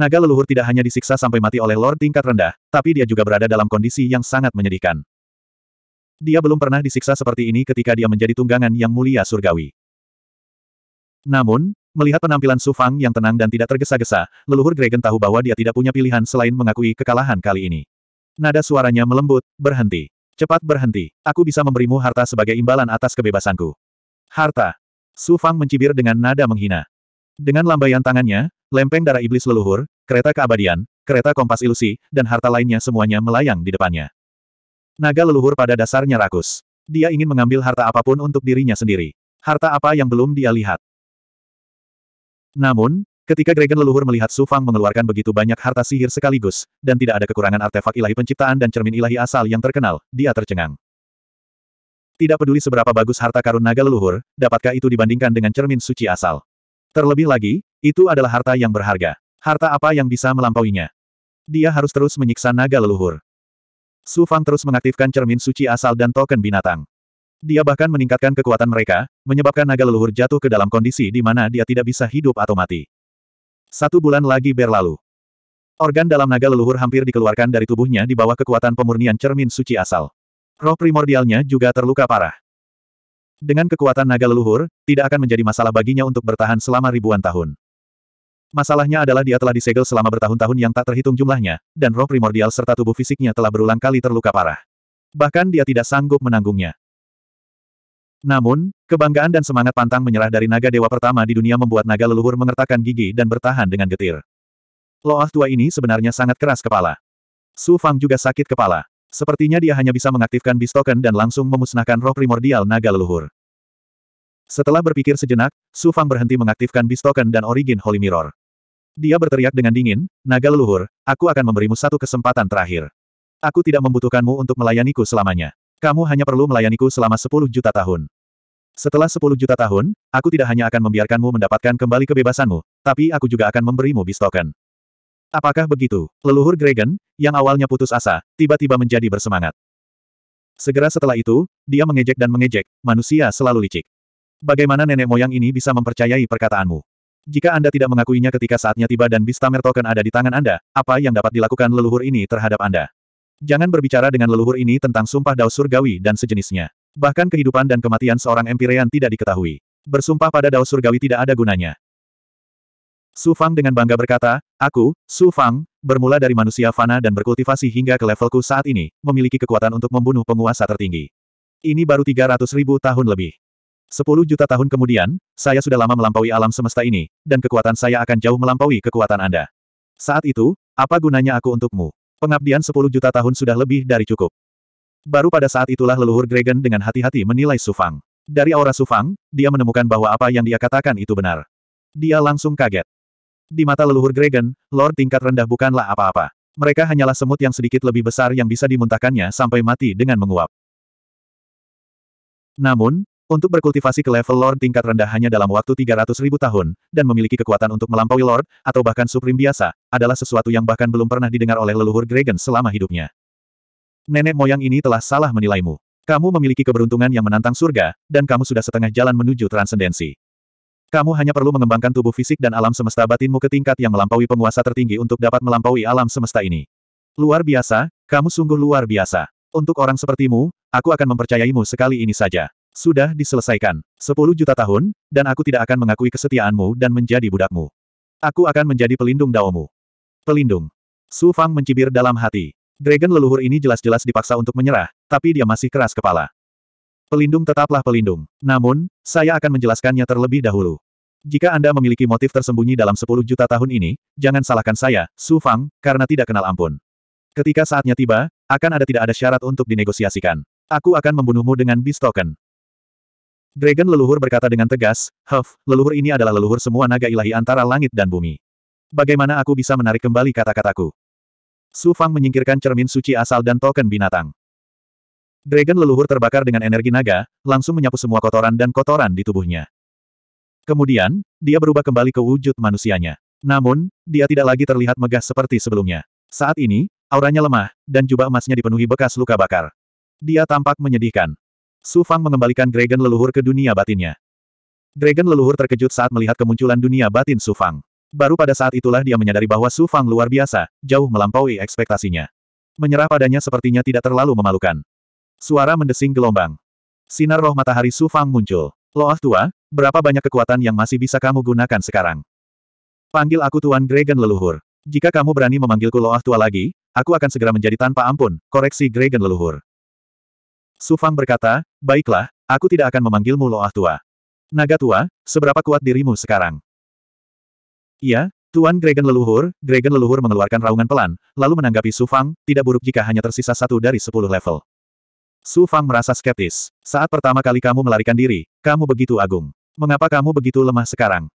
Naga leluhur tidak hanya disiksa sampai mati oleh Lord tingkat rendah, tapi dia juga berada dalam kondisi yang sangat menyedihkan. Dia belum pernah disiksa seperti ini ketika dia menjadi tunggangan yang mulia surgawi. Namun, melihat penampilan Su Fang yang tenang dan tidak tergesa-gesa, leluhur Gregen tahu bahwa dia tidak punya pilihan selain mengakui kekalahan kali ini. Nada suaranya melembut, berhenti. Cepat berhenti. Aku bisa memberimu harta sebagai imbalan atas kebebasanku. Harta. Su Fang mencibir dengan nada menghina. Dengan lambaian tangannya, lempeng darah iblis leluhur, kereta keabadian, kereta kompas ilusi, dan harta lainnya semuanya melayang di depannya. Naga leluhur pada dasarnya rakus. Dia ingin mengambil harta apapun untuk dirinya sendiri. Harta apa yang belum dia lihat. Namun, ketika Gregen leluhur melihat Su Fang mengeluarkan begitu banyak harta sihir sekaligus, dan tidak ada kekurangan artefak ilahi penciptaan dan cermin ilahi asal yang terkenal, dia tercengang. Tidak peduli seberapa bagus harta karun naga leluhur, dapatkah itu dibandingkan dengan cermin suci asal. Terlebih lagi, itu adalah harta yang berharga. Harta apa yang bisa melampauinya? Dia harus terus menyiksa naga leluhur. Su Fang terus mengaktifkan cermin suci asal dan token binatang. Dia bahkan meningkatkan kekuatan mereka, menyebabkan naga leluhur jatuh ke dalam kondisi di mana dia tidak bisa hidup atau mati. Satu bulan lagi berlalu. Organ dalam naga leluhur hampir dikeluarkan dari tubuhnya di bawah kekuatan pemurnian cermin suci asal. Roh primordialnya juga terluka parah. Dengan kekuatan naga leluhur, tidak akan menjadi masalah baginya untuk bertahan selama ribuan tahun. Masalahnya adalah dia telah disegel selama bertahun-tahun yang tak terhitung jumlahnya, dan roh primordial serta tubuh fisiknya telah berulang kali terluka parah. Bahkan dia tidak sanggup menanggungnya. Namun, kebanggaan dan semangat pantang menyerah dari naga dewa pertama di dunia membuat naga leluhur mengertakkan gigi dan bertahan dengan getir. Loah tua ini sebenarnya sangat keras kepala. Su Fang juga sakit kepala. Sepertinya dia hanya bisa mengaktifkan Beast token dan langsung memusnahkan roh primordial naga leluhur. Setelah berpikir sejenak, Su Fang berhenti mengaktifkan Beast token dan origin Holy Mirror. Dia berteriak dengan dingin, naga leluhur, aku akan memberimu satu kesempatan terakhir. Aku tidak membutuhkanmu untuk melayaniku selamanya. Kamu hanya perlu melayaniku selama 10 juta tahun. Setelah 10 juta tahun, aku tidak hanya akan membiarkanmu mendapatkan kembali kebebasanmu, tapi aku juga akan memberimu Beast token. Apakah begitu? Leluhur Gregan, yang awalnya putus asa, tiba-tiba menjadi bersemangat. Segera setelah itu, dia mengejek dan mengejek, manusia selalu licik. Bagaimana nenek moyang ini bisa mempercayai perkataanmu? Jika Anda tidak mengakuinya ketika saatnya tiba dan Bistamer token ada di tangan Anda, apa yang dapat dilakukan leluhur ini terhadap Anda? Jangan berbicara dengan leluhur ini tentang sumpah Dao surgawi dan sejenisnya. Bahkan kehidupan dan kematian seorang Empyrean tidak diketahui. Bersumpah pada Dao Surgawi tidak ada gunanya. Su Fang dengan bangga berkata, Aku, Su Fang, bermula dari manusia fana dan berkultivasi hingga ke levelku saat ini, memiliki kekuatan untuk membunuh penguasa tertinggi. Ini baru 300 ribu tahun lebih. 10 juta tahun kemudian, saya sudah lama melampaui alam semesta ini, dan kekuatan saya akan jauh melampaui kekuatan Anda. Saat itu, apa gunanya aku untukmu? Pengabdian 10 juta tahun sudah lebih dari cukup. Baru pada saat itulah leluhur Dragon dengan hati-hati menilai Sufang. Dari aura Sufang, dia menemukan bahwa apa yang dia katakan itu benar. Dia langsung kaget. Di mata leluhur Gregen, Lord tingkat rendah bukanlah apa-apa. Mereka hanyalah semut yang sedikit lebih besar yang bisa dimuntahkannya sampai mati dengan menguap. Namun, untuk berkultivasi ke level Lord tingkat rendah hanya dalam waktu 300 ribu tahun, dan memiliki kekuatan untuk melampaui Lord, atau bahkan Supreme biasa, adalah sesuatu yang bahkan belum pernah didengar oleh leluhur Gregen selama hidupnya. Nenek moyang ini telah salah menilaimu. Kamu memiliki keberuntungan yang menantang surga, dan kamu sudah setengah jalan menuju transendensi. Kamu hanya perlu mengembangkan tubuh fisik dan alam semesta batinmu ke tingkat yang melampaui penguasa tertinggi untuk dapat melampaui alam semesta ini. Luar biasa, kamu sungguh luar biasa. Untuk orang sepertimu, aku akan mempercayaimu sekali ini saja. Sudah diselesaikan. Sepuluh juta tahun, dan aku tidak akan mengakui kesetiaanmu dan menjadi budakmu. Aku akan menjadi pelindung daomu. Pelindung. Su Fang mencibir dalam hati. Dragon leluhur ini jelas-jelas dipaksa untuk menyerah, tapi dia masih keras kepala. Pelindung tetaplah pelindung. Namun, saya akan menjelaskannya terlebih dahulu. Jika Anda memiliki motif tersembunyi dalam 10 juta tahun ini, jangan salahkan saya, Su Fang, karena tidak kenal ampun. Ketika saatnya tiba, akan ada tidak ada syarat untuk dinegosiasikan. Aku akan membunuhmu dengan Beast Token. Dragon leluhur berkata dengan tegas, Huff, leluhur ini adalah leluhur semua naga ilahi antara langit dan bumi. Bagaimana aku bisa menarik kembali kata-kataku? Su Fang menyingkirkan cermin suci asal dan token binatang. Dragon leluhur terbakar dengan energi naga, langsung menyapu semua kotoran dan kotoran di tubuhnya. Kemudian, dia berubah kembali ke wujud manusianya. Namun, dia tidak lagi terlihat megah seperti sebelumnya. Saat ini, auranya lemah, dan jubah emasnya dipenuhi bekas luka bakar. Dia tampak menyedihkan. Su Fang mengembalikan Dragon leluhur ke dunia batinnya. Dragon leluhur terkejut saat melihat kemunculan dunia batin Su Fang. Baru pada saat itulah dia menyadari bahwa Su Fang luar biasa, jauh melampaui ekspektasinya. Menyerah padanya sepertinya tidak terlalu memalukan. Suara mendesing gelombang. Sinar roh matahari Sufang muncul. Loah tua, berapa banyak kekuatan yang masih bisa kamu gunakan sekarang? Panggil aku Tuan Dragon leluhur. Jika kamu berani memanggilku Loah tua lagi, aku akan segera menjadi tanpa ampun, koreksi Dragon leluhur. Sufang berkata, baiklah, aku tidak akan memanggilmu Loah tua. Naga tua, seberapa kuat dirimu sekarang? Iya, Tuan Dragon leluhur, Dragon leluhur mengeluarkan raungan pelan, lalu menanggapi Sufang, tidak buruk jika hanya tersisa satu dari sepuluh level. Su Fang merasa skeptis. Saat pertama kali kamu melarikan diri, kamu begitu agung. Mengapa kamu begitu lemah sekarang?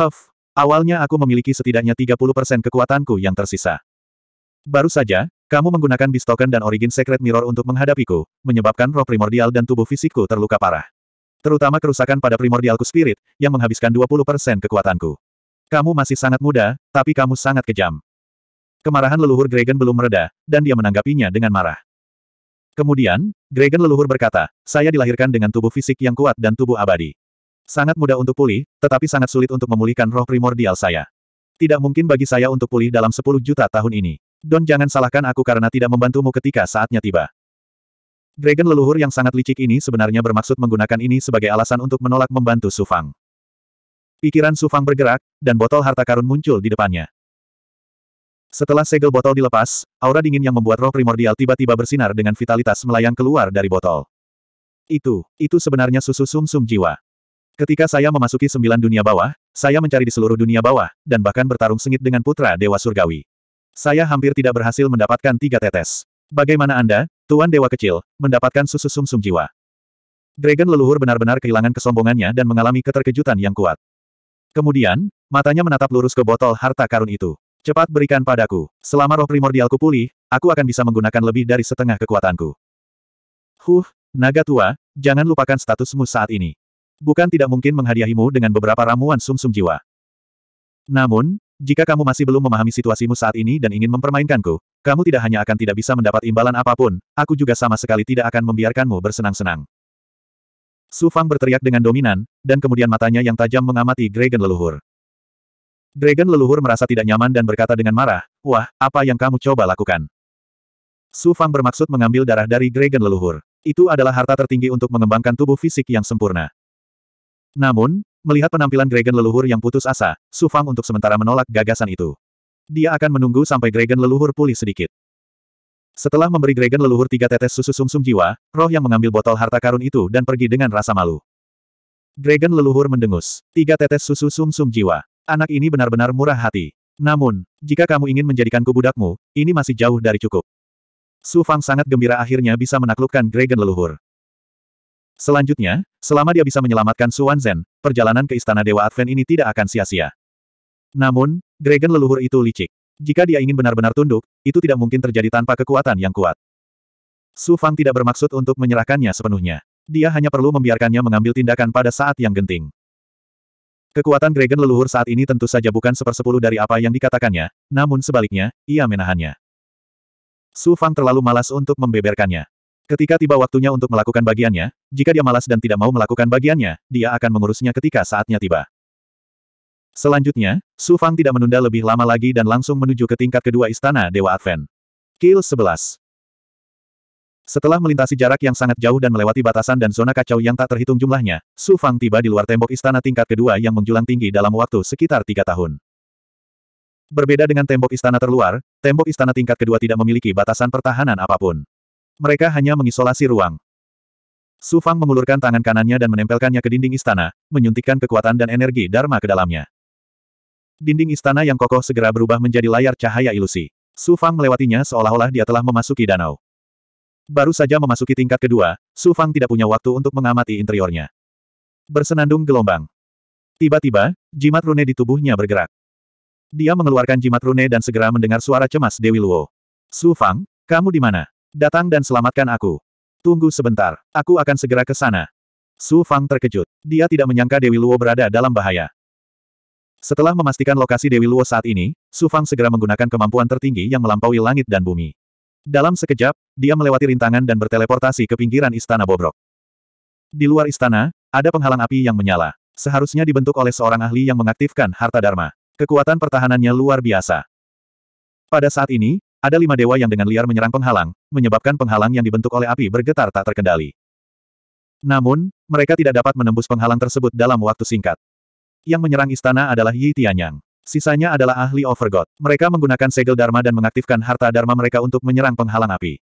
Huff, awalnya aku memiliki setidaknya 30% kekuatanku yang tersisa. Baru saja, kamu menggunakan bis dan origin secret mirror untuk menghadapiku, menyebabkan roh primordial dan tubuh fisikku terluka parah. Terutama kerusakan pada primordialku spirit, yang menghabiskan 20% kekuatanku. Kamu masih sangat muda, tapi kamu sangat kejam. Kemarahan leluhur Dragon belum mereda, dan dia menanggapinya dengan marah. Kemudian, Dragon leluhur berkata, saya dilahirkan dengan tubuh fisik yang kuat dan tubuh abadi. Sangat mudah untuk pulih, tetapi sangat sulit untuk memulihkan roh primordial saya. Tidak mungkin bagi saya untuk pulih dalam 10 juta tahun ini. Don jangan salahkan aku karena tidak membantumu ketika saatnya tiba. Dragon leluhur yang sangat licik ini sebenarnya bermaksud menggunakan ini sebagai alasan untuk menolak membantu Sufang. Pikiran Sufang bergerak, dan botol harta karun muncul di depannya. Setelah segel botol dilepas, aura dingin yang membuat roh primordial tiba-tiba bersinar dengan vitalitas melayang keluar dari botol. Itu, itu sebenarnya susu sumsum -sum jiwa. Ketika saya memasuki sembilan dunia bawah, saya mencari di seluruh dunia bawah, dan bahkan bertarung sengit dengan putra Dewa Surgawi. Saya hampir tidak berhasil mendapatkan tiga tetes. Bagaimana Anda, Tuan Dewa Kecil, mendapatkan susu sumsum -sum jiwa? Dragon leluhur benar-benar kehilangan kesombongannya dan mengalami keterkejutan yang kuat. Kemudian, matanya menatap lurus ke botol harta karun itu. Cepat berikan padaku. Selama roh primordialku pulih, aku akan bisa menggunakan lebih dari setengah kekuatanku. Huh, naga tua, jangan lupakan statusmu saat ini. Bukan tidak mungkin menghadiahimu dengan beberapa ramuan sumsum -sum jiwa. Namun, jika kamu masih belum memahami situasimu saat ini dan ingin mempermainkanku, kamu tidak hanya akan tidak bisa mendapat imbalan apapun, aku juga sama sekali tidak akan membiarkanmu bersenang-senang. Su Fang berteriak dengan dominan, dan kemudian matanya yang tajam mengamati Gregen leluhur. Dragon leluhur merasa tidak nyaman dan berkata dengan marah, Wah, apa yang kamu coba lakukan? Su Fang bermaksud mengambil darah dari Dragon leluhur. Itu adalah harta tertinggi untuk mengembangkan tubuh fisik yang sempurna. Namun, melihat penampilan Dragon leluhur yang putus asa, Su Fang untuk sementara menolak gagasan itu. Dia akan menunggu sampai Dragon leluhur pulih sedikit. Setelah memberi Dragon leluhur tiga tetes susu sumsum -sum jiwa, roh yang mengambil botol harta karun itu dan pergi dengan rasa malu. Dragon leluhur mendengus. Tiga tetes susu sumsum -sum jiwa. Anak ini benar-benar murah hati. Namun, jika kamu ingin menjadikanku budakmu, ini masih jauh dari cukup. Su Fang sangat gembira akhirnya bisa menaklukkan Dragon Leluhur. Selanjutnya, selama dia bisa menyelamatkan Su Wanzhen, perjalanan ke Istana Dewa Advent ini tidak akan sia-sia. Namun, Dragon Leluhur itu licik. Jika dia ingin benar-benar tunduk, itu tidak mungkin terjadi tanpa kekuatan yang kuat. Su Fang tidak bermaksud untuk menyerahkannya sepenuhnya. Dia hanya perlu membiarkannya mengambil tindakan pada saat yang genting. Kekuatan Dragon leluhur saat ini tentu saja bukan sepersepuluh dari apa yang dikatakannya, namun sebaliknya, ia menahannya. Su Fang terlalu malas untuk membeberkannya. Ketika tiba waktunya untuk melakukan bagiannya, jika dia malas dan tidak mau melakukan bagiannya, dia akan mengurusnya ketika saatnya tiba. Selanjutnya, Su Fang tidak menunda lebih lama lagi dan langsung menuju ke tingkat kedua Istana Dewa Advent. Kill 11. Setelah melintasi jarak yang sangat jauh dan melewati batasan dan zona kacau yang tak terhitung jumlahnya, Su Fang tiba di luar tembok istana tingkat kedua yang menjulang tinggi dalam waktu sekitar tiga tahun. Berbeda dengan tembok istana terluar, tembok istana tingkat kedua tidak memiliki batasan pertahanan apapun. Mereka hanya mengisolasi ruang. Su Fang mengulurkan tangan kanannya dan menempelkannya ke dinding istana, menyuntikkan kekuatan dan energi Dharma ke dalamnya. Dinding istana yang kokoh segera berubah menjadi layar cahaya ilusi. Su Fang melewatinya seolah-olah dia telah memasuki danau. Baru saja memasuki tingkat kedua, Su Fang tidak punya waktu untuk mengamati interiornya. Bersenandung gelombang. Tiba-tiba, jimat rune di tubuhnya bergerak. Dia mengeluarkan jimat rune dan segera mendengar suara cemas Dewi Luo. Su Fang, kamu di mana? Datang dan selamatkan aku. Tunggu sebentar, aku akan segera ke sana. Su Fang terkejut. Dia tidak menyangka Dewi Luo berada dalam bahaya. Setelah memastikan lokasi Dewi Luo saat ini, Su Fang segera menggunakan kemampuan tertinggi yang melampaui langit dan bumi. Dalam sekejap, dia melewati rintangan dan berteleportasi ke pinggiran istana bobrok. Di luar istana, ada penghalang api yang menyala. Seharusnya dibentuk oleh seorang ahli yang mengaktifkan harta dharma. Kekuatan pertahanannya luar biasa. Pada saat ini, ada lima dewa yang dengan liar menyerang penghalang, menyebabkan penghalang yang dibentuk oleh api bergetar tak terkendali. Namun, mereka tidak dapat menembus penghalang tersebut dalam waktu singkat. Yang menyerang istana adalah Yi Tianyang. Sisanya adalah ahli Overgod. Mereka menggunakan segel Dharma dan mengaktifkan harta Dharma mereka untuk menyerang penghalang api.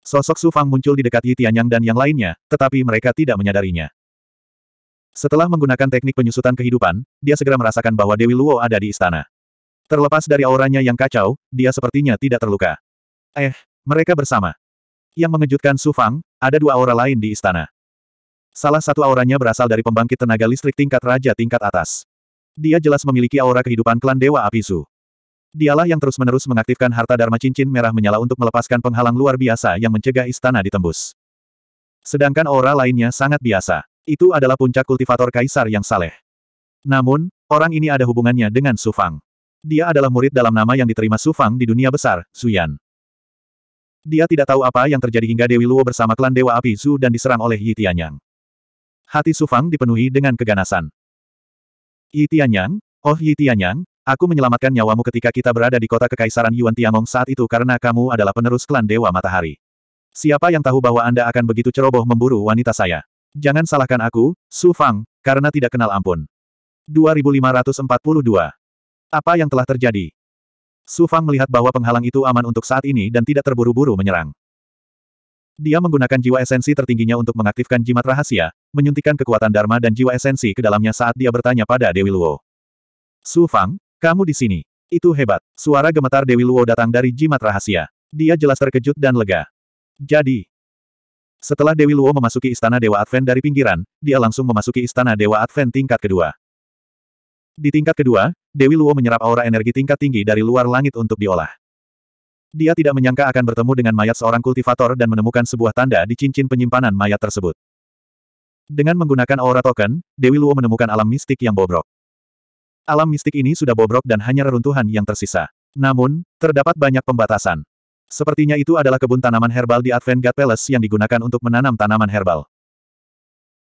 Sosok Su Fang muncul di dekat Yi Tianyang dan yang lainnya, tetapi mereka tidak menyadarinya. Setelah menggunakan teknik penyusutan kehidupan, dia segera merasakan bahwa Dewi Luo ada di istana. Terlepas dari auranya yang kacau, dia sepertinya tidak terluka. Eh, mereka bersama. Yang mengejutkan Su Fang, ada dua aura lain di istana. Salah satu auranya berasal dari pembangkit tenaga listrik tingkat raja tingkat atas. Dia jelas memiliki aura kehidupan klan Dewa Api Su. Dialah yang terus-menerus mengaktifkan harta Dharma cincin merah menyala untuk melepaskan penghalang luar biasa yang mencegah istana ditembus. Sedangkan aura lainnya sangat biasa. Itu adalah puncak kultivator kaisar yang saleh. Namun, orang ini ada hubungannya dengan Su Fang. Dia adalah murid dalam nama yang diterima Su Fang di dunia besar, Yan. Dia tidak tahu apa yang terjadi hingga Dewi Luo bersama klan Dewa Api Su dan diserang oleh Yi Tianyang. Hati Su Fang dipenuhi dengan keganasan. Yi Tianyang, oh Yi Tianyang, aku menyelamatkan nyawamu ketika kita berada di kota kekaisaran Yuan Tiangong saat itu karena kamu adalah penerus klan Dewa Matahari. Siapa yang tahu bahwa Anda akan begitu ceroboh memburu wanita saya? Jangan salahkan aku, Su Fang, karena tidak kenal ampun. 2542. Apa yang telah terjadi? Su Fang melihat bahwa penghalang itu aman untuk saat ini dan tidak terburu-buru menyerang. Dia menggunakan jiwa esensi tertingginya untuk mengaktifkan jimat rahasia, menyuntikkan kekuatan Dharma dan jiwa esensi ke dalamnya saat dia bertanya pada Dewi Luo. Su Fang, kamu di sini. Itu hebat. Suara gemetar Dewi Luo datang dari jimat rahasia. Dia jelas terkejut dan lega. Jadi, setelah Dewi Luo memasuki istana Dewa Advent dari pinggiran, dia langsung memasuki istana Dewa Advent tingkat kedua. Di tingkat kedua, Dewi Luo menyerap aura energi tingkat tinggi dari luar langit untuk diolah. Dia tidak menyangka akan bertemu dengan mayat seorang kultivator dan menemukan sebuah tanda di cincin penyimpanan mayat tersebut. Dengan menggunakan aura token, Dewi Luo menemukan alam mistik yang bobrok. Alam mistik ini sudah bobrok dan hanya reruntuhan yang tersisa. Namun, terdapat banyak pembatasan. Sepertinya itu adalah kebun tanaman herbal di Advent God Palace yang digunakan untuk menanam tanaman herbal.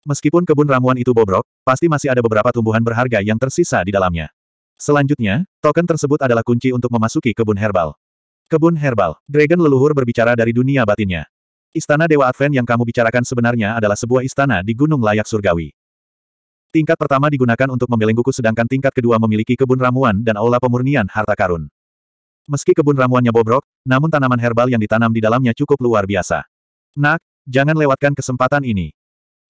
Meskipun kebun ramuan itu bobrok, pasti masih ada beberapa tumbuhan berharga yang tersisa di dalamnya. Selanjutnya, token tersebut adalah kunci untuk memasuki kebun herbal. Kebun herbal. Dragon leluhur berbicara dari dunia batinnya. Istana Dewa Advent yang kamu bicarakan sebenarnya adalah sebuah istana di gunung layak surgawi. Tingkat pertama digunakan untuk membelengguku sedangkan tingkat kedua memiliki kebun ramuan dan aula pemurnian harta karun. Meski kebun ramuannya bobrok, namun tanaman herbal yang ditanam di dalamnya cukup luar biasa. Nak, jangan lewatkan kesempatan ini.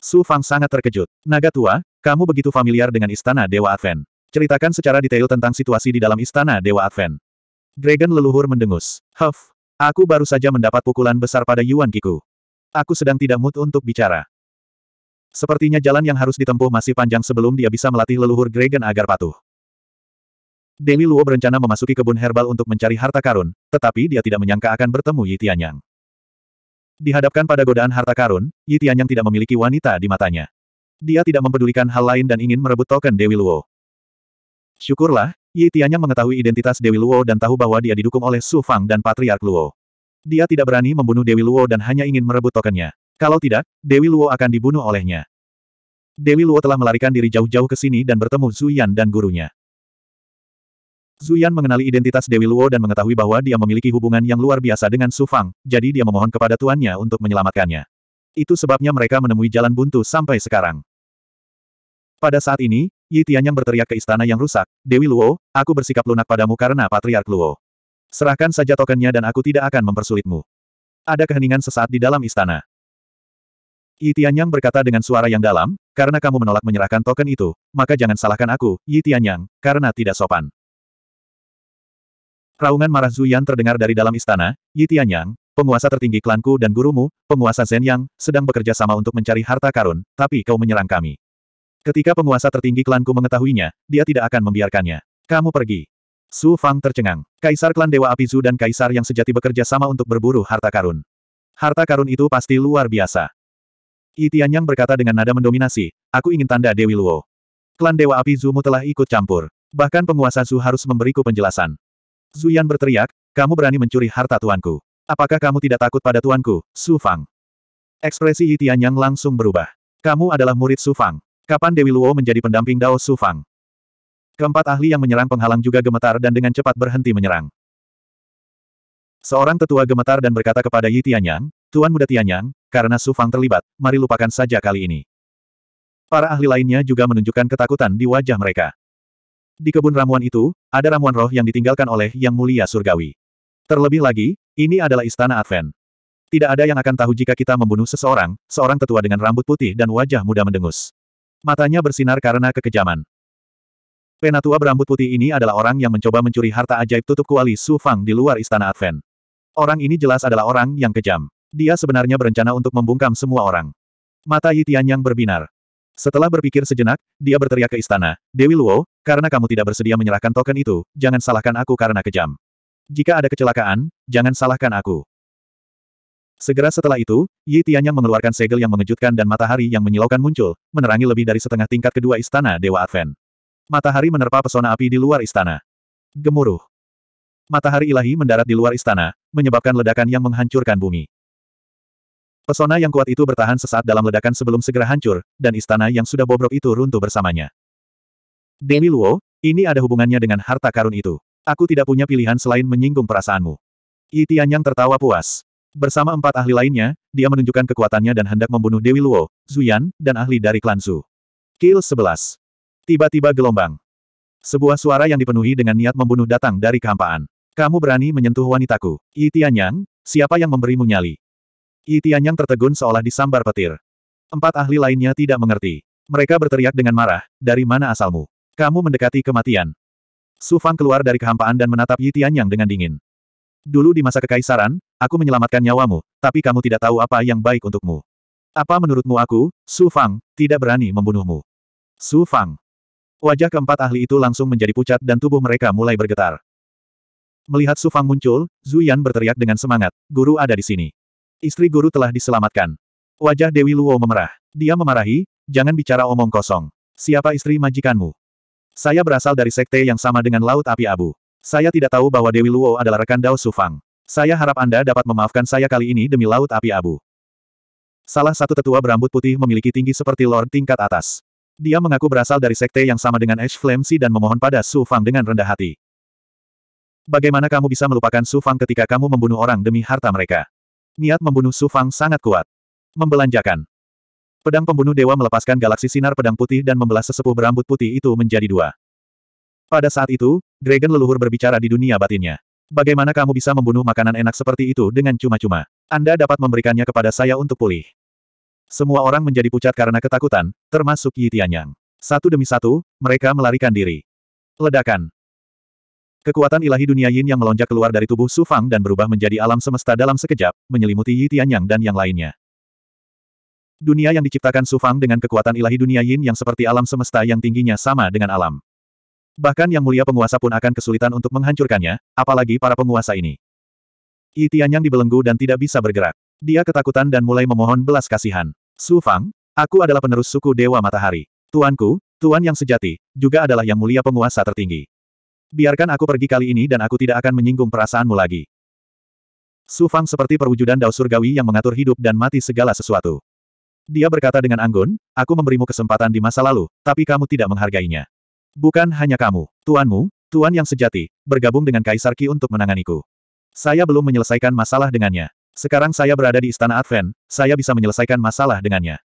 Su Fang sangat terkejut. Naga tua, kamu begitu familiar dengan istana Dewa Advent. Ceritakan secara detail tentang situasi di dalam istana Dewa Advent. Dragon leluhur mendengus. Huff, aku baru saja mendapat pukulan besar pada Yuan Kiku. Aku sedang tidak mood untuk bicara. Sepertinya jalan yang harus ditempuh masih panjang sebelum dia bisa melatih leluhur Dragon agar patuh. Dewi Luo berencana memasuki kebun herbal untuk mencari harta karun, tetapi dia tidak menyangka akan bertemu Yi Tianyang. Dihadapkan pada godaan harta karun, Yi Tianyang tidak memiliki wanita di matanya. Dia tidak mempedulikan hal lain dan ingin merebut token Dewi Luo. Syukurlah, Yi Tianya mengetahui identitas Dewi Luo dan tahu bahwa dia didukung oleh Su Fang dan Patriark Luo. Dia tidak berani membunuh Dewi Luo dan hanya ingin merebut tokennya. Kalau tidak, Dewi Luo akan dibunuh olehnya. Dewi Luo telah melarikan diri jauh-jauh ke sini dan bertemu Zuyan dan gurunya. Zuyan mengenali identitas Dewi Luo dan mengetahui bahwa dia memiliki hubungan yang luar biasa dengan Su Fang, jadi dia memohon kepada tuannya untuk menyelamatkannya. Itu sebabnya mereka menemui jalan buntu sampai sekarang. Pada saat ini, Yi Tianyang berteriak ke istana yang rusak, Dewi Luo, aku bersikap lunak padamu karena Patriark Luo. Serahkan saja tokennya dan aku tidak akan mempersulitmu. Ada keheningan sesaat di dalam istana. Yi Tianyang berkata dengan suara yang dalam, karena kamu menolak menyerahkan token itu, maka jangan salahkan aku, Yi Tianyang, karena tidak sopan. Raungan marah Zuyan terdengar dari dalam istana, Yi Tianyang, penguasa tertinggi klanku dan gurumu, penguasa Zhenyang, sedang bekerja sama untuk mencari harta karun, tapi kau menyerang kami. Ketika penguasa tertinggi klanku mengetahuinya, dia tidak akan membiarkannya. Kamu pergi. Su Fang tercengang. Kaisar klan Dewa Api Zu dan kaisar yang sejati bekerja sama untuk berburu harta karun. Harta karun itu pasti luar biasa. Yi Tianyang berkata dengan nada mendominasi, aku ingin tanda Dewi Luo. Klan Dewa Api Zumu telah ikut campur. Bahkan penguasa Zu harus memberiku penjelasan. Zuyan berteriak, kamu berani mencuri harta tuanku. Apakah kamu tidak takut pada tuanku, Su Fang? Ekspresi Yi Tianyang langsung berubah. Kamu adalah murid Su Fang. Kapan Dewi Luo menjadi pendamping Dao Su Fang? Keempat ahli yang menyerang penghalang juga gemetar dan dengan cepat berhenti menyerang. Seorang tetua gemetar dan berkata kepada Yi Tianyang, Tuan Muda Tianyang, karena Su Fang terlibat, mari lupakan saja kali ini. Para ahli lainnya juga menunjukkan ketakutan di wajah mereka. Di kebun ramuan itu, ada ramuan roh yang ditinggalkan oleh Yang Mulia Surgawi. Terlebih lagi, ini adalah Istana Advent. Tidak ada yang akan tahu jika kita membunuh seseorang, seorang tetua dengan rambut putih dan wajah muda mendengus. Matanya bersinar karena kekejaman. Penatua berambut putih ini adalah orang yang mencoba mencuri harta ajaib tutup kuali Su Fang di luar istana Advent. Orang ini jelas adalah orang yang kejam. Dia sebenarnya berencana untuk membungkam semua orang. Mata Yi yang berbinar. Setelah berpikir sejenak, dia berteriak ke istana, Dewi Luo, karena kamu tidak bersedia menyerahkan token itu, jangan salahkan aku karena kejam. Jika ada kecelakaan, jangan salahkan aku. Segera setelah itu, Yi Tianyang mengeluarkan segel yang mengejutkan dan matahari yang menyilaukan muncul, menerangi lebih dari setengah tingkat kedua istana Dewa Advent. Matahari menerpa pesona api di luar istana. Gemuruh. Matahari ilahi mendarat di luar istana, menyebabkan ledakan yang menghancurkan bumi. Pesona yang kuat itu bertahan sesaat dalam ledakan sebelum segera hancur, dan istana yang sudah bobrok itu runtuh bersamanya. Dewi Luo, ini ada hubungannya dengan harta karun itu. Aku tidak punya pilihan selain menyinggung perasaanmu. Yi Tianyang tertawa puas. Bersama empat ahli lainnya, dia menunjukkan kekuatannya dan hendak membunuh Dewi Luo, Zuyan, dan ahli dari klan Zhu. Kill 11. Tiba-tiba gelombang. Sebuah suara yang dipenuhi dengan niat membunuh datang dari kehampaan. Kamu berani menyentuh wanitaku. Yi Tianyang, siapa yang memberimu nyali? Yi Tianyang tertegun seolah disambar petir. Empat ahli lainnya tidak mengerti. Mereka berteriak dengan marah, dari mana asalmu? Kamu mendekati kematian. Su Fang keluar dari kehampaan dan menatap Yi Tianyang dengan dingin. Dulu di masa kekaisaran, aku menyelamatkan nyawamu, tapi kamu tidak tahu apa yang baik untukmu. Apa menurutmu aku, Su Fang, tidak berani membunuhmu? Su Fang. Wajah keempat ahli itu langsung menjadi pucat dan tubuh mereka mulai bergetar. Melihat Su Fang muncul, Zhu Yan berteriak dengan semangat, guru ada di sini. Istri guru telah diselamatkan. Wajah Dewi Luo memerah. Dia memarahi, jangan bicara omong kosong. Siapa istri majikanmu? Saya berasal dari sekte yang sama dengan Laut Api Abu. Saya tidak tahu bahwa Dewi Luo adalah rekan Dao Sufang. Saya harap Anda dapat memaafkan saya kali ini demi Laut Api Abu. Salah satu tetua berambut putih memiliki tinggi seperti Lord tingkat atas. Dia mengaku berasal dari sekte yang sama dengan Ash Flame Sea dan memohon pada Su Fang dengan rendah hati. Bagaimana kamu bisa melupakan Su Fang ketika kamu membunuh orang demi harta mereka? Niat membunuh Su Fang sangat kuat. Membelanjakan. Pedang pembunuh dewa melepaskan galaksi sinar pedang putih dan membelah sesepuh berambut putih itu menjadi dua. Pada saat itu, Dragon leluhur berbicara di dunia batinnya. Bagaimana kamu bisa membunuh makanan enak seperti itu dengan cuma-cuma? Anda dapat memberikannya kepada saya untuk pulih. Semua orang menjadi pucat karena ketakutan, termasuk Yi Tianyang. Satu demi satu, mereka melarikan diri. Ledakan. Kekuatan ilahi dunia Yin yang melonjak keluar dari tubuh Su Fang dan berubah menjadi alam semesta dalam sekejap, menyelimuti Yi Tianyang dan yang lainnya. Dunia yang diciptakan Su Fang dengan kekuatan ilahi dunia Yin yang seperti alam semesta yang tingginya sama dengan alam. Bahkan yang mulia penguasa pun akan kesulitan untuk menghancurkannya, apalagi para penguasa ini. Yi yang dibelenggu dan tidak bisa bergerak. Dia ketakutan dan mulai memohon belas kasihan. Su Fang, aku adalah penerus suku Dewa Matahari. Tuanku, Tuan yang sejati, juga adalah yang mulia penguasa tertinggi. Biarkan aku pergi kali ini dan aku tidak akan menyinggung perasaanmu lagi. Su Fang seperti perwujudan dao surgawi yang mengatur hidup dan mati segala sesuatu. Dia berkata dengan anggun, aku memberimu kesempatan di masa lalu, tapi kamu tidak menghargainya. Bukan hanya kamu, tuanmu, tuan yang sejati, bergabung dengan Kaisar Ki untuk menanganiku. Saya belum menyelesaikan masalah dengannya. Sekarang saya berada di Istana Advent, saya bisa menyelesaikan masalah dengannya.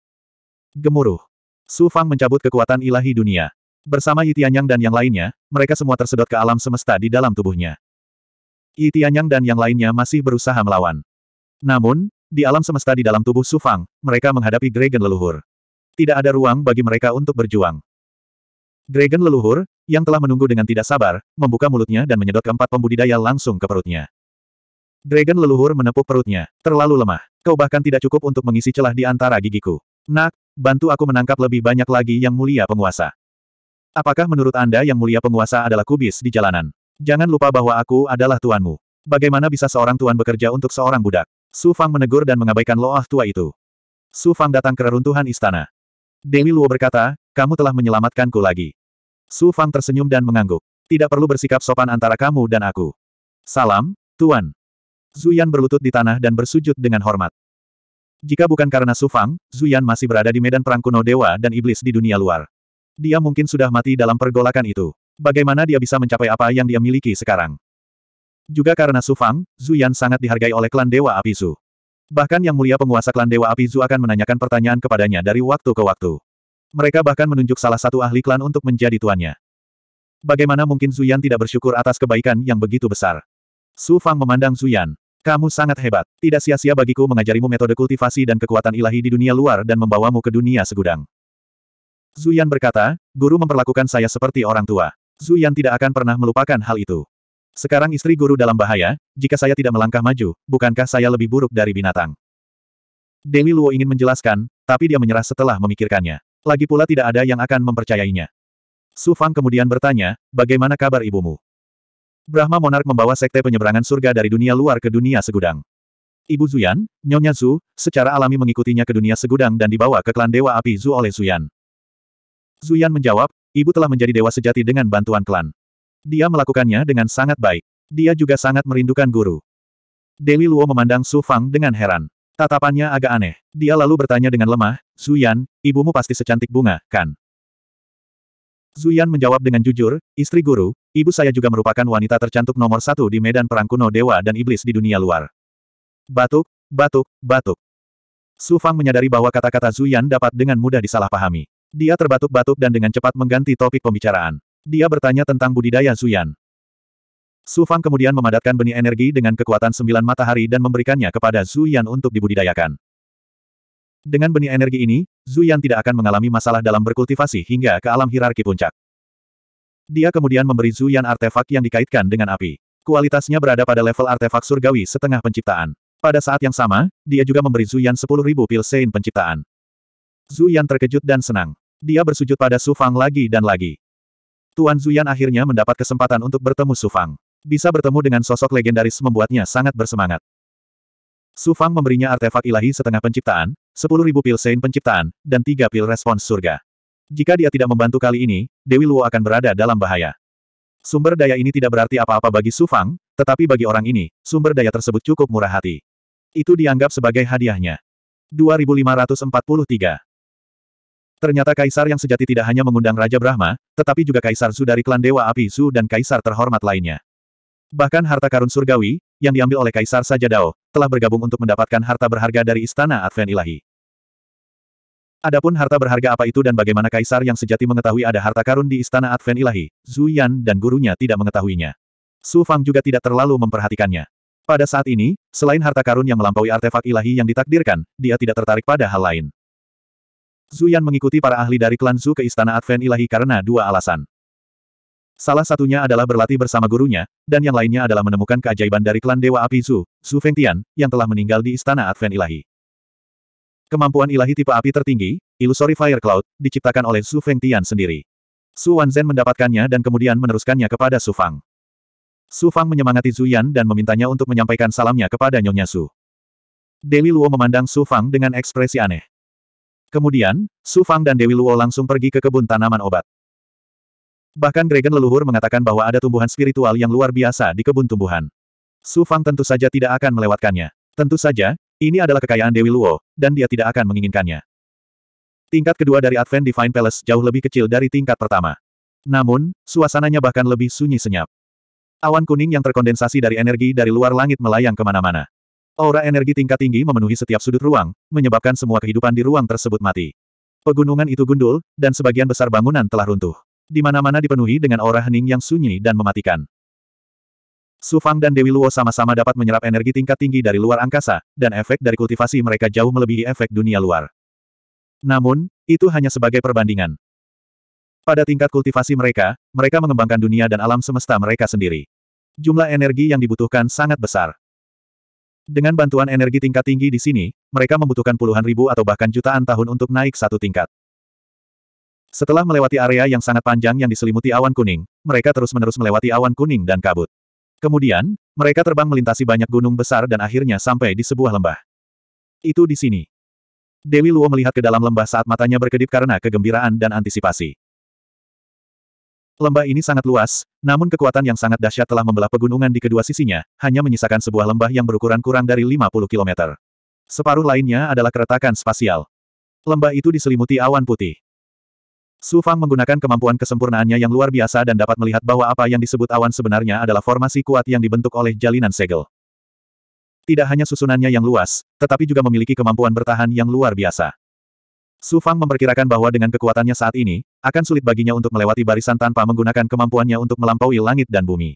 Gemuruh. Su Fang mencabut kekuatan ilahi dunia. Bersama Yi Tianyang dan yang lainnya, mereka semua tersedot ke alam semesta di dalam tubuhnya. Yi Tianyang dan yang lainnya masih berusaha melawan. Namun, di alam semesta di dalam tubuh Su Fang, mereka menghadapi Dragon leluhur. Tidak ada ruang bagi mereka untuk berjuang. Dragon leluhur, yang telah menunggu dengan tidak sabar, membuka mulutnya dan menyedot keempat pembudidaya langsung ke perutnya. Dragon leluhur menepuk perutnya. Terlalu lemah. Kau bahkan tidak cukup untuk mengisi celah di antara gigiku. Nak, bantu aku menangkap lebih banyak lagi yang mulia penguasa. Apakah menurut Anda yang mulia penguasa adalah kubis di jalanan? Jangan lupa bahwa aku adalah tuanmu. Bagaimana bisa seorang tuan bekerja untuk seorang budak? Su Fang menegur dan mengabaikan loah tua itu. Su Fang datang ke reruntuhan istana. Dewi Luo berkata, kamu telah menyelamatkanku lagi. Su Fang tersenyum dan mengangguk. Tidak perlu bersikap sopan antara kamu dan aku. Salam, Tuan. Zuyan berlutut di tanah dan bersujud dengan hormat. Jika bukan karena Su Fang, Zuyan masih berada di medan perang kuno dewa dan iblis di dunia luar. Dia mungkin sudah mati dalam pergolakan itu. Bagaimana dia bisa mencapai apa yang dia miliki sekarang? Juga karena Su Fang, Zuyan sangat dihargai oleh klan Dewa Api Su. Bahkan yang mulia penguasa klan Dewa Api Zu akan menanyakan pertanyaan kepadanya dari waktu ke waktu. Mereka bahkan menunjuk salah satu ahli klan untuk menjadi tuannya. Bagaimana mungkin Zuyan tidak bersyukur atas kebaikan yang begitu besar? Su Fang memandang Zuyan. Kamu sangat hebat. Tidak sia-sia bagiku mengajarimu metode kultivasi dan kekuatan ilahi di dunia luar dan membawamu ke dunia segudang. Zuyan berkata, guru memperlakukan saya seperti orang tua. Zuyan tidak akan pernah melupakan hal itu. Sekarang istri guru dalam bahaya, jika saya tidak melangkah maju, bukankah saya lebih buruk dari binatang? Dewi Luo ingin menjelaskan, tapi dia menyerah setelah memikirkannya. Lagi pula tidak ada yang akan mempercayainya. Su Fang kemudian bertanya, bagaimana kabar ibumu? Brahma Monark membawa sekte penyeberangan surga dari dunia luar ke dunia segudang. Ibu Zuyan, Nyonya Zu, secara alami mengikutinya ke dunia segudang dan dibawa ke klan Dewa Api Zu oleh Zuyan. Zuyan menjawab, ibu telah menjadi dewa sejati dengan bantuan klan. Dia melakukannya dengan sangat baik. Dia juga sangat merindukan guru. Dewi Luo memandang Su Fang dengan heran. Tatapannya agak aneh. Dia lalu bertanya dengan lemah, Zuyan, ibumu pasti secantik bunga, kan? Zuyan menjawab dengan jujur, istri guru, ibu saya juga merupakan wanita tercantik nomor satu di medan perang kuno dewa dan iblis di dunia luar. Batuk, batuk, batuk. Su Fang menyadari bahwa kata-kata Zuyan dapat dengan mudah disalahpahami. Dia terbatuk-batuk dan dengan cepat mengganti topik pembicaraan. Dia bertanya tentang budidaya Zuyan. Su Fang kemudian memadatkan benih energi dengan kekuatan sembilan matahari dan memberikannya kepada Zhu Yan untuk dibudidayakan. Dengan benih energi ini, Zhu Yan tidak akan mengalami masalah dalam berkultivasi hingga ke alam hierarki puncak. Dia kemudian memberi Zhu Yan artefak yang dikaitkan dengan api. Kualitasnya berada pada level artefak surgawi setengah penciptaan. Pada saat yang sama, dia juga memberi Zhu Yan sepuluh ribu pil sein penciptaan. Zhu Yan terkejut dan senang. Dia bersujud pada Su Fang lagi dan lagi. Tuan Yan akhirnya mendapat kesempatan untuk bertemu Su Fang. Bisa bertemu dengan sosok legendaris membuatnya sangat bersemangat. Su Fang memberinya artefak ilahi setengah penciptaan, 10.000 pil sein penciptaan, dan 3 pil respons surga. Jika dia tidak membantu kali ini, Dewi Luo akan berada dalam bahaya. Sumber daya ini tidak berarti apa-apa bagi Su Fang, tetapi bagi orang ini, sumber daya tersebut cukup murah hati. Itu dianggap sebagai hadiahnya. 2543 Ternyata kaisar yang sejati tidak hanya mengundang Raja Brahma, tetapi juga kaisar Su dari klan Dewa Api Su dan kaisar terhormat lainnya. Bahkan harta karun surgawi, yang diambil oleh Kaisar Dao telah bergabung untuk mendapatkan harta berharga dari Istana Advent Ilahi. Adapun harta berharga apa itu dan bagaimana Kaisar yang sejati mengetahui ada harta karun di Istana Advent Ilahi, Zhu Yan dan gurunya tidak mengetahuinya. Su Fang juga tidak terlalu memperhatikannya. Pada saat ini, selain harta karun yang melampaui artefak ilahi yang ditakdirkan, dia tidak tertarik pada hal lain. Zuyan mengikuti para ahli dari klan Zhu ke Istana Advent Ilahi karena dua alasan. Salah satunya adalah berlatih bersama gurunya, dan yang lainnya adalah menemukan keajaiban dari klan Dewa Api Zhu, Su Fengtian, yang telah meninggal di Istana Advent Ilahi. Kemampuan ilahi tipe api tertinggi, Illusory Fire Cloud, diciptakan oleh Su Fengtian sendiri. Su Wanzhen mendapatkannya dan kemudian meneruskannya kepada Su Fang. Su Fang menyemangati Zhu Yan dan memintanya untuk menyampaikan salamnya kepada Nyonya Su. Dewi Luo memandang Su Fang dengan ekspresi aneh. Kemudian, Su Fang dan Dewi Luo langsung pergi ke kebun tanaman obat. Bahkan Dragon leluhur mengatakan bahwa ada tumbuhan spiritual yang luar biasa di kebun tumbuhan. Su Fang tentu saja tidak akan melewatkannya. Tentu saja, ini adalah kekayaan Dewi Luo, dan dia tidak akan menginginkannya. Tingkat kedua dari Advent Divine Palace jauh lebih kecil dari tingkat pertama. Namun, suasananya bahkan lebih sunyi senyap. Awan kuning yang terkondensasi dari energi dari luar langit melayang kemana-mana. Aura energi tingkat tinggi memenuhi setiap sudut ruang, menyebabkan semua kehidupan di ruang tersebut mati. Pegunungan itu gundul, dan sebagian besar bangunan telah runtuh. Di mana-mana dipenuhi dengan aura hening yang sunyi dan mematikan. Su Fang dan Dewi Luo sama-sama dapat menyerap energi tingkat tinggi dari luar angkasa, dan efek dari kultivasi mereka jauh melebihi efek dunia luar. Namun, itu hanya sebagai perbandingan. Pada tingkat kultivasi mereka, mereka mengembangkan dunia dan alam semesta mereka sendiri. Jumlah energi yang dibutuhkan sangat besar. Dengan bantuan energi tingkat tinggi di sini, mereka membutuhkan puluhan ribu atau bahkan jutaan tahun untuk naik satu tingkat. Setelah melewati area yang sangat panjang yang diselimuti awan kuning, mereka terus-menerus melewati awan kuning dan kabut. Kemudian, mereka terbang melintasi banyak gunung besar dan akhirnya sampai di sebuah lembah. Itu di sini. Dewi Luo melihat ke dalam lembah saat matanya berkedip karena kegembiraan dan antisipasi. Lembah ini sangat luas, namun kekuatan yang sangat dahsyat telah membelah pegunungan di kedua sisinya, hanya menyisakan sebuah lembah yang berukuran kurang dari 50 km. Separuh lainnya adalah keretakan spasial. Lembah itu diselimuti awan putih. Su Fang menggunakan kemampuan kesempurnaannya yang luar biasa dan dapat melihat bahwa apa yang disebut awan sebenarnya adalah formasi kuat yang dibentuk oleh jalinan segel. Tidak hanya susunannya yang luas, tetapi juga memiliki kemampuan bertahan yang luar biasa. Su Fang memperkirakan bahwa dengan kekuatannya saat ini, akan sulit baginya untuk melewati barisan tanpa menggunakan kemampuannya untuk melampaui langit dan bumi.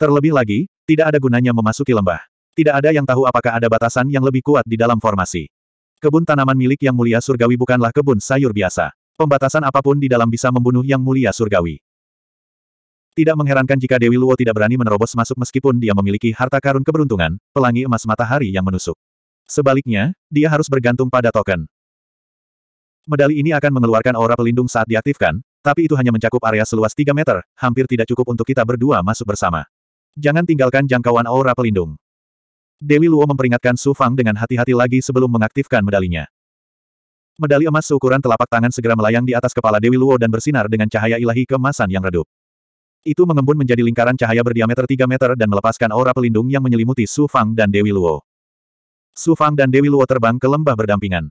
Terlebih lagi, tidak ada gunanya memasuki lembah. Tidak ada yang tahu apakah ada batasan yang lebih kuat di dalam formasi. Kebun tanaman milik Yang Mulia Surgawi bukanlah kebun sayur biasa. Pembatasan apapun di dalam bisa membunuh yang mulia surgawi. Tidak mengherankan jika Dewi Luo tidak berani menerobos masuk meskipun dia memiliki harta karun keberuntungan, pelangi emas matahari yang menusuk. Sebaliknya, dia harus bergantung pada token. Medali ini akan mengeluarkan aura pelindung saat diaktifkan, tapi itu hanya mencakup area seluas 3 meter, hampir tidak cukup untuk kita berdua masuk bersama. Jangan tinggalkan jangkauan aura pelindung. Dewi Luo memperingatkan Su Fang dengan hati-hati lagi sebelum mengaktifkan medalinya. Medali emas seukuran telapak tangan segera melayang di atas kepala Dewi Luo dan bersinar dengan cahaya ilahi kemasan yang redup. Itu mengembun menjadi lingkaran cahaya berdiameter 3 meter dan melepaskan aura pelindung yang menyelimuti Su Fang dan Dewi Luo. Su Fang dan Dewi Luo terbang ke lembah berdampingan.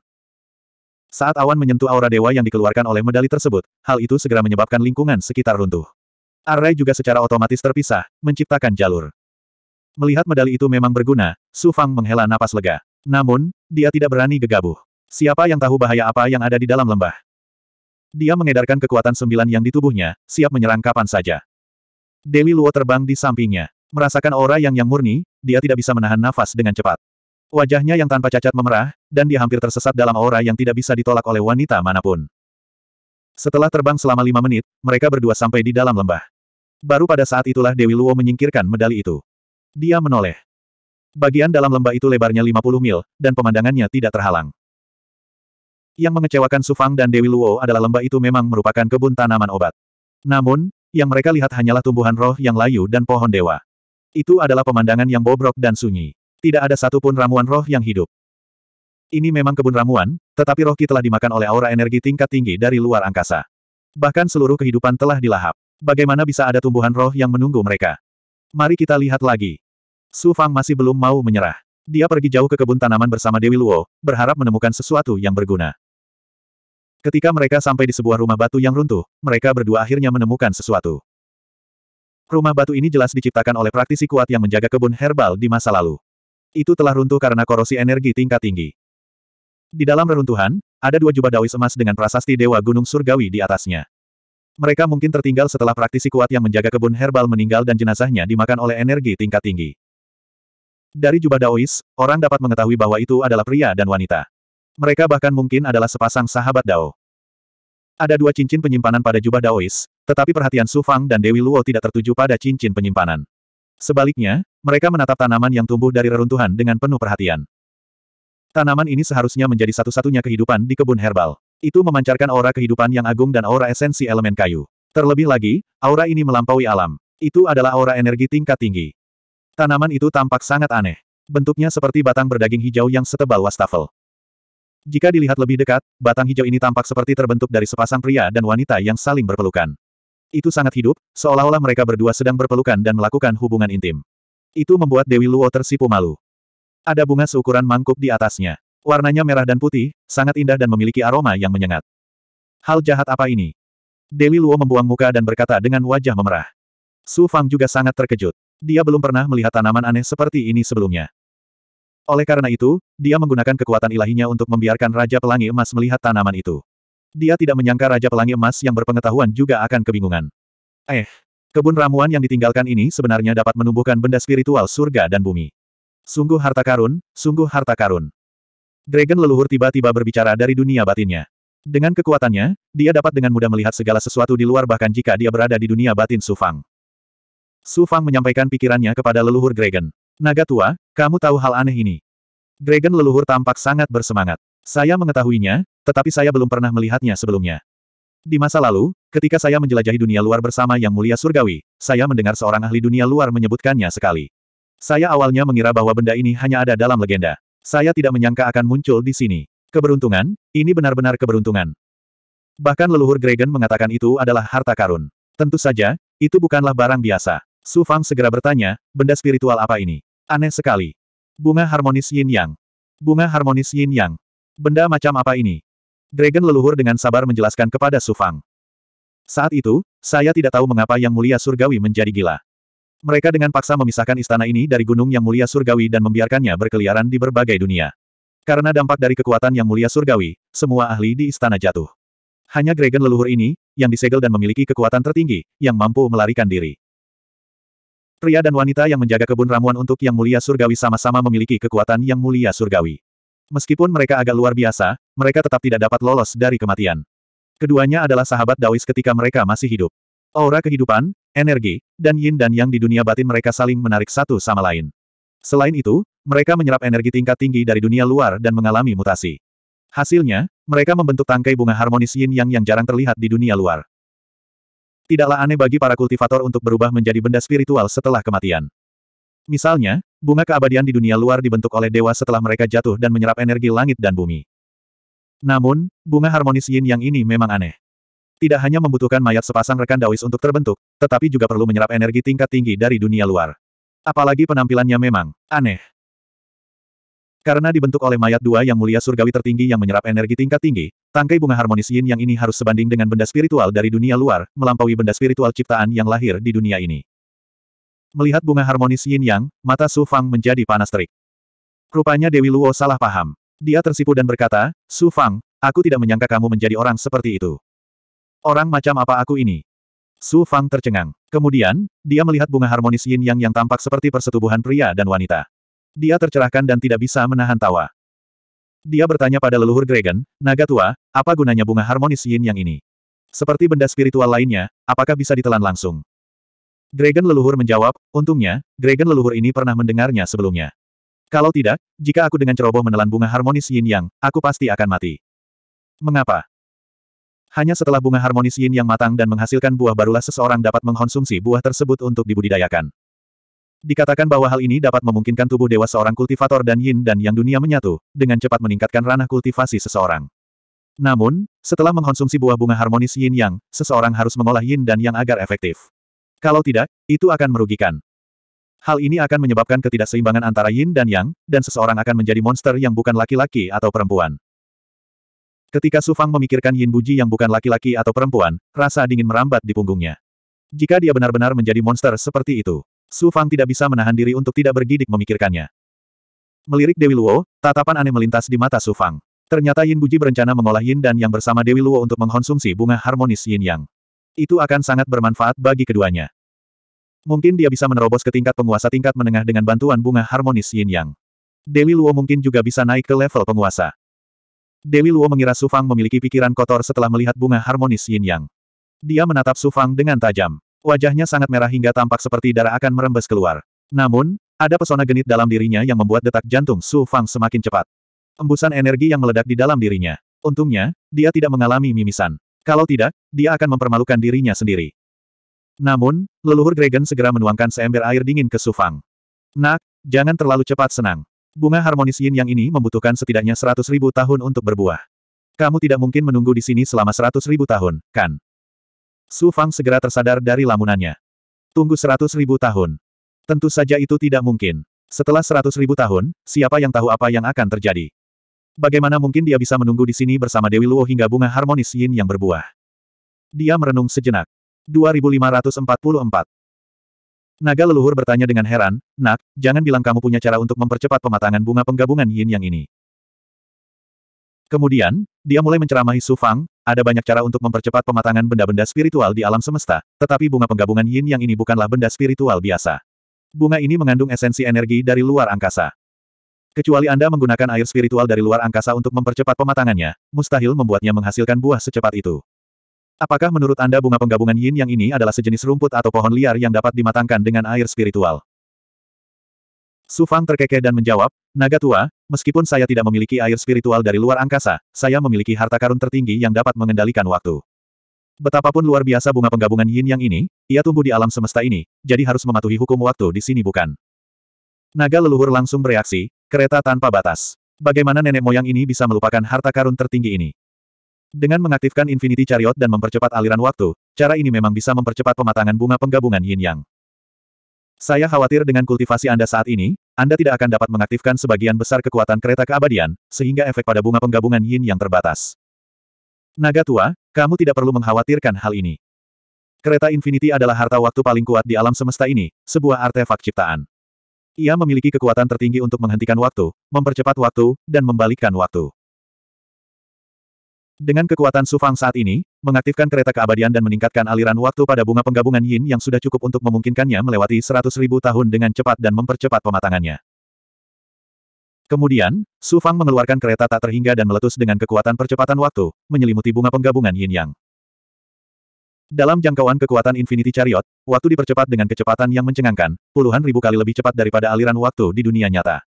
Saat awan menyentuh aura dewa yang dikeluarkan oleh medali tersebut, hal itu segera menyebabkan lingkungan sekitar runtuh. Array juga secara otomatis terpisah, menciptakan jalur. Melihat medali itu memang berguna, Su Fang menghela napas lega. Namun, dia tidak berani gegabah. Siapa yang tahu bahaya apa yang ada di dalam lembah? Dia mengedarkan kekuatan sembilan yang di tubuhnya, siap menyerang kapan saja. Dewi Luo terbang di sampingnya. Merasakan aura yang yang murni, dia tidak bisa menahan nafas dengan cepat. Wajahnya yang tanpa cacat memerah, dan dia hampir tersesat dalam aura yang tidak bisa ditolak oleh wanita manapun. Setelah terbang selama lima menit, mereka berdua sampai di dalam lembah. Baru pada saat itulah Dewi Luo menyingkirkan medali itu. Dia menoleh. Bagian dalam lembah itu lebarnya 50 mil, dan pemandangannya tidak terhalang. Yang mengecewakan Sufang dan Dewi Luo adalah lembah itu memang merupakan kebun tanaman obat. Namun, yang mereka lihat hanyalah tumbuhan roh yang layu dan pohon dewa. Itu adalah pemandangan yang bobrok dan sunyi. Tidak ada satupun ramuan roh yang hidup. Ini memang kebun ramuan, tetapi roh kita telah dimakan oleh aura energi tingkat tinggi dari luar angkasa. Bahkan seluruh kehidupan telah dilahap. Bagaimana bisa ada tumbuhan roh yang menunggu mereka? Mari kita lihat lagi. Su Fang masih belum mau menyerah. Dia pergi jauh ke kebun tanaman bersama Dewi Luo, berharap menemukan sesuatu yang berguna. Ketika mereka sampai di sebuah rumah batu yang runtuh, mereka berdua akhirnya menemukan sesuatu. Rumah batu ini jelas diciptakan oleh praktisi kuat yang menjaga kebun herbal di masa lalu. Itu telah runtuh karena korosi energi tingkat tinggi. Di dalam reruntuhan, ada dua jubah dawis emas dengan prasasti Dewa Gunung Surgawi di atasnya. Mereka mungkin tertinggal setelah praktisi kuat yang menjaga kebun herbal meninggal dan jenazahnya dimakan oleh energi tingkat tinggi. Dari jubah daois, orang dapat mengetahui bahwa itu adalah pria dan wanita. Mereka bahkan mungkin adalah sepasang sahabat dao. Ada dua cincin penyimpanan pada jubah Daois, tetapi perhatian Su Fang dan Dewi Luo tidak tertuju pada cincin penyimpanan. Sebaliknya, mereka menatap tanaman yang tumbuh dari reruntuhan dengan penuh perhatian. Tanaman ini seharusnya menjadi satu-satunya kehidupan di kebun herbal. Itu memancarkan aura kehidupan yang agung dan aura esensi elemen kayu. Terlebih lagi, aura ini melampaui alam. Itu adalah aura energi tingkat tinggi. Tanaman itu tampak sangat aneh. Bentuknya seperti batang berdaging hijau yang setebal wastafel. Jika dilihat lebih dekat, batang hijau ini tampak seperti terbentuk dari sepasang pria dan wanita yang saling berpelukan. Itu sangat hidup, seolah-olah mereka berdua sedang berpelukan dan melakukan hubungan intim. Itu membuat Dewi Luo tersipu malu. Ada bunga seukuran mangkuk di atasnya. Warnanya merah dan putih, sangat indah dan memiliki aroma yang menyengat. Hal jahat apa ini? Dewi Luo membuang muka dan berkata dengan wajah memerah. Su Fang juga sangat terkejut. Dia belum pernah melihat tanaman aneh seperti ini sebelumnya. Oleh karena itu, dia menggunakan kekuatan ilahinya untuk membiarkan Raja Pelangi Emas melihat tanaman itu. Dia tidak menyangka Raja Pelangi Emas yang berpengetahuan juga akan kebingungan. Eh, kebun ramuan yang ditinggalkan ini sebenarnya dapat menumbuhkan benda spiritual surga dan bumi. Sungguh harta karun, sungguh harta karun. Dragon leluhur tiba-tiba berbicara dari dunia batinnya. Dengan kekuatannya, dia dapat dengan mudah melihat segala sesuatu di luar bahkan jika dia berada di dunia batin Sufang. Sufang menyampaikan pikirannya kepada leluhur Dragon. Naga tua, kamu tahu hal aneh ini. Dragon leluhur tampak sangat bersemangat. Saya mengetahuinya, tetapi saya belum pernah melihatnya sebelumnya. Di masa lalu, ketika saya menjelajahi dunia luar bersama Yang Mulia Surgawi, saya mendengar seorang ahli dunia luar menyebutkannya sekali. Saya awalnya mengira bahwa benda ini hanya ada dalam legenda. Saya tidak menyangka akan muncul di sini. Keberuntungan, ini benar-benar keberuntungan. Bahkan leluhur Dragon mengatakan itu adalah harta karun. Tentu saja, itu bukanlah barang biasa. Su Fang segera bertanya, benda spiritual apa ini? Aneh sekali. Bunga harmonis yin yang. Bunga harmonis yin yang. Benda macam apa ini? Dragon leluhur dengan sabar menjelaskan kepada Sufang. Saat itu, saya tidak tahu mengapa Yang Mulia Surgawi menjadi gila. Mereka dengan paksa memisahkan istana ini dari gunung Yang Mulia Surgawi dan membiarkannya berkeliaran di berbagai dunia. Karena dampak dari kekuatan Yang Mulia Surgawi, semua ahli di istana jatuh. Hanya Dragon leluhur ini, yang disegel dan memiliki kekuatan tertinggi, yang mampu melarikan diri. Pria dan wanita yang menjaga kebun ramuan untuk Yang Mulia Surgawi sama-sama memiliki kekuatan Yang Mulia Surgawi. Meskipun mereka agak luar biasa, mereka tetap tidak dapat lolos dari kematian. Keduanya adalah sahabat Daois ketika mereka masih hidup. Aura kehidupan, energi, dan yin dan yang di dunia batin mereka saling menarik satu sama lain. Selain itu, mereka menyerap energi tingkat tinggi dari dunia luar dan mengalami mutasi. Hasilnya, mereka membentuk tangkai bunga harmonis yin yang yang jarang terlihat di dunia luar. Tidaklah aneh bagi para kultivator untuk berubah menjadi benda spiritual setelah kematian. Misalnya, bunga keabadian di dunia luar dibentuk oleh dewa setelah mereka jatuh dan menyerap energi langit dan bumi. Namun, bunga harmonis yin yang ini memang aneh. Tidak hanya membutuhkan mayat sepasang rekan Daois untuk terbentuk, tetapi juga perlu menyerap energi tingkat tinggi dari dunia luar. Apalagi penampilannya memang aneh. Karena dibentuk oleh mayat dua yang mulia surgawi tertinggi yang menyerap energi tingkat tinggi, tangkai bunga harmonis yin yang ini harus sebanding dengan benda spiritual dari dunia luar, melampaui benda spiritual ciptaan yang lahir di dunia ini. Melihat bunga harmonis yin yang, mata Su Fang menjadi panas terik. Rupanya Dewi Luo salah paham. Dia tersipu dan berkata, Su Fang, aku tidak menyangka kamu menjadi orang seperti itu. Orang macam apa aku ini? Su Fang tercengang. Kemudian, dia melihat bunga harmonis yin yang yang tampak seperti persetubuhan pria dan wanita. Dia tercerahkan dan tidak bisa menahan tawa. Dia bertanya pada leluhur Dragon, naga tua, apa gunanya bunga harmonis yin yang ini? Seperti benda spiritual lainnya, apakah bisa ditelan langsung? Dragon leluhur menjawab, untungnya, Dragon leluhur ini pernah mendengarnya sebelumnya. Kalau tidak, jika aku dengan ceroboh menelan bunga harmonis yin yang, aku pasti akan mati. Mengapa? Hanya setelah bunga harmonis yin yang matang dan menghasilkan buah barulah seseorang dapat mengkonsumsi buah tersebut untuk dibudidayakan. Dikatakan bahwa hal ini dapat memungkinkan tubuh dewa seorang kultivator dan yin dan yang dunia menyatu, dengan cepat meningkatkan ranah kultivasi seseorang. Namun, setelah mengkonsumsi buah bunga harmonis yin yang, seseorang harus mengolah yin dan yang agar efektif. Kalau tidak, itu akan merugikan. Hal ini akan menyebabkan ketidakseimbangan antara yin dan yang, dan seseorang akan menjadi monster yang bukan laki-laki atau perempuan. Ketika Sufang memikirkan Yin Buji yang bukan laki-laki atau perempuan, rasa dingin merambat di punggungnya. Jika dia benar-benar menjadi monster seperti itu, Su Fang tidak bisa menahan diri untuk tidak bergidik memikirkannya. Melirik Dewi Luo, tatapan aneh melintas di mata Su Fang. Ternyata Yin Buji berencana mengolah Yin dan Yang bersama Dewi Luo untuk mengkonsumsi bunga harmonis Yin Yang. Itu akan sangat bermanfaat bagi keduanya. Mungkin dia bisa menerobos ke tingkat penguasa tingkat menengah dengan bantuan bunga harmonis Yin Yang. Dewi Luo mungkin juga bisa naik ke level penguasa. Dewi Luo mengira Su Fang memiliki pikiran kotor setelah melihat bunga harmonis Yin Yang. Dia menatap Su Fang dengan tajam. Wajahnya sangat merah hingga tampak seperti darah akan merembes keluar. Namun, ada pesona genit dalam dirinya yang membuat detak jantung Su Fang semakin cepat. Embusan energi yang meledak di dalam dirinya. Untungnya, dia tidak mengalami mimisan. Kalau tidak, dia akan mempermalukan dirinya sendiri. Namun, leluhur Gregen segera menuangkan seember air dingin ke Su Fang. Nak, jangan terlalu cepat senang. Bunga harmonis yin yang ini membutuhkan setidaknya seratus ribu tahun untuk berbuah. Kamu tidak mungkin menunggu di sini selama seratus ribu tahun, kan? Su Fang segera tersadar dari lamunannya. Tunggu seratus ribu tahun. Tentu saja itu tidak mungkin. Setelah seratus ribu tahun, siapa yang tahu apa yang akan terjadi? Bagaimana mungkin dia bisa menunggu di sini bersama Dewi Luo hingga bunga harmonis yin yang berbuah? Dia merenung sejenak. 2544 Naga leluhur bertanya dengan heran, Nak, jangan bilang kamu punya cara untuk mempercepat pematangan bunga penggabungan yin yang ini. Kemudian, dia mulai menceramahi Su Fang, ada banyak cara untuk mempercepat pematangan benda-benda spiritual di alam semesta, tetapi bunga penggabungan yin yang ini bukanlah benda spiritual biasa. Bunga ini mengandung esensi energi dari luar angkasa. Kecuali Anda menggunakan air spiritual dari luar angkasa untuk mempercepat pematangannya, mustahil membuatnya menghasilkan buah secepat itu. Apakah menurut Anda bunga penggabungan yin yang ini adalah sejenis rumput atau pohon liar yang dapat dimatangkan dengan air spiritual? Su Fang terkekeh dan menjawab, Naga tua, meskipun saya tidak memiliki air spiritual dari luar angkasa, saya memiliki harta karun tertinggi yang dapat mengendalikan waktu. Betapapun luar biasa bunga penggabungan yin yang ini, ia tumbuh di alam semesta ini, jadi harus mematuhi hukum waktu di sini bukan? Naga leluhur langsung bereaksi, kereta tanpa batas. Bagaimana nenek moyang ini bisa melupakan harta karun tertinggi ini? Dengan mengaktifkan Infinity Chariot dan mempercepat aliran waktu, cara ini memang bisa mempercepat pematangan bunga penggabungan yin yang. Saya khawatir dengan kultivasi Anda saat ini, Anda tidak akan dapat mengaktifkan sebagian besar kekuatan kereta keabadian, sehingga efek pada bunga penggabungan yin yang terbatas. Naga tua, kamu tidak perlu mengkhawatirkan hal ini. Kereta Infinity adalah harta waktu paling kuat di alam semesta ini, sebuah artefak ciptaan. Ia memiliki kekuatan tertinggi untuk menghentikan waktu, mempercepat waktu, dan membalikkan waktu. Dengan kekuatan Sufang saat ini, mengaktifkan kereta keabadian dan meningkatkan aliran waktu pada bunga penggabungan yin yang sudah cukup untuk memungkinkannya melewati seratus ribu tahun dengan cepat dan mempercepat pematangannya. Kemudian, Su Fang mengeluarkan kereta tak terhingga dan meletus dengan kekuatan percepatan waktu, menyelimuti bunga penggabungan yin yang. Dalam jangkauan kekuatan Infinity Chariot, waktu dipercepat dengan kecepatan yang mencengangkan, puluhan ribu kali lebih cepat daripada aliran waktu di dunia nyata.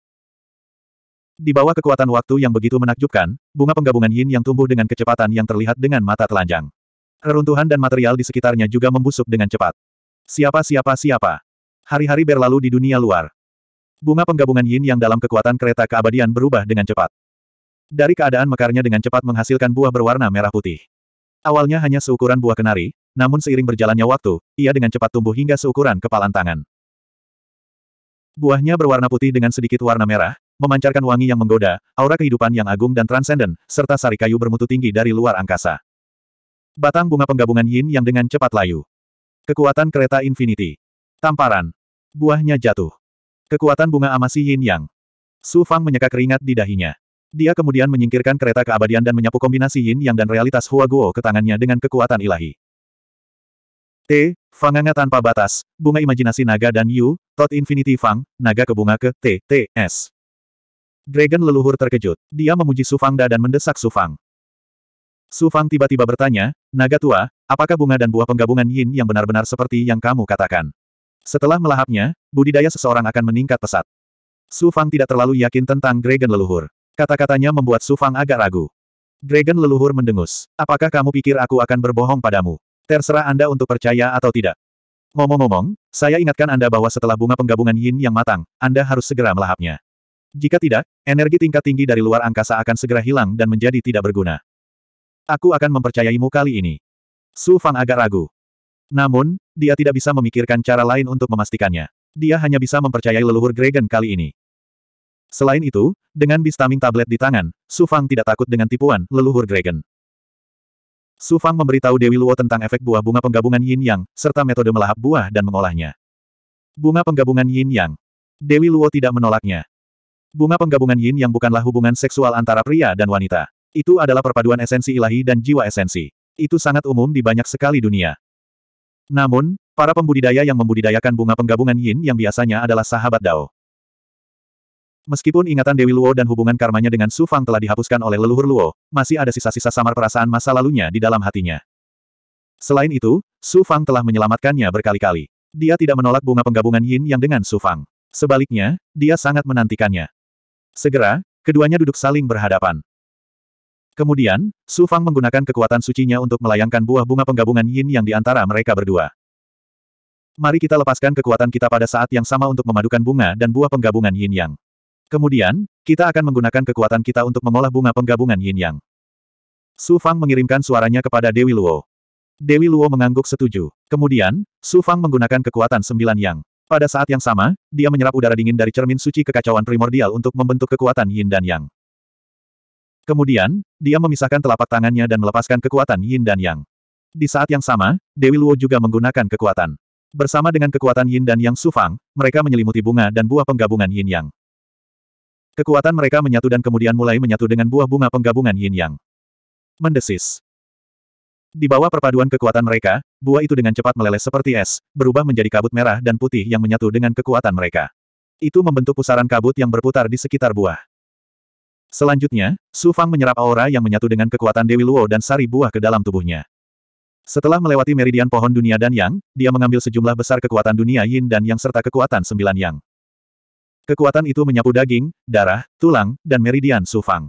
Di bawah kekuatan waktu yang begitu menakjubkan, bunga penggabungan yin yang tumbuh dengan kecepatan yang terlihat dengan mata telanjang. Reruntuhan dan material di sekitarnya juga membusuk dengan cepat. Siapa siapa siapa. Hari-hari berlalu di dunia luar. Bunga penggabungan yin yang dalam kekuatan kereta keabadian berubah dengan cepat. Dari keadaan mekarnya dengan cepat menghasilkan buah berwarna merah putih. Awalnya hanya seukuran buah kenari, namun seiring berjalannya waktu, ia dengan cepat tumbuh hingga seukuran kepalan tangan. Buahnya berwarna putih dengan sedikit warna merah, memancarkan wangi yang menggoda, aura kehidupan yang agung dan transenden, serta sari kayu bermutu tinggi dari luar angkasa. Batang bunga penggabungan yin yang dengan cepat layu. Kekuatan kereta infinity. Tamparan. Buahnya jatuh. Kekuatan bunga amasi yin yang. Su Fang menyeka keringat di dahinya. Dia kemudian menyingkirkan kereta keabadian dan menyapu kombinasi yin yang dan realitas Hua Guo ke tangannya dengan kekuatan ilahi. T. Fanganga tanpa batas, bunga imajinasi naga dan Yu, Tot Infinity Fang, naga ke bunga ke T, T, S. Dragon leluhur terkejut. Dia memuji Sufangda dan mendesak Sufang. Sufang tiba-tiba bertanya, Naga tua, apakah bunga dan buah penggabungan yin yang benar-benar seperti yang kamu katakan? Setelah melahapnya, budidaya seseorang akan meningkat pesat. Sufang tidak terlalu yakin tentang Dragon leluhur. Kata-katanya membuat Sufang agak ragu. Dragon leluhur mendengus. Apakah kamu pikir aku akan berbohong padamu? Terserah Anda untuk percaya atau tidak. Ngomong-ngomong, saya ingatkan Anda bahwa setelah bunga penggabungan yin yang matang, Anda harus segera melahapnya. Jika tidak, energi tingkat tinggi dari luar angkasa akan segera hilang dan menjadi tidak berguna. Aku akan mempercayaimu kali ini. Su Fang agak ragu. Namun, dia tidak bisa memikirkan cara lain untuk memastikannya. Dia hanya bisa mempercayai leluhur Gregen kali ini. Selain itu, dengan bistaming tablet di tangan, Su Fang tidak takut dengan tipuan leluhur Gregen. Su Fang memberitahu Dewi Luo tentang efek buah bunga penggabungan yin yang, serta metode melahap buah dan mengolahnya. Bunga penggabungan yin yang. Dewi Luo tidak menolaknya. Bunga penggabungan yin yang bukanlah hubungan seksual antara pria dan wanita. Itu adalah perpaduan esensi ilahi dan jiwa esensi. Itu sangat umum di banyak sekali dunia. Namun, para pembudidaya yang membudidayakan bunga penggabungan yin yang biasanya adalah sahabat Dao. Meskipun ingatan Dewi Luo dan hubungan karmanya dengan Su Fang telah dihapuskan oleh leluhur Luo, masih ada sisa-sisa samar perasaan masa lalunya di dalam hatinya. Selain itu, Su Fang telah menyelamatkannya berkali-kali. Dia tidak menolak bunga penggabungan Yin yang dengan Su Fang. Sebaliknya, dia sangat menantikannya. Segera, keduanya duduk saling berhadapan. Kemudian, Su Fang menggunakan kekuatan sucinya untuk melayangkan buah bunga penggabungan yin yang di antara mereka berdua. Mari kita lepaskan kekuatan kita pada saat yang sama untuk memadukan bunga dan buah penggabungan yin yang. Kemudian, kita akan menggunakan kekuatan kita untuk mengolah bunga penggabungan yin yang. Su Fang mengirimkan suaranya kepada Dewi Luo. Dewi Luo mengangguk setuju. Kemudian, Su Fang menggunakan kekuatan sembilan yang. Pada saat yang sama, dia menyerap udara dingin dari cermin suci kekacauan primordial untuk membentuk kekuatan yin dan yang. Kemudian, dia memisahkan telapak tangannya dan melepaskan kekuatan yin dan yang. Di saat yang sama, Dewi Luo juga menggunakan kekuatan. Bersama dengan kekuatan yin dan yang sufang, mereka menyelimuti bunga dan buah penggabungan yin yang. Kekuatan mereka menyatu dan kemudian mulai menyatu dengan buah bunga penggabungan yin yang. Mendesis. Di bawah perpaduan kekuatan mereka, buah itu dengan cepat meleleh seperti es, berubah menjadi kabut merah dan putih yang menyatu dengan kekuatan mereka. Itu membentuk pusaran kabut yang berputar di sekitar buah. Selanjutnya, Su Fang menyerap aura yang menyatu dengan kekuatan Dewi Luo dan sari buah ke dalam tubuhnya. Setelah melewati meridian pohon dunia dan yang, dia mengambil sejumlah besar kekuatan dunia yin dan yang serta kekuatan sembilan yang. Kekuatan itu menyapu daging, darah, tulang, dan meridian Su Fang.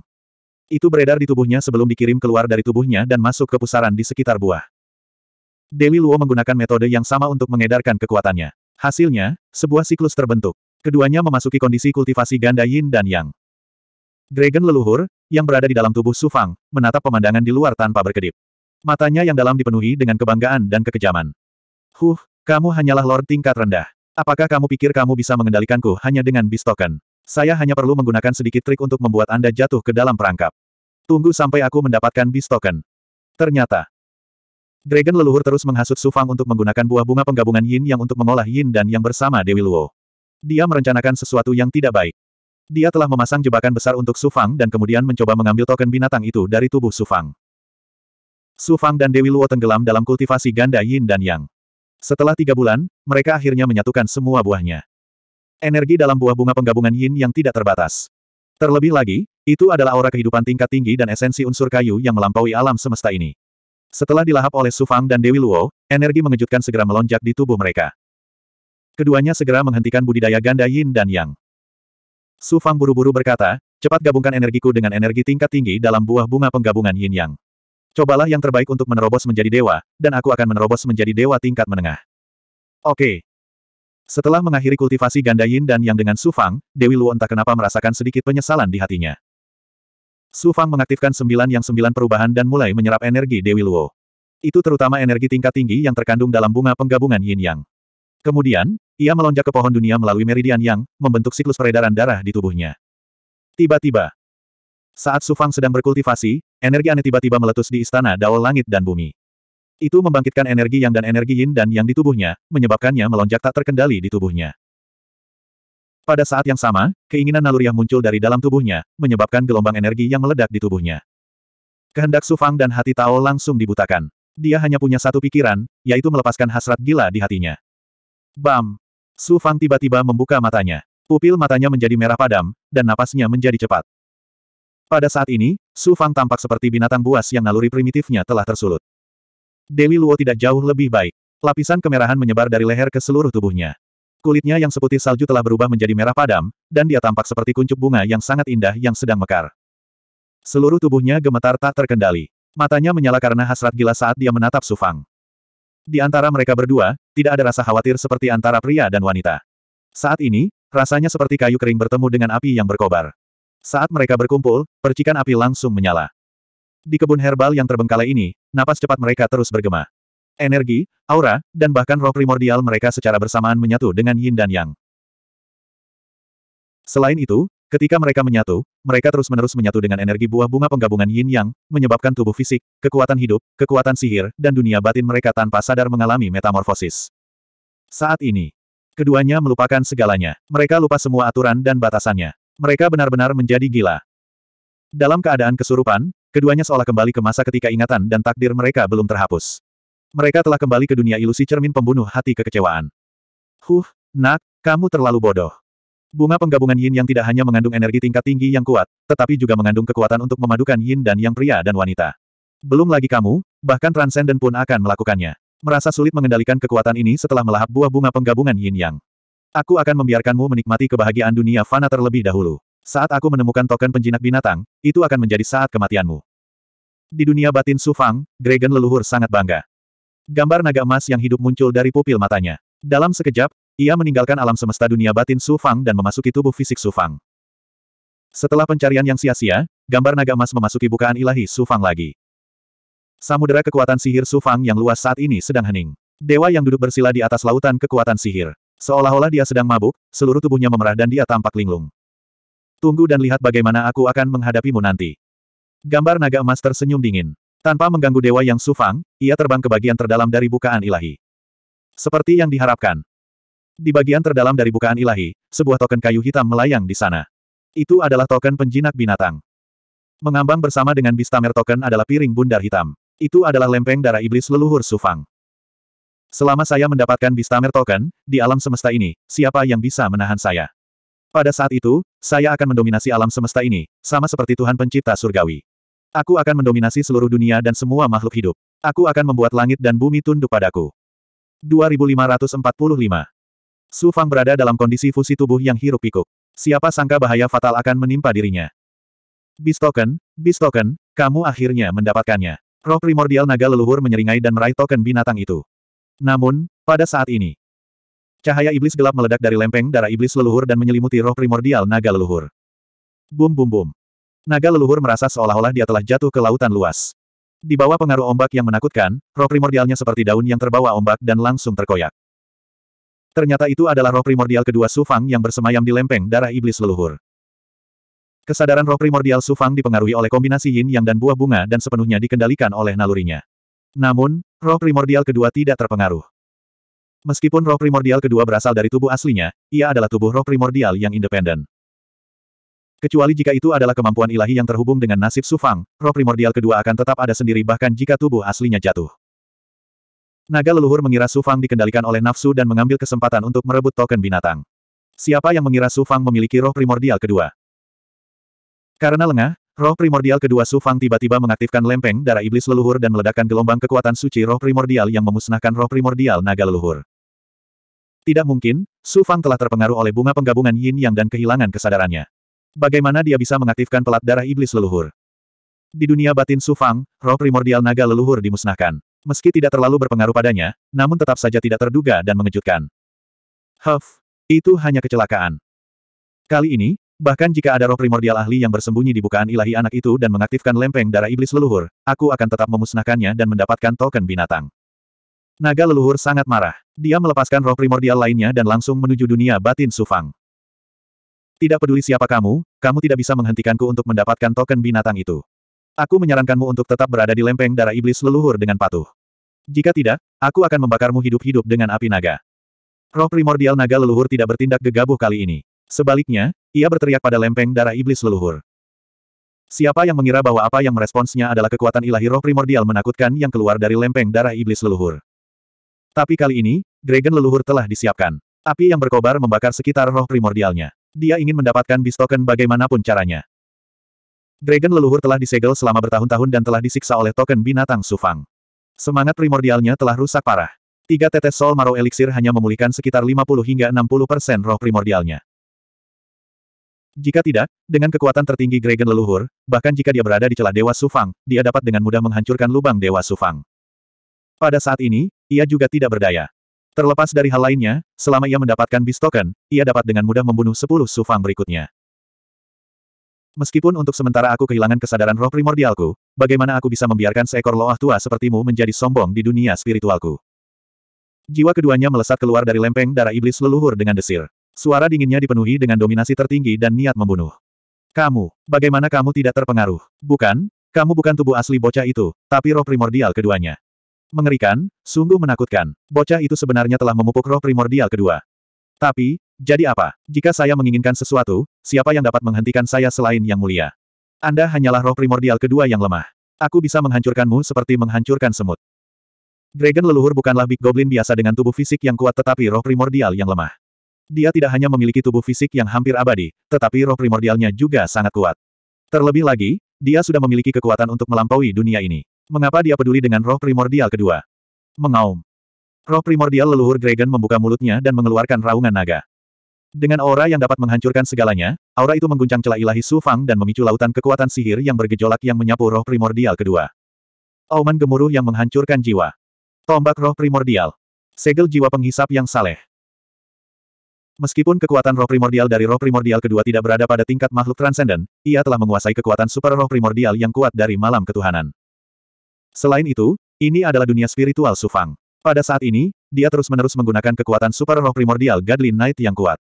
Itu beredar di tubuhnya sebelum dikirim keluar dari tubuhnya dan masuk ke pusaran di sekitar buah. Dewi Luo menggunakan metode yang sama untuk mengedarkan kekuatannya. Hasilnya, sebuah siklus terbentuk. Keduanya memasuki kondisi kultivasi ganda yin dan yang. Dragon leluhur, yang berada di dalam tubuh Sufang, menatap pemandangan di luar tanpa berkedip. Matanya yang dalam dipenuhi dengan kebanggaan dan kekejaman. Huh, kamu hanyalah lord tingkat rendah. Apakah kamu pikir kamu bisa mengendalikanku hanya dengan bistoken? Saya hanya perlu menggunakan sedikit trik untuk membuat Anda jatuh ke dalam perangkap. Tunggu sampai aku mendapatkan beast token. Ternyata. Dragon leluhur terus menghasut Su Fang untuk menggunakan buah bunga penggabungan yin yang untuk mengolah yin dan yang bersama Dewi Luo. Dia merencanakan sesuatu yang tidak baik. Dia telah memasang jebakan besar untuk Su Fang dan kemudian mencoba mengambil token binatang itu dari tubuh Su Fang. Su Fang dan Dewi Luo tenggelam dalam kultivasi ganda yin dan yang. Setelah tiga bulan, mereka akhirnya menyatukan semua buahnya. Energi dalam buah bunga penggabungan yin yang tidak terbatas. Terlebih lagi, itu adalah aura kehidupan tingkat tinggi dan esensi unsur kayu yang melampaui alam semesta ini. Setelah dilahap oleh Sufang dan Dewi Luo, energi mengejutkan segera melonjak di tubuh mereka. Keduanya segera menghentikan budidaya ganda Yin dan Yang. Sufang buru-buru berkata, cepat gabungkan energiku dengan energi tingkat tinggi dalam buah bunga penggabungan Yin Yang. Cobalah yang terbaik untuk menerobos menjadi dewa, dan aku akan menerobos menjadi dewa tingkat menengah. Oke, setelah mengakhiri kultivasi ganda yin dan yang dengan Sufang, Dewi Lu entah kenapa merasakan sedikit penyesalan di hatinya. Sufang mengaktifkan sembilan yang sembilan perubahan dan mulai menyerap energi Dewi Luo. Itu terutama energi tingkat tinggi yang terkandung dalam bunga penggabungan yin yang. Kemudian, ia melonjak ke pohon dunia melalui meridian yang membentuk siklus peredaran darah di tubuhnya. Tiba-tiba, saat Sufang sedang berkultivasi, energi aneh tiba-tiba meletus di istana Dao Langit dan Bumi. Itu membangkitkan energi yang dan energi yin dan yang di tubuhnya, menyebabkannya melonjak tak terkendali di tubuhnya. Pada saat yang sama, keinginan naluriah muncul dari dalam tubuhnya, menyebabkan gelombang energi yang meledak di tubuhnya. Kehendak Sufang dan hati Tao langsung dibutakan. Dia hanya punya satu pikiran, yaitu melepaskan hasrat gila di hatinya. Bam! Sufang tiba-tiba membuka matanya. Pupil matanya menjadi merah padam, dan napasnya menjadi cepat. Pada saat ini, Sufang tampak seperti binatang buas yang naluri primitifnya telah tersulut. Dewi Luo tidak jauh lebih baik. Lapisan kemerahan menyebar dari leher ke seluruh tubuhnya. Kulitnya yang seputih salju telah berubah menjadi merah padam, dan dia tampak seperti kuncup bunga yang sangat indah yang sedang mekar. Seluruh tubuhnya gemetar tak terkendali. Matanya menyala karena hasrat gila saat dia menatap Sufang. Di antara mereka berdua, tidak ada rasa khawatir seperti antara pria dan wanita. Saat ini, rasanya seperti kayu kering bertemu dengan api yang berkobar. Saat mereka berkumpul, percikan api langsung menyala. Di kebun herbal yang terbengkalai ini, napas cepat mereka terus bergema. Energi, aura, dan bahkan roh primordial mereka secara bersamaan menyatu dengan yin dan yang. Selain itu, ketika mereka menyatu, mereka terus-menerus menyatu dengan energi buah bunga penggabungan yin yang, menyebabkan tubuh fisik, kekuatan hidup, kekuatan sihir, dan dunia batin mereka tanpa sadar mengalami metamorfosis. Saat ini, keduanya melupakan segalanya. Mereka lupa semua aturan dan batasannya. Mereka benar-benar menjadi gila. Dalam keadaan kesurupan, Keduanya seolah kembali ke masa ketika ingatan dan takdir mereka belum terhapus. Mereka telah kembali ke dunia ilusi cermin pembunuh hati kekecewaan. Huh, nak, kamu terlalu bodoh. Bunga penggabungan yin yang tidak hanya mengandung energi tingkat tinggi yang kuat, tetapi juga mengandung kekuatan untuk memadukan yin dan yang pria dan wanita. Belum lagi kamu, bahkan transenden pun akan melakukannya. Merasa sulit mengendalikan kekuatan ini setelah melahap buah bunga penggabungan yin yang. Aku akan membiarkanmu menikmati kebahagiaan dunia fana terlebih dahulu. Saat aku menemukan token penjinak binatang, itu akan menjadi saat kematianmu. Di dunia batin Sufang, Dragon leluhur sangat bangga. Gambar naga emas yang hidup muncul dari pupil matanya. Dalam sekejap, ia meninggalkan alam semesta dunia batin Sufang dan memasuki tubuh fisik Sufang. Setelah pencarian yang sia-sia, gambar naga emas memasuki bukaan ilahi Sufang lagi. Samudera kekuatan sihir Sufang yang luas saat ini sedang hening. Dewa yang duduk bersila di atas lautan kekuatan sihir. Seolah-olah dia sedang mabuk, seluruh tubuhnya memerah dan dia tampak linglung. Tunggu dan lihat bagaimana aku akan menghadapimu nanti. Gambar naga emas tersenyum dingin. Tanpa mengganggu Dewa Yang Sufang, ia terbang ke bagian terdalam dari bukaan ilahi. Seperti yang diharapkan. Di bagian terdalam dari bukaan ilahi, sebuah token kayu hitam melayang di sana. Itu adalah token penjinak binatang. Mengambang bersama dengan Bistamer token adalah piring bundar hitam. Itu adalah lempeng darah iblis leluhur Sufang. Selama saya mendapatkan Bistamer token, di alam semesta ini, siapa yang bisa menahan saya? Pada saat itu, saya akan mendominasi alam semesta ini, sama seperti Tuhan pencipta surgawi. Aku akan mendominasi seluruh dunia dan semua makhluk hidup. Aku akan membuat langit dan bumi tunduk padaku. 2545 Su Fang berada dalam kondisi fusi tubuh yang hirup pikuk. Siapa sangka bahaya fatal akan menimpa dirinya. Bistoken, Bistoken, kamu akhirnya mendapatkannya. Roh primordial naga leluhur menyeringai dan meraih token binatang itu. Namun, pada saat ini, Cahaya iblis gelap meledak dari lempeng darah iblis leluhur dan menyelimuti roh primordial naga leluhur. Bum bum bum. Naga leluhur merasa seolah-olah dia telah jatuh ke lautan luas. Di bawah pengaruh ombak yang menakutkan, roh primordialnya seperti daun yang terbawa ombak dan langsung terkoyak. Ternyata itu adalah roh primordial kedua Sufang yang bersemayam di lempeng darah iblis leluhur. Kesadaran roh primordial Sufang dipengaruhi oleh kombinasi yin yang dan buah bunga dan sepenuhnya dikendalikan oleh nalurinya. Namun, roh primordial kedua tidak terpengaruh. Meskipun roh primordial kedua berasal dari tubuh aslinya, ia adalah tubuh roh primordial yang independen. Kecuali jika itu adalah kemampuan ilahi yang terhubung dengan nasib Sufang, roh primordial kedua akan tetap ada sendiri bahkan jika tubuh aslinya jatuh. Naga leluhur mengira Sufang dikendalikan oleh nafsu dan mengambil kesempatan untuk merebut token binatang. Siapa yang mengira Sufang memiliki roh primordial kedua? Karena lengah, roh primordial kedua Sufang tiba-tiba mengaktifkan lempeng darah iblis leluhur dan meledakkan gelombang kekuatan suci roh primordial yang memusnahkan roh primordial naga leluhur. Tidak mungkin, Su Fang telah terpengaruh oleh bunga penggabungan yin yang dan kehilangan kesadarannya. Bagaimana dia bisa mengaktifkan pelat darah iblis leluhur? Di dunia batin Su Fang, roh primordial naga leluhur dimusnahkan. Meski tidak terlalu berpengaruh padanya, namun tetap saja tidak terduga dan mengejutkan. Huff, itu hanya kecelakaan. Kali ini, Bahkan jika ada roh primordial ahli yang bersembunyi di bukaan ilahi anak itu dan mengaktifkan lempeng darah iblis leluhur, aku akan tetap memusnahkannya dan mendapatkan token binatang. Naga leluhur sangat marah. Dia melepaskan roh primordial lainnya dan langsung menuju dunia batin Sufang. Tidak peduli siapa kamu, kamu tidak bisa menghentikanku untuk mendapatkan token binatang itu. Aku menyarankanmu untuk tetap berada di lempeng darah iblis leluhur dengan patuh. Jika tidak, aku akan membakarmu hidup-hidup dengan api naga. Roh primordial naga leluhur tidak bertindak gegabah kali ini. Sebaliknya, ia berteriak pada lempeng darah iblis leluhur. Siapa yang mengira bahwa apa yang meresponsnya adalah kekuatan ilahi roh primordial menakutkan yang keluar dari lempeng darah iblis leluhur? Tapi kali ini, Dragon leluhur telah disiapkan. Api yang berkobar membakar sekitar roh primordialnya. Dia ingin mendapatkan bis bagaimanapun caranya. Dragon leluhur telah disegel selama bertahun-tahun dan telah disiksa oleh token binatang Sufang. Semangat primordialnya telah rusak parah. Tiga tetes Sol Maro Elixir hanya memulihkan sekitar 50 hingga 60 persen roh primordialnya. Jika tidak, dengan kekuatan tertinggi Dragon leluhur, bahkan jika dia berada di celah Dewa Sufang, dia dapat dengan mudah menghancurkan lubang Dewa Sufang. Pada saat ini, ia juga tidak berdaya. Terlepas dari hal lainnya, selama ia mendapatkan Beast Token, ia dapat dengan mudah membunuh 10 Sufang berikutnya. Meskipun untuk sementara aku kehilangan kesadaran roh primordialku, bagaimana aku bisa membiarkan seekor loah tua sepertimu menjadi sombong di dunia spiritualku? Jiwa keduanya melesat keluar dari lempeng darah iblis leluhur dengan desir. Suara dinginnya dipenuhi dengan dominasi tertinggi dan niat membunuh. Kamu, bagaimana kamu tidak terpengaruh? Bukan, kamu bukan tubuh asli bocah itu, tapi roh primordial keduanya. Mengerikan, sungguh menakutkan. Bocah itu sebenarnya telah memupuk roh primordial kedua. Tapi, jadi apa? Jika saya menginginkan sesuatu, siapa yang dapat menghentikan saya selain yang mulia? Anda hanyalah roh primordial kedua yang lemah. Aku bisa menghancurkanmu seperti menghancurkan semut. Dragon leluhur bukanlah Big Goblin biasa dengan tubuh fisik yang kuat tetapi roh primordial yang lemah. Dia tidak hanya memiliki tubuh fisik yang hampir abadi, tetapi roh primordialnya juga sangat kuat. Terlebih lagi, dia sudah memiliki kekuatan untuk melampaui dunia ini. Mengapa dia peduli dengan roh primordial kedua? Mengaum. Roh primordial leluhur Gregan membuka mulutnya dan mengeluarkan raungan naga. Dengan aura yang dapat menghancurkan segalanya, aura itu mengguncang celah ilahi Su Fang dan memicu lautan kekuatan sihir yang bergejolak yang menyapu roh primordial kedua. Auman gemuruh yang menghancurkan jiwa. Tombak roh primordial. Segel jiwa penghisap yang saleh. Meskipun kekuatan roh primordial dari roh primordial kedua tidak berada pada tingkat makhluk transenden, ia telah menguasai kekuatan super roh primordial yang kuat dari malam ketuhanan. Selain itu, ini adalah dunia spiritual Sufang. Pada saat ini, dia terus-menerus menggunakan kekuatan super roh primordial Godly Knight yang kuat.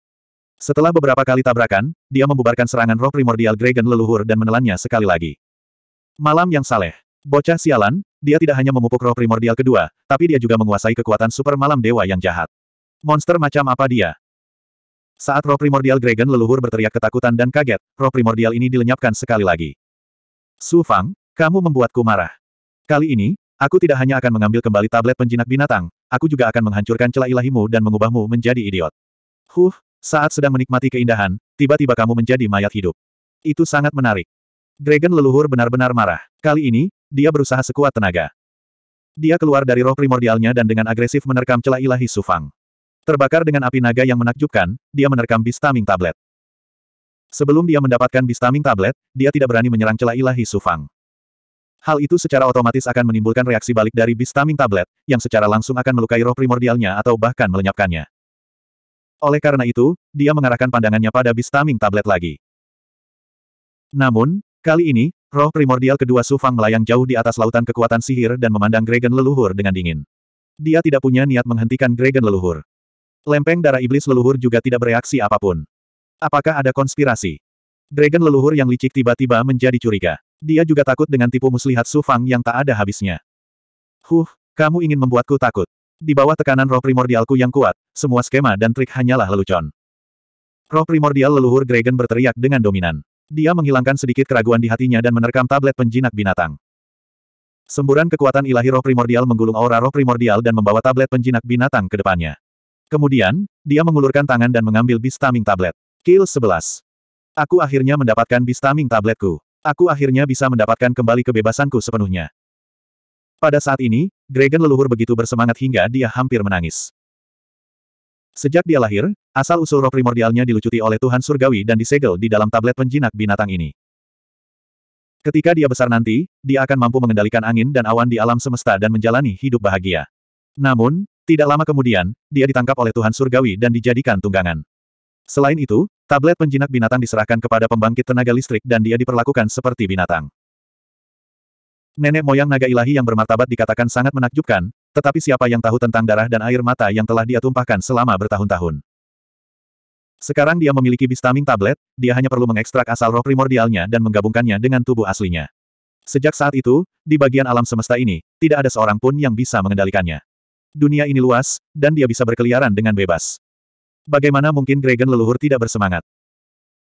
Setelah beberapa kali tabrakan, dia membubarkan serangan roh primordial Dragon leluhur dan menelannya sekali lagi. Malam yang saleh. Bocah sialan, dia tidak hanya memupuk roh primordial kedua, tapi dia juga menguasai kekuatan super malam dewa yang jahat. Monster macam apa dia? Saat roh primordial Dragon leluhur berteriak ketakutan dan kaget, roh primordial ini dilenyapkan sekali lagi. Su Fang, kamu membuatku marah. Kali ini, aku tidak hanya akan mengambil kembali tablet penjinak binatang, aku juga akan menghancurkan celah ilahimu dan mengubahmu menjadi idiot. Huh, saat sedang menikmati keindahan, tiba-tiba kamu menjadi mayat hidup. Itu sangat menarik. Dragon leluhur benar-benar marah. Kali ini, dia berusaha sekuat tenaga. Dia keluar dari roh primordialnya dan dengan agresif menerkam celah ilahi Sufang. Terbakar dengan api naga yang menakjubkan, dia menerkam Bistaming Tablet. Sebelum dia mendapatkan Bistaming Tablet, dia tidak berani menyerang celah ilahi Sufang hal itu secara otomatis akan menimbulkan reaksi balik dari Bistaming Tablet, yang secara langsung akan melukai roh primordialnya atau bahkan melenyapkannya. Oleh karena itu, dia mengarahkan pandangannya pada Bistaming Tablet lagi. Namun, kali ini, roh primordial kedua Sufang melayang jauh di atas lautan kekuatan sihir dan memandang Gregen leluhur dengan dingin. Dia tidak punya niat menghentikan Gregen leluhur. Lempeng darah iblis leluhur juga tidak bereaksi apapun. Apakah ada konspirasi? Dragon leluhur yang licik tiba-tiba menjadi curiga. Dia juga takut dengan tipu muslihat Su Fang yang tak ada habisnya. Huh, kamu ingin membuatku takut. Di bawah tekanan roh primordialku yang kuat, semua skema dan trik hanyalah lelucon. Roh primordial leluhur Dragon berteriak dengan dominan. Dia menghilangkan sedikit keraguan di hatinya dan menerkam tablet penjinak binatang. Semburan kekuatan ilahi roh primordial menggulung aura roh primordial dan membawa tablet penjinak binatang ke depannya. Kemudian, dia mengulurkan tangan dan mengambil bistaming tablet. Kill 11. Aku akhirnya mendapatkan bistaming tabletku. Aku akhirnya bisa mendapatkan kembali kebebasanku sepenuhnya. Pada saat ini, Dragon leluhur begitu bersemangat hingga dia hampir menangis. Sejak dia lahir, asal-usul roh primordialnya dilucuti oleh Tuhan Surgawi dan disegel di dalam tablet penjinak binatang ini. Ketika dia besar nanti, dia akan mampu mengendalikan angin dan awan di alam semesta dan menjalani hidup bahagia. Namun, tidak lama kemudian, dia ditangkap oleh Tuhan Surgawi dan dijadikan tunggangan. Selain itu, tablet penjinak binatang diserahkan kepada pembangkit tenaga listrik dan dia diperlakukan seperti binatang. Nenek moyang naga ilahi yang bermartabat dikatakan sangat menakjubkan, tetapi siapa yang tahu tentang darah dan air mata yang telah dia tumpahkan selama bertahun-tahun. Sekarang dia memiliki bistaming tablet, dia hanya perlu mengekstrak asal roh primordialnya dan menggabungkannya dengan tubuh aslinya. Sejak saat itu, di bagian alam semesta ini, tidak ada seorang pun yang bisa mengendalikannya. Dunia ini luas, dan dia bisa berkeliaran dengan bebas. Bagaimana mungkin Gregen leluhur tidak bersemangat?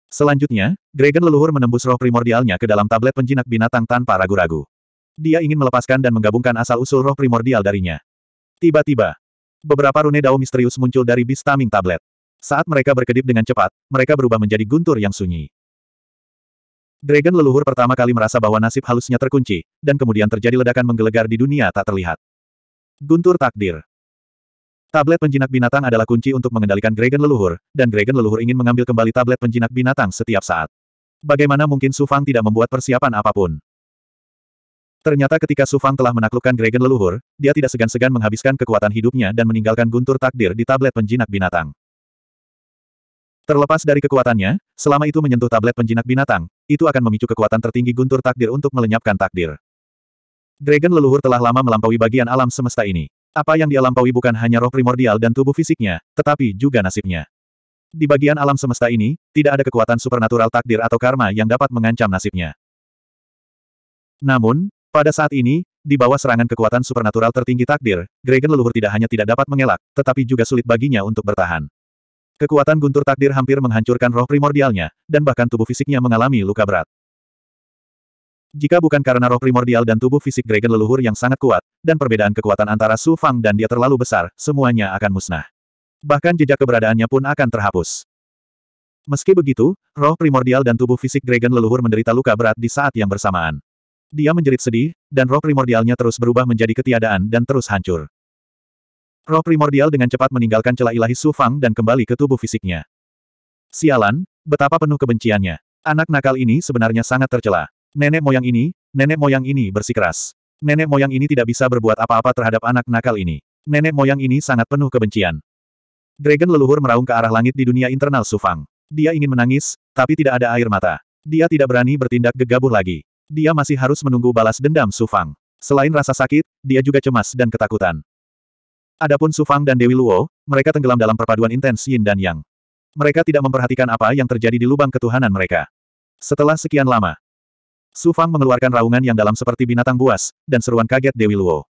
Selanjutnya, Gregen leluhur menembus roh primordialnya ke dalam tablet penjinak binatang tanpa ragu-ragu. Dia ingin melepaskan dan menggabungkan asal-usul roh primordial darinya. Tiba-tiba, beberapa rune dao misterius muncul dari bis taming tablet. Saat mereka berkedip dengan cepat, mereka berubah menjadi guntur yang sunyi. Dragon leluhur pertama kali merasa bahwa nasib halusnya terkunci, dan kemudian terjadi ledakan menggelegar di dunia tak terlihat. Guntur takdir. Tablet penjinak binatang adalah kunci untuk mengendalikan Dragon leluhur, dan Dragon leluhur ingin mengambil kembali tablet penjinak binatang setiap saat. Bagaimana mungkin Su Fang tidak membuat persiapan apapun? Ternyata ketika Su Fang telah menaklukkan Dragon leluhur, dia tidak segan-segan menghabiskan kekuatan hidupnya dan meninggalkan guntur takdir di tablet penjinak binatang. Terlepas dari kekuatannya, selama itu menyentuh tablet penjinak binatang, itu akan memicu kekuatan tertinggi guntur takdir untuk melenyapkan takdir. Dragon leluhur telah lama melampaui bagian alam semesta ini. Apa yang dia lampaui bukan hanya roh primordial dan tubuh fisiknya, tetapi juga nasibnya. Di bagian alam semesta ini, tidak ada kekuatan supernatural takdir atau karma yang dapat mengancam nasibnya. Namun, pada saat ini, di bawah serangan kekuatan supernatural tertinggi takdir, Dragon leluhur tidak hanya tidak dapat mengelak, tetapi juga sulit baginya untuk bertahan. Kekuatan guntur takdir hampir menghancurkan roh primordialnya, dan bahkan tubuh fisiknya mengalami luka berat. Jika bukan karena roh primordial dan tubuh fisik Dragon leluhur yang sangat kuat, dan perbedaan kekuatan antara Su Fang dan dia terlalu besar, semuanya akan musnah. Bahkan jejak keberadaannya pun akan terhapus. Meski begitu, roh primordial dan tubuh fisik Dragon leluhur menderita luka berat di saat yang bersamaan. Dia menjerit sedih, dan roh primordialnya terus berubah menjadi ketiadaan dan terus hancur. Roh primordial dengan cepat meninggalkan celah ilahi Su Fang dan kembali ke tubuh fisiknya. Sialan, betapa penuh kebenciannya. Anak nakal ini sebenarnya sangat tercela. Nenek moyang ini, nenek moyang ini bersikeras. Nenek moyang ini tidak bisa berbuat apa-apa terhadap anak nakal ini. Nenek moyang ini sangat penuh kebencian. Dragon leluhur meraung ke arah langit di dunia internal Sufang. Dia ingin menangis, tapi tidak ada air mata. Dia tidak berani bertindak gegabah lagi. Dia masih harus menunggu balas dendam Sufang. Selain rasa sakit, dia juga cemas dan ketakutan. Adapun Sufang dan Dewi Luo, mereka tenggelam dalam perpaduan intens Yin dan Yang. Mereka tidak memperhatikan apa yang terjadi di lubang ketuhanan mereka. Setelah sekian lama, Su Fang mengeluarkan raungan yang dalam seperti binatang buas, dan seruan kaget Dewi Luo.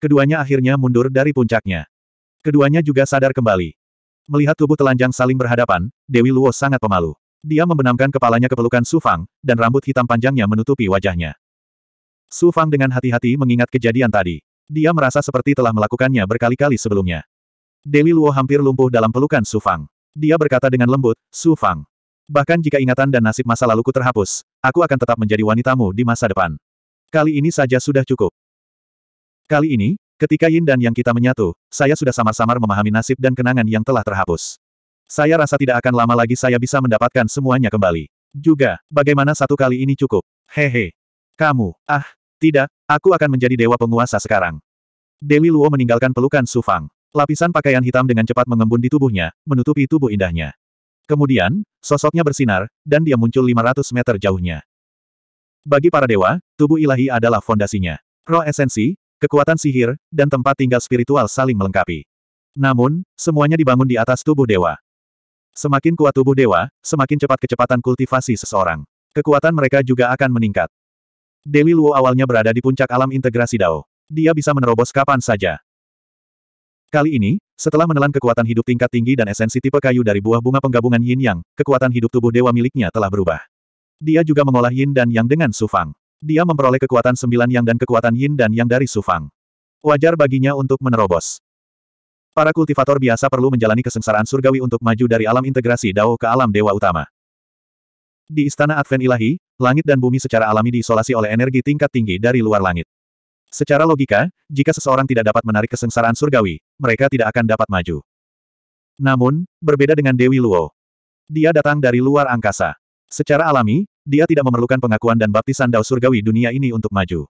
Keduanya akhirnya mundur dari puncaknya. Keduanya juga sadar kembali. Melihat tubuh telanjang saling berhadapan, Dewi Luo sangat pemalu. Dia membenamkan kepalanya ke pelukan Su Fang, dan rambut hitam panjangnya menutupi wajahnya. Su Fang dengan hati-hati mengingat kejadian tadi. Dia merasa seperti telah melakukannya berkali-kali sebelumnya. Dewi Luo hampir lumpuh dalam pelukan Su Fang. Dia berkata dengan lembut, Su Fang. Bahkan jika ingatan dan nasib masa laluku terhapus, aku akan tetap menjadi wanitamu di masa depan. Kali ini saja sudah cukup. Kali ini, ketika Yin dan Yang kita menyatu, saya sudah samar-samar memahami nasib dan kenangan yang telah terhapus. Saya rasa tidak akan lama lagi saya bisa mendapatkan semuanya kembali. Juga, bagaimana satu kali ini cukup? Hehe. Kamu, ah, tidak, aku akan menjadi dewa penguasa sekarang. Dewi Luo meninggalkan pelukan Su Fang. Lapisan pakaian hitam dengan cepat mengembun di tubuhnya, menutupi tubuh indahnya. Kemudian, sosoknya bersinar, dan dia muncul 500 meter jauhnya. Bagi para dewa, tubuh ilahi adalah fondasinya. Roh esensi, kekuatan sihir, dan tempat tinggal spiritual saling melengkapi. Namun, semuanya dibangun di atas tubuh dewa. Semakin kuat tubuh dewa, semakin cepat kecepatan kultivasi seseorang. Kekuatan mereka juga akan meningkat. Dewi Luo awalnya berada di puncak alam integrasi Dao. Dia bisa menerobos kapan saja. Kali ini, setelah menelan kekuatan hidup tingkat tinggi dan esensi tipe kayu dari buah bunga penggabungan yin yang, kekuatan hidup tubuh dewa miliknya telah berubah. Dia juga mengolah yin dan yang dengan sufang. Dia memperoleh kekuatan sembilan yang dan kekuatan yin dan yang dari sufang. Wajar baginya untuk menerobos. Para kultivator biasa perlu menjalani kesengsaraan surgawi untuk maju dari alam integrasi Dao ke alam dewa utama. Di Istana Advent Ilahi, langit dan bumi secara alami diisolasi oleh energi tingkat tinggi dari luar langit. Secara logika, jika seseorang tidak dapat menarik kesengsaraan surgawi, mereka tidak akan dapat maju. Namun, berbeda dengan Dewi Luo. Dia datang dari luar angkasa. Secara alami, dia tidak memerlukan pengakuan dan baptisan dao surgawi dunia ini untuk maju.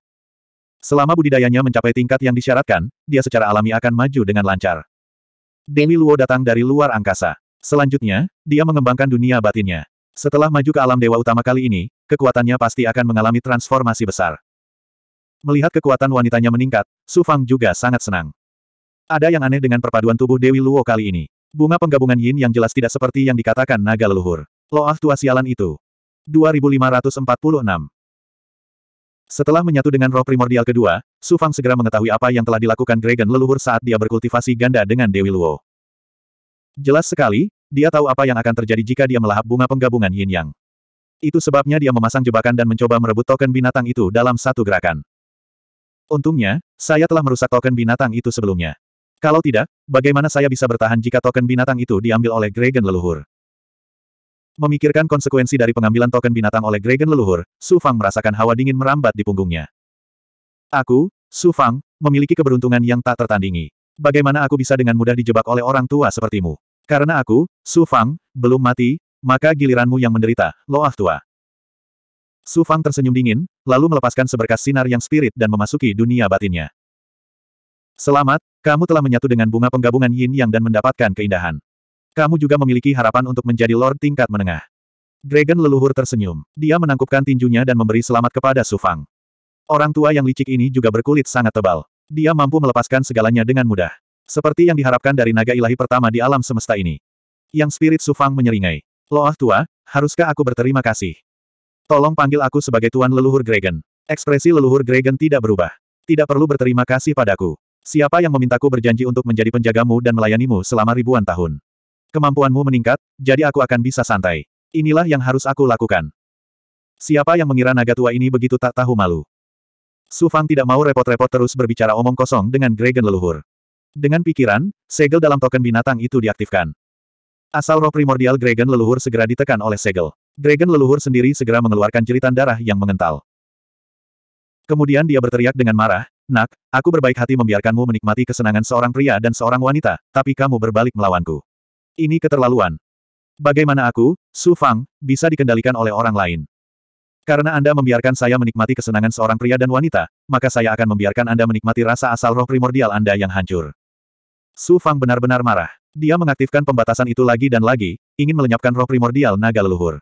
Selama budidayanya mencapai tingkat yang disyaratkan, dia secara alami akan maju dengan lancar. Dewi Luo datang dari luar angkasa. Selanjutnya, dia mengembangkan dunia batinnya. Setelah maju ke alam dewa utama kali ini, kekuatannya pasti akan mengalami transformasi besar. Melihat kekuatan wanitanya meningkat, Su Fang juga sangat senang. Ada yang aneh dengan perpaduan tubuh Dewi Luo kali ini. Bunga penggabungan yin yang jelas tidak seperti yang dikatakan naga leluhur. Loah tua sialan itu. 2546 Setelah menyatu dengan roh primordial kedua, Su Fang segera mengetahui apa yang telah dilakukan Dragon leluhur saat dia berkultivasi ganda dengan Dewi Luo. Jelas sekali, dia tahu apa yang akan terjadi jika dia melahap bunga penggabungan yin yang. Itu sebabnya dia memasang jebakan dan mencoba merebut token binatang itu dalam satu gerakan. Untungnya, saya telah merusak token binatang itu sebelumnya. Kalau tidak, bagaimana saya bisa bertahan jika token binatang itu diambil oleh Gregen leluhur? Memikirkan konsekuensi dari pengambilan token binatang oleh Gregen leluhur, Su Fang merasakan hawa dingin merambat di punggungnya. Aku, Su Fang, memiliki keberuntungan yang tak tertandingi. Bagaimana aku bisa dengan mudah dijebak oleh orang tua sepertimu? Karena aku, Su Fang, belum mati, maka giliranmu yang menderita, loah tua. Su Fang tersenyum dingin, lalu melepaskan seberkas sinar yang spirit dan memasuki dunia batinnya. Selamat, kamu telah menyatu dengan bunga penggabungan yin yang dan mendapatkan keindahan. Kamu juga memiliki harapan untuk menjadi lord tingkat menengah. Dragon leluhur tersenyum. Dia menangkupkan tinjunya dan memberi selamat kepada Sufang. Orang tua yang licik ini juga berkulit sangat tebal. Dia mampu melepaskan segalanya dengan mudah. Seperti yang diharapkan dari naga ilahi pertama di alam semesta ini. Yang spirit Sufang menyeringai. Loah tua, haruskah aku berterima kasih? Tolong panggil aku sebagai tuan leluhur Dragon. Ekspresi leluhur Dragon tidak berubah. Tidak perlu berterima kasih padaku. Siapa yang memintaku berjanji untuk menjadi penjagamu dan melayanimu selama ribuan tahun? Kemampuanmu meningkat, jadi aku akan bisa santai. Inilah yang harus aku lakukan. Siapa yang mengira naga tua ini begitu tak tahu malu? Su Fang tidak mau repot-repot terus berbicara omong kosong dengan Gregen leluhur. Dengan pikiran, segel dalam token binatang itu diaktifkan. Asal roh primordial Gregen leluhur segera ditekan oleh segel. Gregen leluhur sendiri segera mengeluarkan jeritan darah yang mengental. Kemudian dia berteriak dengan marah, Nak, aku berbaik hati membiarkanmu menikmati kesenangan seorang pria dan seorang wanita, tapi kamu berbalik melawanku. Ini keterlaluan. Bagaimana aku, Su Fang, bisa dikendalikan oleh orang lain? Karena Anda membiarkan saya menikmati kesenangan seorang pria dan wanita, maka saya akan membiarkan Anda menikmati rasa asal roh primordial Anda yang hancur. Su Fang benar-benar marah. Dia mengaktifkan pembatasan itu lagi dan lagi, ingin melenyapkan roh primordial naga leluhur.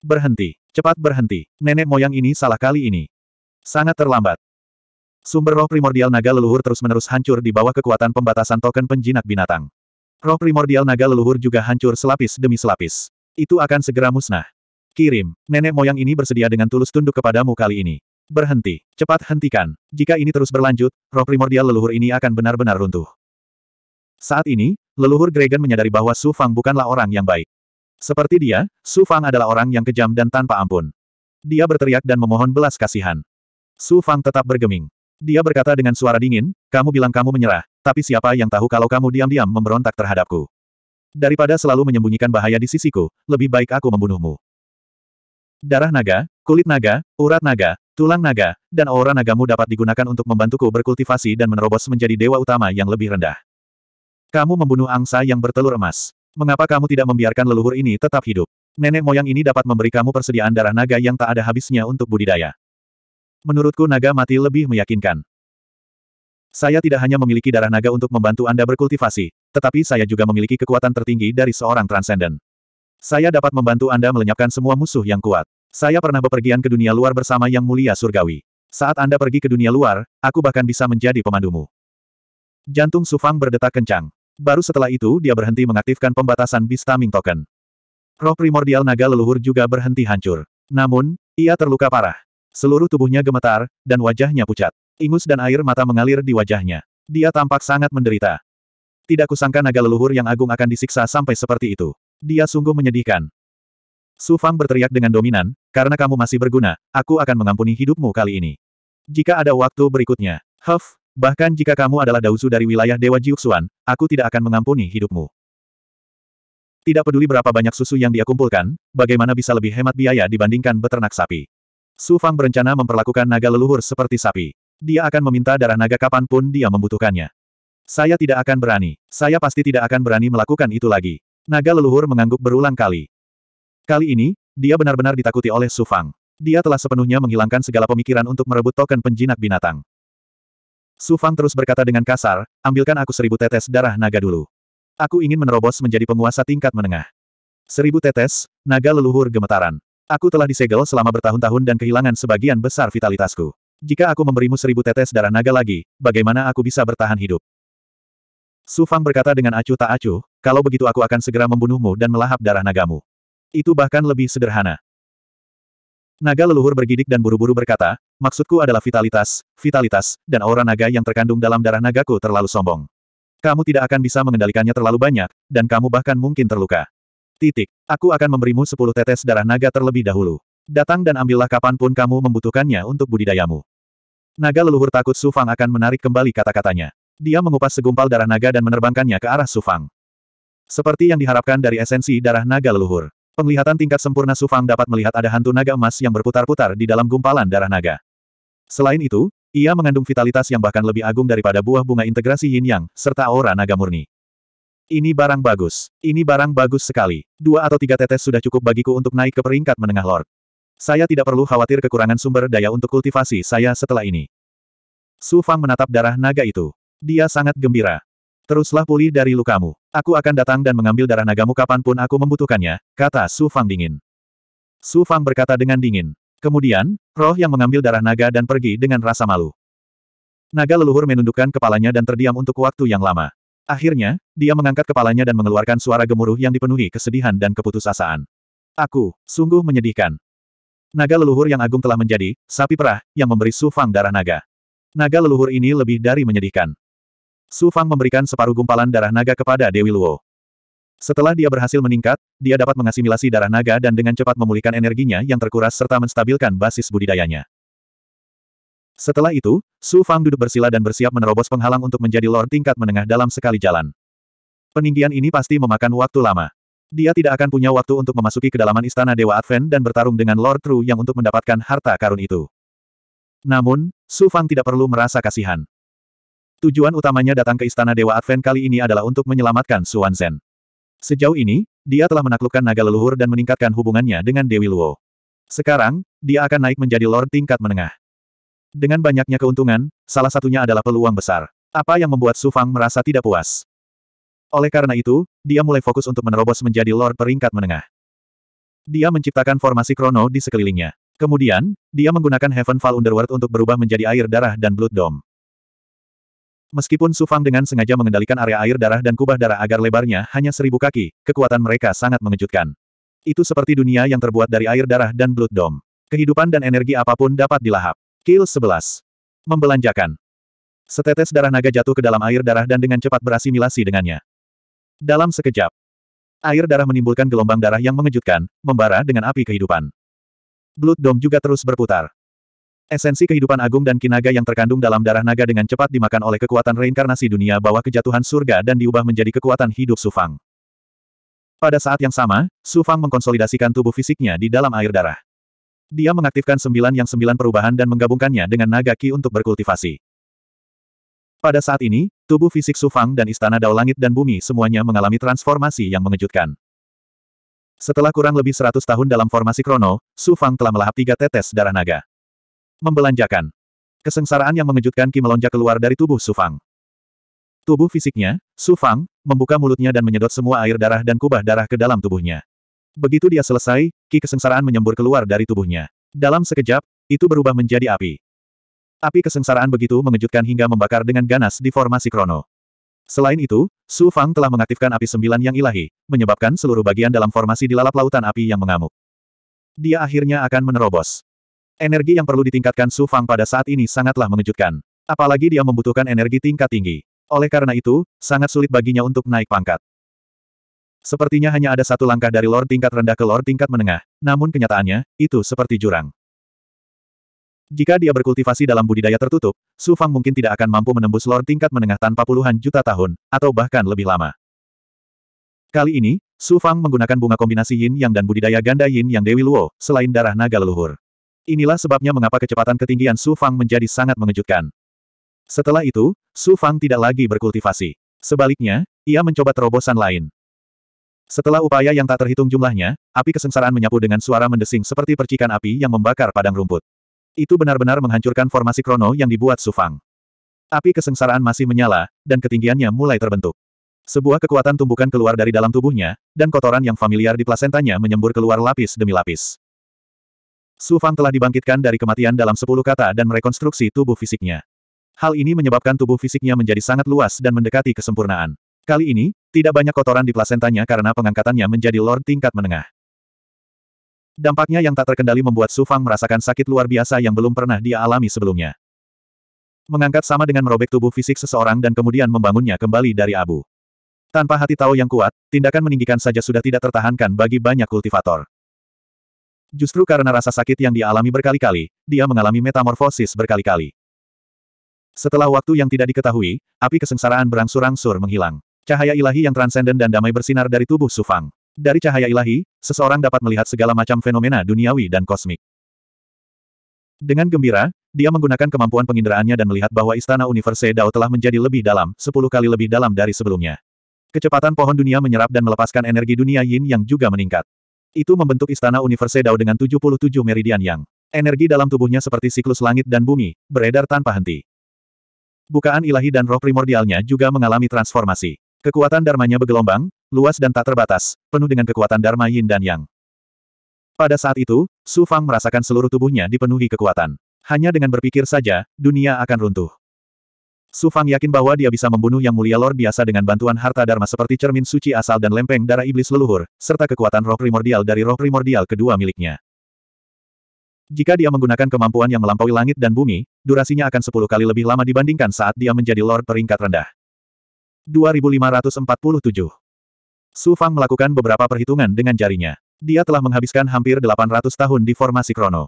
Berhenti, cepat berhenti, nenek moyang ini salah kali ini. Sangat terlambat. Sumber roh primordial naga leluhur terus-menerus hancur di bawah kekuatan pembatasan token penjinak binatang. Roh primordial naga leluhur juga hancur selapis demi selapis. Itu akan segera musnah. Kirim, nenek moyang ini bersedia dengan tulus tunduk kepadamu kali ini. Berhenti, cepat hentikan. Jika ini terus berlanjut, roh primordial leluhur ini akan benar-benar runtuh. Saat ini, leluhur Gregen menyadari bahwa Su Fang bukanlah orang yang baik. Seperti dia, Su Fang adalah orang yang kejam dan tanpa ampun. Dia berteriak dan memohon belas kasihan. Su Fang tetap bergeming. Dia berkata dengan suara dingin, kamu bilang kamu menyerah, tapi siapa yang tahu kalau kamu diam-diam memberontak terhadapku. Daripada selalu menyembunyikan bahaya di sisiku, lebih baik aku membunuhmu. Darah naga, kulit naga, urat naga, tulang naga, dan aura nagamu dapat digunakan untuk membantuku berkultivasi dan menerobos menjadi dewa utama yang lebih rendah. Kamu membunuh angsa yang bertelur emas. Mengapa kamu tidak membiarkan leluhur ini tetap hidup? Nenek moyang ini dapat memberi kamu persediaan darah naga yang tak ada habisnya untuk budidaya. Menurutku naga mati lebih meyakinkan. Saya tidak hanya memiliki darah naga untuk membantu Anda berkultivasi, tetapi saya juga memiliki kekuatan tertinggi dari seorang transenden. Saya dapat membantu Anda melenyapkan semua musuh yang kuat. Saya pernah bepergian ke dunia luar bersama Yang Mulia Surgawi. Saat Anda pergi ke dunia luar, aku bahkan bisa menjadi pemandumu. Jantung Sufang berdetak kencang. Baru setelah itu dia berhenti mengaktifkan pembatasan Bistaming Token. Roh primordial naga leluhur juga berhenti hancur. Namun, ia terluka parah. Seluruh tubuhnya gemetar, dan wajahnya pucat. Ingus dan air mata mengalir di wajahnya. Dia tampak sangat menderita. Tidak kusangka naga leluhur yang agung akan disiksa sampai seperti itu. Dia sungguh menyedihkan. Su Fang berteriak dengan dominan, karena kamu masih berguna, aku akan mengampuni hidupmu kali ini. Jika ada waktu berikutnya, Huff, bahkan jika kamu adalah dausu dari wilayah Dewa Jiuxuan, aku tidak akan mengampuni hidupmu. Tidak peduli berapa banyak susu yang dia kumpulkan, bagaimana bisa lebih hemat biaya dibandingkan beternak sapi. Su Fang berencana memperlakukan naga leluhur seperti sapi. Dia akan meminta darah naga kapanpun dia membutuhkannya. Saya tidak akan berani. Saya pasti tidak akan berani melakukan itu lagi. Naga leluhur mengangguk berulang kali. Kali ini, dia benar-benar ditakuti oleh Su Fang. Dia telah sepenuhnya menghilangkan segala pemikiran untuk merebut token penjinak binatang. Su Fang terus berkata dengan kasar, ambilkan aku seribu tetes darah naga dulu. Aku ingin menerobos menjadi penguasa tingkat menengah. Seribu tetes, naga leluhur gemetaran. Aku telah disegel selama bertahun-tahun dan kehilangan sebagian besar vitalitasku. Jika aku memberimu seribu tetes darah naga lagi, bagaimana aku bisa bertahan hidup? Su Fang berkata dengan acuh tak acuh, kalau begitu aku akan segera membunuhmu dan melahap darah nagamu. Itu bahkan lebih sederhana. Naga leluhur bergidik dan buru-buru berkata, maksudku adalah vitalitas, vitalitas, dan aura naga yang terkandung dalam darah nagaku terlalu sombong. Kamu tidak akan bisa mengendalikannya terlalu banyak, dan kamu bahkan mungkin terluka. Titik. Aku akan memberimu sepuluh tetes darah naga terlebih dahulu. Datang dan ambillah kapanpun kamu membutuhkannya untuk budidayamu. Naga leluhur takut Sufang akan menarik kembali kata-katanya. Dia mengupas segumpal darah naga dan menerbangkannya ke arah Sufang. Seperti yang diharapkan dari esensi darah naga leluhur. Penglihatan tingkat sempurna Sufang dapat melihat ada hantu naga emas yang berputar-putar di dalam gumpalan darah naga. Selain itu, ia mengandung vitalitas yang bahkan lebih agung daripada buah bunga integrasi yin yang, serta aura naga murni. Ini barang bagus. Ini barang bagus sekali. Dua atau tiga tetes sudah cukup bagiku untuk naik ke peringkat menengah Lord. Saya tidak perlu khawatir kekurangan sumber daya untuk kultivasi saya setelah ini. Su Fang menatap darah naga itu. Dia sangat gembira. Teruslah pulih dari lukamu. Aku akan datang dan mengambil darah nagamu kapanpun aku membutuhkannya, kata Su Fang dingin. Su Fang berkata dengan dingin. Kemudian, roh yang mengambil darah naga dan pergi dengan rasa malu. Naga leluhur menundukkan kepalanya dan terdiam untuk waktu yang lama. Akhirnya, dia mengangkat kepalanya dan mengeluarkan suara gemuruh yang dipenuhi kesedihan dan keputusasaan. Aku, sungguh menyedihkan. Naga leluhur yang agung telah menjadi, sapi perah, yang memberi Sufang darah naga. Naga leluhur ini lebih dari menyedihkan. Sufang memberikan separuh gumpalan darah naga kepada Dewi Luo. Setelah dia berhasil meningkat, dia dapat mengasimilasi darah naga dan dengan cepat memulihkan energinya yang terkuras serta menstabilkan basis budidayanya. Setelah itu, Su Fang duduk bersila dan bersiap menerobos penghalang untuk menjadi lord tingkat menengah dalam sekali jalan. Peninggian ini pasti memakan waktu lama. Dia tidak akan punya waktu untuk memasuki kedalaman istana Dewa Advent dan bertarung dengan Lord True yang untuk mendapatkan harta karun itu. Namun, Su Fang tidak perlu merasa kasihan. Tujuan utamanya datang ke istana Dewa Advent kali ini adalah untuk menyelamatkan Xuan Zhen. Sejauh ini, dia telah menaklukkan naga leluhur dan meningkatkan hubungannya dengan Dewi Luo. Sekarang, dia akan naik menjadi Lord tingkat menengah. Dengan banyaknya keuntungan, salah satunya adalah peluang besar. Apa yang membuat Su Fang merasa tidak puas? Oleh karena itu, dia mulai fokus untuk menerobos menjadi Lord peringkat menengah. Dia menciptakan formasi krono di sekelilingnya. Kemudian, dia menggunakan Heaven Fall Underworld untuk berubah menjadi air darah dan Blood Dome. Meskipun Su Fang dengan sengaja mengendalikan area air darah dan kubah darah agar lebarnya hanya seribu kaki, kekuatan mereka sangat mengejutkan. Itu seperti dunia yang terbuat dari air darah dan Blood Dome. Kehidupan dan energi apapun dapat dilahap. Kill 11. Membelanjakan. Setetes darah naga jatuh ke dalam air darah dan dengan cepat berasimilasi dengannya. Dalam sekejap, air darah menimbulkan gelombang darah yang mengejutkan, membara dengan api kehidupan. Blood Dome juga terus berputar. Esensi kehidupan agung dan kinaga yang terkandung dalam darah naga dengan cepat dimakan oleh kekuatan reinkarnasi dunia bawah kejatuhan surga dan diubah menjadi kekuatan hidup Sufang. Pada saat yang sama, Sufang mengkonsolidasikan tubuh fisiknya di dalam air darah. Dia mengaktifkan sembilan yang sembilan perubahan dan menggabungkannya dengan naga ki untuk berkultivasi. Pada saat ini, tubuh fisik Sufang dan Istana Dao Langit dan Bumi semuanya mengalami transformasi yang mengejutkan. Setelah kurang lebih seratus tahun dalam formasi krono, Sufang telah melahap tiga tetes darah naga. Membelanjakan. Kesengsaraan yang mengejutkan Ki melonjak keluar dari tubuh Sufang. Tubuh fisiknya, Sufang, membuka mulutnya dan menyedot semua air darah dan kubah darah ke dalam tubuhnya. Begitu dia selesai, ki kesengsaraan menyembur keluar dari tubuhnya. Dalam sekejap, itu berubah menjadi api. Api kesengsaraan begitu mengejutkan hingga membakar dengan ganas di formasi krono. Selain itu, Su Fang telah mengaktifkan api sembilan yang ilahi, menyebabkan seluruh bagian dalam formasi dilalap lautan api yang mengamuk. Dia akhirnya akan menerobos. Energi yang perlu ditingkatkan Su Fang pada saat ini sangatlah mengejutkan. Apalagi dia membutuhkan energi tingkat tinggi. Oleh karena itu, sangat sulit baginya untuk naik pangkat. Sepertinya hanya ada satu langkah dari lord tingkat rendah ke lord tingkat menengah, namun kenyataannya, itu seperti jurang. Jika dia berkultivasi dalam budidaya tertutup, Su Fang mungkin tidak akan mampu menembus lord tingkat menengah tanpa puluhan juta tahun, atau bahkan lebih lama. Kali ini, Su Fang menggunakan bunga kombinasi yin yang dan budidaya ganda yin yang Dewi Luo, selain darah naga leluhur. Inilah sebabnya mengapa kecepatan ketinggian Su Fang menjadi sangat mengejutkan. Setelah itu, Su Fang tidak lagi berkultivasi. Sebaliknya, ia mencoba terobosan lain. Setelah upaya yang tak terhitung jumlahnya, api kesengsaraan menyapu dengan suara mendesing seperti percikan api yang membakar padang rumput. Itu benar-benar menghancurkan formasi krono yang dibuat Sufang. Api kesengsaraan masih menyala, dan ketinggiannya mulai terbentuk. Sebuah kekuatan tumbukan keluar dari dalam tubuhnya, dan kotoran yang familiar di plasentanya menyembur keluar lapis demi lapis. Sufang telah dibangkitkan dari kematian dalam sepuluh kata dan merekonstruksi tubuh fisiknya. Hal ini menyebabkan tubuh fisiknya menjadi sangat luas dan mendekati kesempurnaan. Kali ini, tidak banyak kotoran di plasentanya karena pengangkatannya menjadi Lord tingkat menengah. Dampaknya yang tak terkendali membuat Su Fang merasakan sakit luar biasa yang belum pernah dia alami sebelumnya. Mengangkat sama dengan merobek tubuh fisik seseorang dan kemudian membangunnya kembali dari abu. Tanpa hati tahu yang kuat, tindakan meninggikan saja sudah tidak tertahankan bagi banyak kultivator. Justru karena rasa sakit yang dialami berkali-kali, dia mengalami metamorfosis berkali-kali. Setelah waktu yang tidak diketahui, api kesengsaraan berangsur-angsur menghilang. Cahaya ilahi yang transenden dan damai bersinar dari tubuh Sufang. Dari cahaya ilahi, seseorang dapat melihat segala macam fenomena duniawi dan kosmik. Dengan gembira, dia menggunakan kemampuan penginderaannya dan melihat bahwa istana Universe Dao telah menjadi lebih dalam, sepuluh kali lebih dalam dari sebelumnya. Kecepatan pohon dunia menyerap dan melepaskan energi dunia yin yang juga meningkat. Itu membentuk istana Universe Dao dengan 77 meridian yang. Energi dalam tubuhnya seperti siklus langit dan bumi, beredar tanpa henti. Bukaan ilahi dan roh primordialnya juga mengalami transformasi. Kekuatan dharma-nya bergelombang, luas dan tak terbatas, penuh dengan kekuatan Dharma Yin dan Yang. Pada saat itu, Su Fang merasakan seluruh tubuhnya dipenuhi kekuatan. Hanya dengan berpikir saja, dunia akan runtuh. Su Fang yakin bahwa dia bisa membunuh Yang Mulia Lord biasa dengan bantuan harta Dharma seperti cermin suci asal dan lempeng darah iblis leluhur, serta kekuatan roh primordial dari roh primordial kedua miliknya. Jika dia menggunakan kemampuan yang melampaui langit dan bumi, durasinya akan sepuluh kali lebih lama dibandingkan saat dia menjadi Lord peringkat rendah. 2547. Su Fang melakukan beberapa perhitungan dengan jarinya. Dia telah menghabiskan hampir 800 tahun di formasi krono.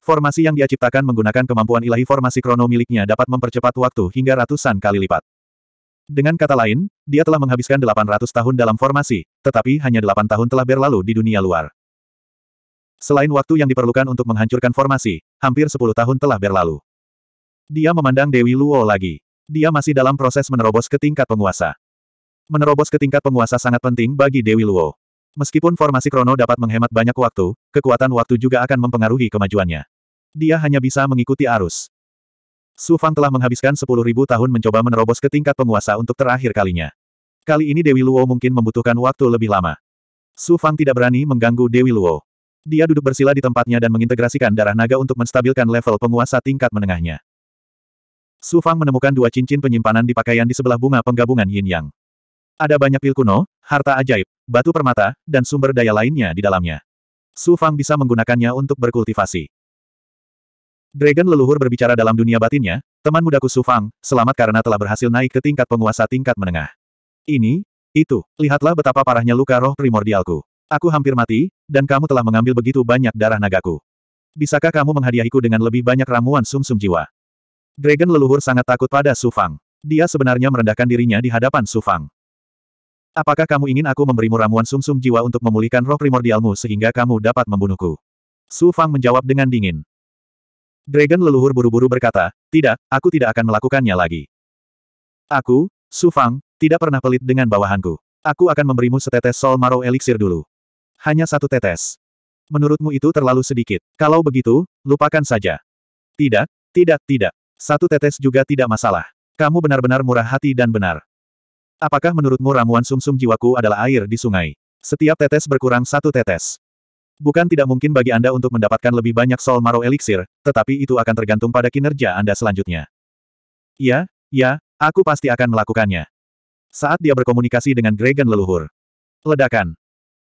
Formasi yang dia ciptakan menggunakan kemampuan ilahi formasi krono miliknya dapat mempercepat waktu hingga ratusan kali lipat. Dengan kata lain, dia telah menghabiskan 800 tahun dalam formasi, tetapi hanya 8 tahun telah berlalu di dunia luar. Selain waktu yang diperlukan untuk menghancurkan formasi, hampir 10 tahun telah berlalu. Dia memandang Dewi Luo lagi. Dia masih dalam proses menerobos ke tingkat penguasa. Menerobos ke tingkat penguasa sangat penting bagi Dewi Luo. Meskipun formasi krono dapat menghemat banyak waktu, kekuatan waktu juga akan mempengaruhi kemajuannya. Dia hanya bisa mengikuti arus. Su Fang telah menghabiskan 10.000 tahun mencoba menerobos ke tingkat penguasa untuk terakhir kalinya. Kali ini Dewi Luo mungkin membutuhkan waktu lebih lama. Su Fang tidak berani mengganggu Dewi Luo. Dia duduk bersila di tempatnya dan mengintegrasikan darah naga untuk menstabilkan level penguasa tingkat menengahnya. Su Fang menemukan dua cincin penyimpanan di pakaian di sebelah bunga penggabungan yin yang. Ada banyak pil kuno, harta ajaib, batu permata, dan sumber daya lainnya di dalamnya. Su Fang bisa menggunakannya untuk berkultivasi. Dragon leluhur berbicara dalam dunia batinnya, teman mudaku Su Fang, selamat karena telah berhasil naik ke tingkat penguasa tingkat menengah. Ini, itu, lihatlah betapa parahnya luka roh primordialku. Aku hampir mati, dan kamu telah mengambil begitu banyak darah nagaku. Bisakah kamu menghadiahiku dengan lebih banyak ramuan sumsum -sum jiwa? Dragon leluhur sangat takut pada Su Fang. Dia sebenarnya merendahkan dirinya di hadapan Su Fang. Apakah kamu ingin aku memberimu ramuan sumsum -sum jiwa untuk memulihkan roh primordialmu sehingga kamu dapat membunuhku? Su Fang menjawab dengan dingin. Dragon leluhur buru-buru berkata, tidak, aku tidak akan melakukannya lagi. Aku, Su Fang, tidak pernah pelit dengan bawahanku. Aku akan memberimu setetes Sol Marrow Elixir dulu. Hanya satu tetes. Menurutmu itu terlalu sedikit. Kalau begitu, lupakan saja. Tidak, tidak, tidak. Satu tetes juga tidak masalah. Kamu benar-benar murah hati dan benar. Apakah menurutmu ramuan sumsum -sum jiwaku adalah air di sungai? Setiap tetes berkurang satu tetes. Bukan tidak mungkin bagi Anda untuk mendapatkan lebih banyak sol maro elixir, tetapi itu akan tergantung pada kinerja Anda selanjutnya. Ya, ya, aku pasti akan melakukannya. Saat dia berkomunikasi dengan Gregan leluhur. Ledakan.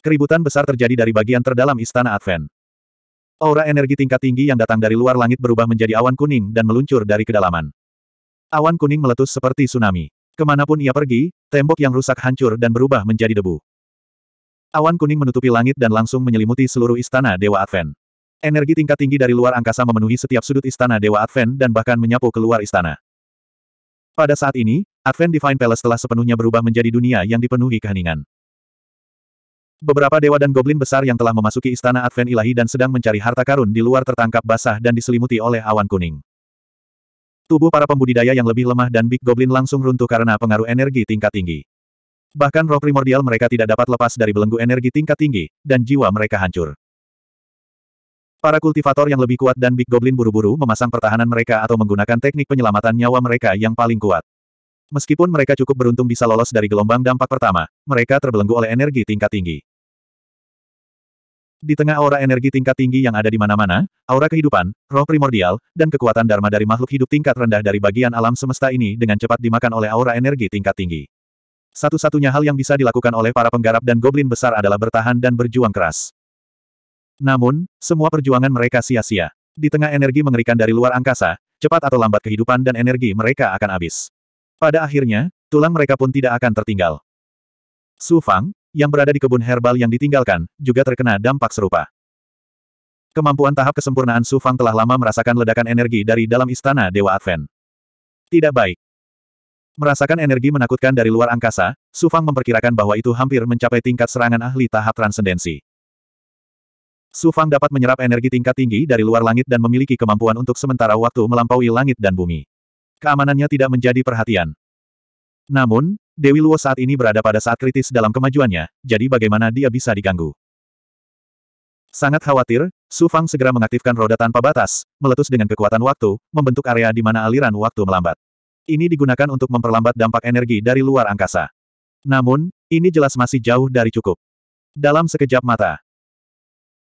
Keributan besar terjadi dari bagian terdalam Istana Advent. Aura energi tingkat tinggi yang datang dari luar langit berubah menjadi awan kuning dan meluncur dari kedalaman. Awan kuning meletus seperti tsunami. Kemanapun ia pergi, tembok yang rusak hancur dan berubah menjadi debu. Awan kuning menutupi langit dan langsung menyelimuti seluruh istana Dewa Advent. Energi tingkat tinggi dari luar angkasa memenuhi setiap sudut istana Dewa Advent dan bahkan menyapu keluar istana. Pada saat ini, Advent Divine Palace telah sepenuhnya berubah menjadi dunia yang dipenuhi keheningan. Beberapa dewa dan goblin besar yang telah memasuki istana Advent Ilahi dan sedang mencari harta karun di luar tertangkap basah dan diselimuti oleh awan kuning. Tubuh para pembudidaya yang lebih lemah dan Big Goblin langsung runtuh karena pengaruh energi tingkat tinggi. Bahkan roh primordial mereka tidak dapat lepas dari belenggu energi tingkat tinggi, dan jiwa mereka hancur. Para kultivator yang lebih kuat dan Big Goblin buru-buru memasang pertahanan mereka atau menggunakan teknik penyelamatan nyawa mereka yang paling kuat. Meskipun mereka cukup beruntung bisa lolos dari gelombang dampak pertama, mereka terbelenggu oleh energi tingkat tinggi. Di tengah aura energi tingkat tinggi yang ada di mana-mana, aura kehidupan, roh primordial, dan kekuatan dharma dari makhluk hidup tingkat rendah dari bagian alam semesta ini dengan cepat dimakan oleh aura energi tingkat tinggi. Satu-satunya hal yang bisa dilakukan oleh para penggarap dan goblin besar adalah bertahan dan berjuang keras. Namun, semua perjuangan mereka sia-sia. Di tengah energi mengerikan dari luar angkasa, cepat atau lambat kehidupan dan energi mereka akan habis. Pada akhirnya, tulang mereka pun tidak akan tertinggal. Su Fang, yang berada di kebun herbal yang ditinggalkan, juga terkena dampak serupa. Kemampuan tahap kesempurnaan Su Fang telah lama merasakan ledakan energi dari dalam istana Dewa Advent. Tidak baik. Merasakan energi menakutkan dari luar angkasa, Su Fang memperkirakan bahwa itu hampir mencapai tingkat serangan ahli tahap transendensi. Su Fang dapat menyerap energi tingkat tinggi dari luar langit dan memiliki kemampuan untuk sementara waktu melampaui langit dan bumi keamanannya tidak menjadi perhatian. Namun, Dewi Luo saat ini berada pada saat kritis dalam kemajuannya, jadi bagaimana dia bisa diganggu? Sangat khawatir, Su Fang segera mengaktifkan roda tanpa batas, meletus dengan kekuatan waktu, membentuk area di mana aliran waktu melambat. Ini digunakan untuk memperlambat dampak energi dari luar angkasa. Namun, ini jelas masih jauh dari cukup. Dalam sekejap mata,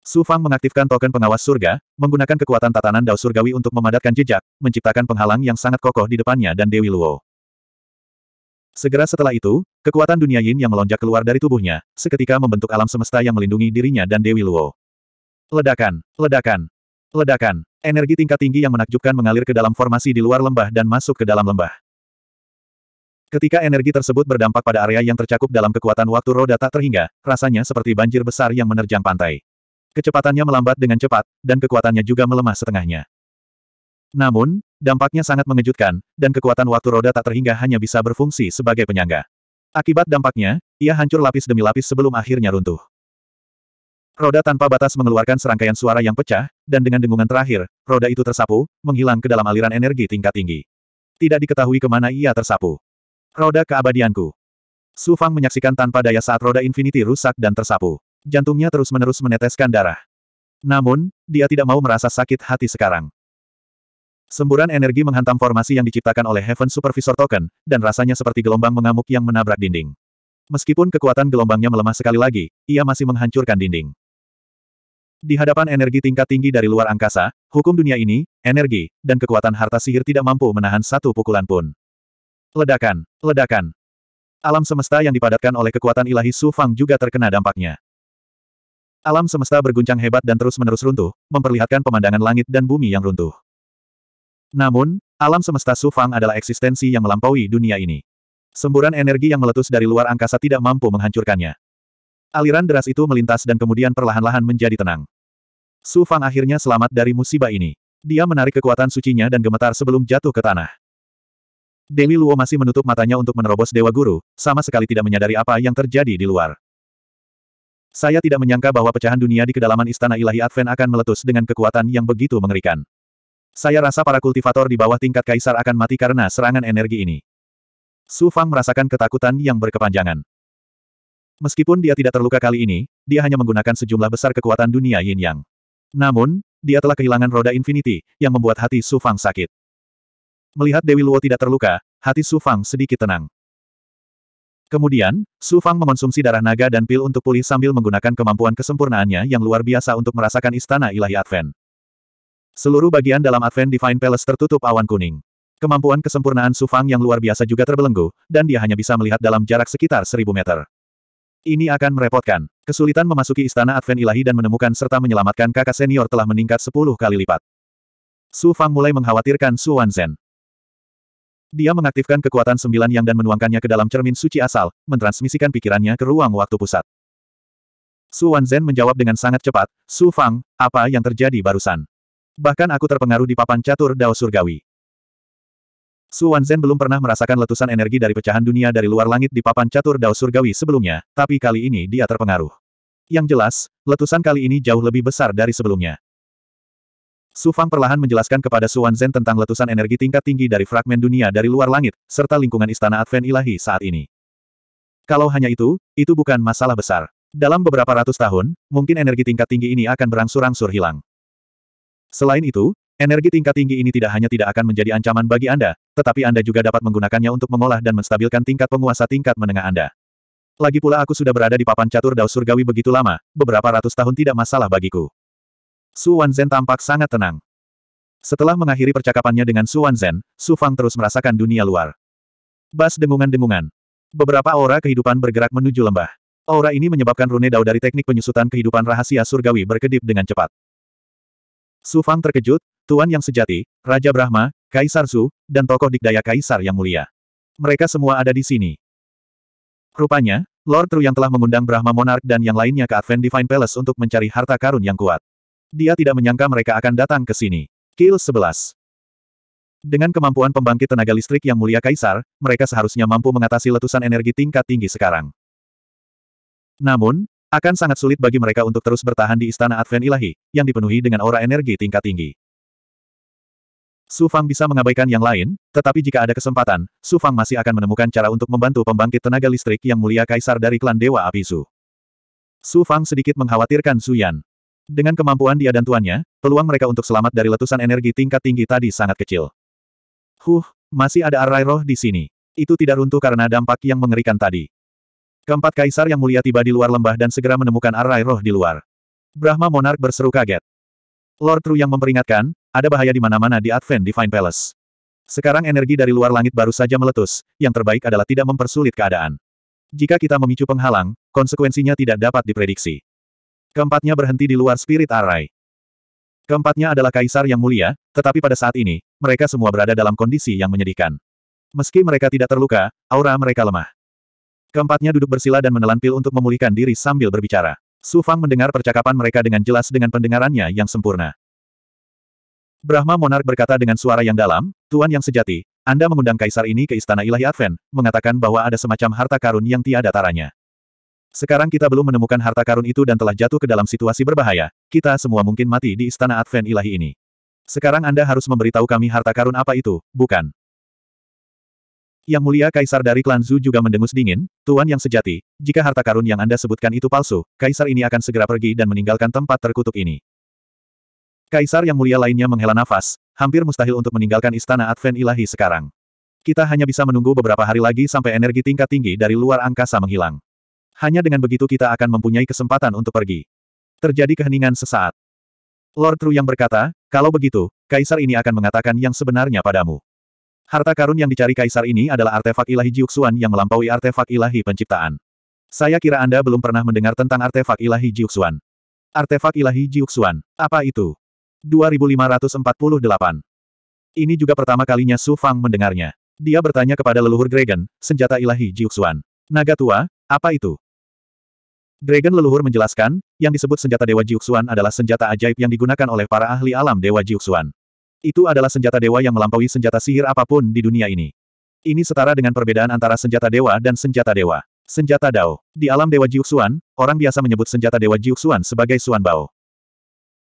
Su Fang mengaktifkan token pengawas surga, menggunakan kekuatan tatanan dao surgawi untuk memadatkan jejak, menciptakan penghalang yang sangat kokoh di depannya dan Dewi Luo. Segera setelah itu, kekuatan dunia yin yang melonjak keluar dari tubuhnya, seketika membentuk alam semesta yang melindungi dirinya dan Dewi Luo. Ledakan, ledakan, ledakan. Energi tingkat tinggi yang menakjubkan mengalir ke dalam formasi di luar lembah dan masuk ke dalam lembah. Ketika energi tersebut berdampak pada area yang tercakup dalam kekuatan waktu roda tak terhingga, rasanya seperti banjir besar yang menerjang pantai. Kecepatannya melambat dengan cepat, dan kekuatannya juga melemah setengahnya. Namun, dampaknya sangat mengejutkan, dan kekuatan waktu roda tak terhingga hanya bisa berfungsi sebagai penyangga. Akibat dampaknya, ia hancur lapis demi lapis sebelum akhirnya runtuh. Roda tanpa batas mengeluarkan serangkaian suara yang pecah, dan dengan dengungan terakhir, roda itu tersapu, menghilang ke dalam aliran energi tingkat tinggi. Tidak diketahui kemana ia tersapu. Roda keabadianku. Su Fang menyaksikan tanpa daya saat roda infinity rusak dan tersapu. Jantungnya terus-menerus meneteskan darah. Namun, dia tidak mau merasa sakit hati sekarang. Semburan energi menghantam formasi yang diciptakan oleh Heaven Supervisor Token, dan rasanya seperti gelombang mengamuk yang menabrak dinding. Meskipun kekuatan gelombangnya melemah sekali lagi, ia masih menghancurkan dinding. Di hadapan energi tingkat tinggi dari luar angkasa, hukum dunia ini, energi, dan kekuatan harta sihir tidak mampu menahan satu pukulan pun. Ledakan, ledakan. Alam semesta yang dipadatkan oleh kekuatan ilahi Su Fang juga terkena dampaknya. Alam semesta berguncang hebat dan terus-menerus runtuh, memperlihatkan pemandangan langit dan bumi yang runtuh. Namun, alam semesta Sufang adalah eksistensi yang melampaui dunia ini. Semburan energi yang meletus dari luar angkasa tidak mampu menghancurkannya. Aliran deras itu melintas dan kemudian perlahan-lahan menjadi tenang. Sufang akhirnya selamat dari musibah ini. Dia menarik kekuatan sucinya dan gemetar sebelum jatuh ke tanah. Dewi Luo masih menutup matanya untuk menerobos Dewa Guru, sama sekali tidak menyadari apa yang terjadi di luar. Saya tidak menyangka bahwa pecahan dunia di kedalaman Istana Ilahi Advent akan meletus dengan kekuatan yang begitu mengerikan. Saya rasa para kultivator di bawah tingkat kaisar akan mati karena serangan energi ini. Su Fang merasakan ketakutan yang berkepanjangan. Meskipun dia tidak terluka kali ini, dia hanya menggunakan sejumlah besar kekuatan dunia yin yang. Namun, dia telah kehilangan roda infinity, yang membuat hati Su Fang sakit. Melihat Dewi Luo tidak terluka, hati Su Fang sedikit tenang. Kemudian, Su Fang mengonsumsi darah naga dan pil untuk pulih sambil menggunakan kemampuan kesempurnaannya yang luar biasa untuk merasakan istana ilahi Advent. Seluruh bagian dalam Advent Divine Palace tertutup awan kuning. Kemampuan kesempurnaan Su Fang yang luar biasa juga terbelenggu, dan dia hanya bisa melihat dalam jarak sekitar seribu meter. Ini akan merepotkan. Kesulitan memasuki istana Advent ilahi dan menemukan serta menyelamatkan kakak senior telah meningkat sepuluh kali lipat. Su Fang mulai mengkhawatirkan Su Wanzhen. Dia mengaktifkan kekuatan sembilan yang dan menuangkannya ke dalam cermin suci asal, mentransmisikan pikirannya ke ruang waktu pusat. Su Wanzhen menjawab dengan sangat cepat, Su Fang, apa yang terjadi barusan? Bahkan aku terpengaruh di papan catur Dao Surgawi. Su Wanzhen belum pernah merasakan letusan energi dari pecahan dunia dari luar langit di papan catur Dao Surgawi sebelumnya, tapi kali ini dia terpengaruh. Yang jelas, letusan kali ini jauh lebih besar dari sebelumnya. Su Fang perlahan menjelaskan kepada Suan Zhen tentang letusan energi tingkat tinggi dari fragmen dunia dari luar langit, serta lingkungan istana Advent Ilahi saat ini. Kalau hanya itu, itu bukan masalah besar. Dalam beberapa ratus tahun, mungkin energi tingkat tinggi ini akan berangsur-angsur hilang. Selain itu, energi tingkat tinggi ini tidak hanya tidak akan menjadi ancaman bagi Anda, tetapi Anda juga dapat menggunakannya untuk mengolah dan menstabilkan tingkat penguasa tingkat menengah Anda. Lagi pula aku sudah berada di papan catur Dao Surgawi begitu lama, beberapa ratus tahun tidak masalah bagiku. Su Wanzhen tampak sangat tenang. Setelah mengakhiri percakapannya dengan Su Wanzhen, Su Fang terus merasakan dunia luar. Bas dengungan-dengungan. Beberapa aura kehidupan bergerak menuju lembah. Aura ini menyebabkan Rune Dao dari teknik penyusutan kehidupan rahasia surgawi berkedip dengan cepat. Su Fang terkejut, Tuan yang sejati, Raja Brahma, Kaisar Su, dan tokoh dikdaya Kaisar yang mulia. Mereka semua ada di sini. Rupanya, Lord Tru yang telah mengundang Brahma Monarch dan yang lainnya ke Advent Divine Palace untuk mencari harta karun yang kuat. Dia tidak menyangka mereka akan datang ke sini. Kill 11. Dengan kemampuan pembangkit tenaga listrik yang mulia Kaisar, mereka seharusnya mampu mengatasi letusan energi tingkat tinggi sekarang. Namun, akan sangat sulit bagi mereka untuk terus bertahan di Istana Advent Ilahi, yang dipenuhi dengan aura energi tingkat tinggi. Su Fang bisa mengabaikan yang lain, tetapi jika ada kesempatan, Su Fang masih akan menemukan cara untuk membantu pembangkit tenaga listrik yang mulia kaisar dari klan Dewa Api Su. Su Fang sedikit mengkhawatirkan Su dengan kemampuan dia dan tuannya, peluang mereka untuk selamat dari letusan energi tingkat tinggi tadi sangat kecil. Huh, masih ada arai roh di sini. Itu tidak runtuh karena dampak yang mengerikan tadi. Keempat kaisar yang mulia tiba di luar lembah dan segera menemukan arai roh di luar. Brahma Monarch berseru kaget. Lord Tru yang memperingatkan, ada bahaya di mana-mana di Advent Divine Palace. Sekarang energi dari luar langit baru saja meletus, yang terbaik adalah tidak mempersulit keadaan. Jika kita memicu penghalang, konsekuensinya tidak dapat diprediksi. Keempatnya berhenti di luar spirit array. Keempatnya adalah kaisar yang mulia, tetapi pada saat ini, mereka semua berada dalam kondisi yang menyedihkan. Meski mereka tidak terluka, aura mereka lemah. Keempatnya duduk bersila dan menelan pil untuk memulihkan diri sambil berbicara. Su Fang mendengar percakapan mereka dengan jelas dengan pendengarannya yang sempurna. Brahma Monark berkata dengan suara yang dalam, Tuan yang sejati, Anda mengundang kaisar ini ke Istana Ilahi Advent, mengatakan bahwa ada semacam harta karun yang tiada taranya. Sekarang kita belum menemukan harta karun itu dan telah jatuh ke dalam situasi berbahaya, kita semua mungkin mati di istana Advent ilahi ini. Sekarang Anda harus memberitahu kami harta karun apa itu, bukan? Yang mulia kaisar dari klan Zhu juga mendengus dingin, Tuan yang sejati, jika harta karun yang Anda sebutkan itu palsu, kaisar ini akan segera pergi dan meninggalkan tempat terkutuk ini. Kaisar yang mulia lainnya menghela nafas, hampir mustahil untuk meninggalkan istana Advent ilahi sekarang. Kita hanya bisa menunggu beberapa hari lagi sampai energi tingkat tinggi dari luar angkasa menghilang. Hanya dengan begitu kita akan mempunyai kesempatan untuk pergi. Terjadi keheningan sesaat. Lord True yang berkata, kalau begitu, kaisar ini akan mengatakan yang sebenarnya padamu. Harta karun yang dicari kaisar ini adalah artefak ilahi Jiuxuan yang melampaui artefak ilahi penciptaan. Saya kira Anda belum pernah mendengar tentang artefak ilahi Jiuxuan. Artefak ilahi Jiuxuan, apa itu? 2548. Ini juga pertama kalinya Su Fang mendengarnya. Dia bertanya kepada leluhur Dragon, senjata ilahi Jiuxuan. Naga tua, apa itu? Dragon leluhur menjelaskan, yang disebut senjata Dewa Jiuxuan adalah senjata ajaib yang digunakan oleh para ahli alam Dewa Jiuxuan. Itu adalah senjata dewa yang melampaui senjata sihir apapun di dunia ini. Ini setara dengan perbedaan antara senjata dewa dan senjata dewa. Senjata Dao. Di alam Dewa Jiuxuan, orang biasa menyebut senjata Dewa Jiuxuan sebagai Suan Bao.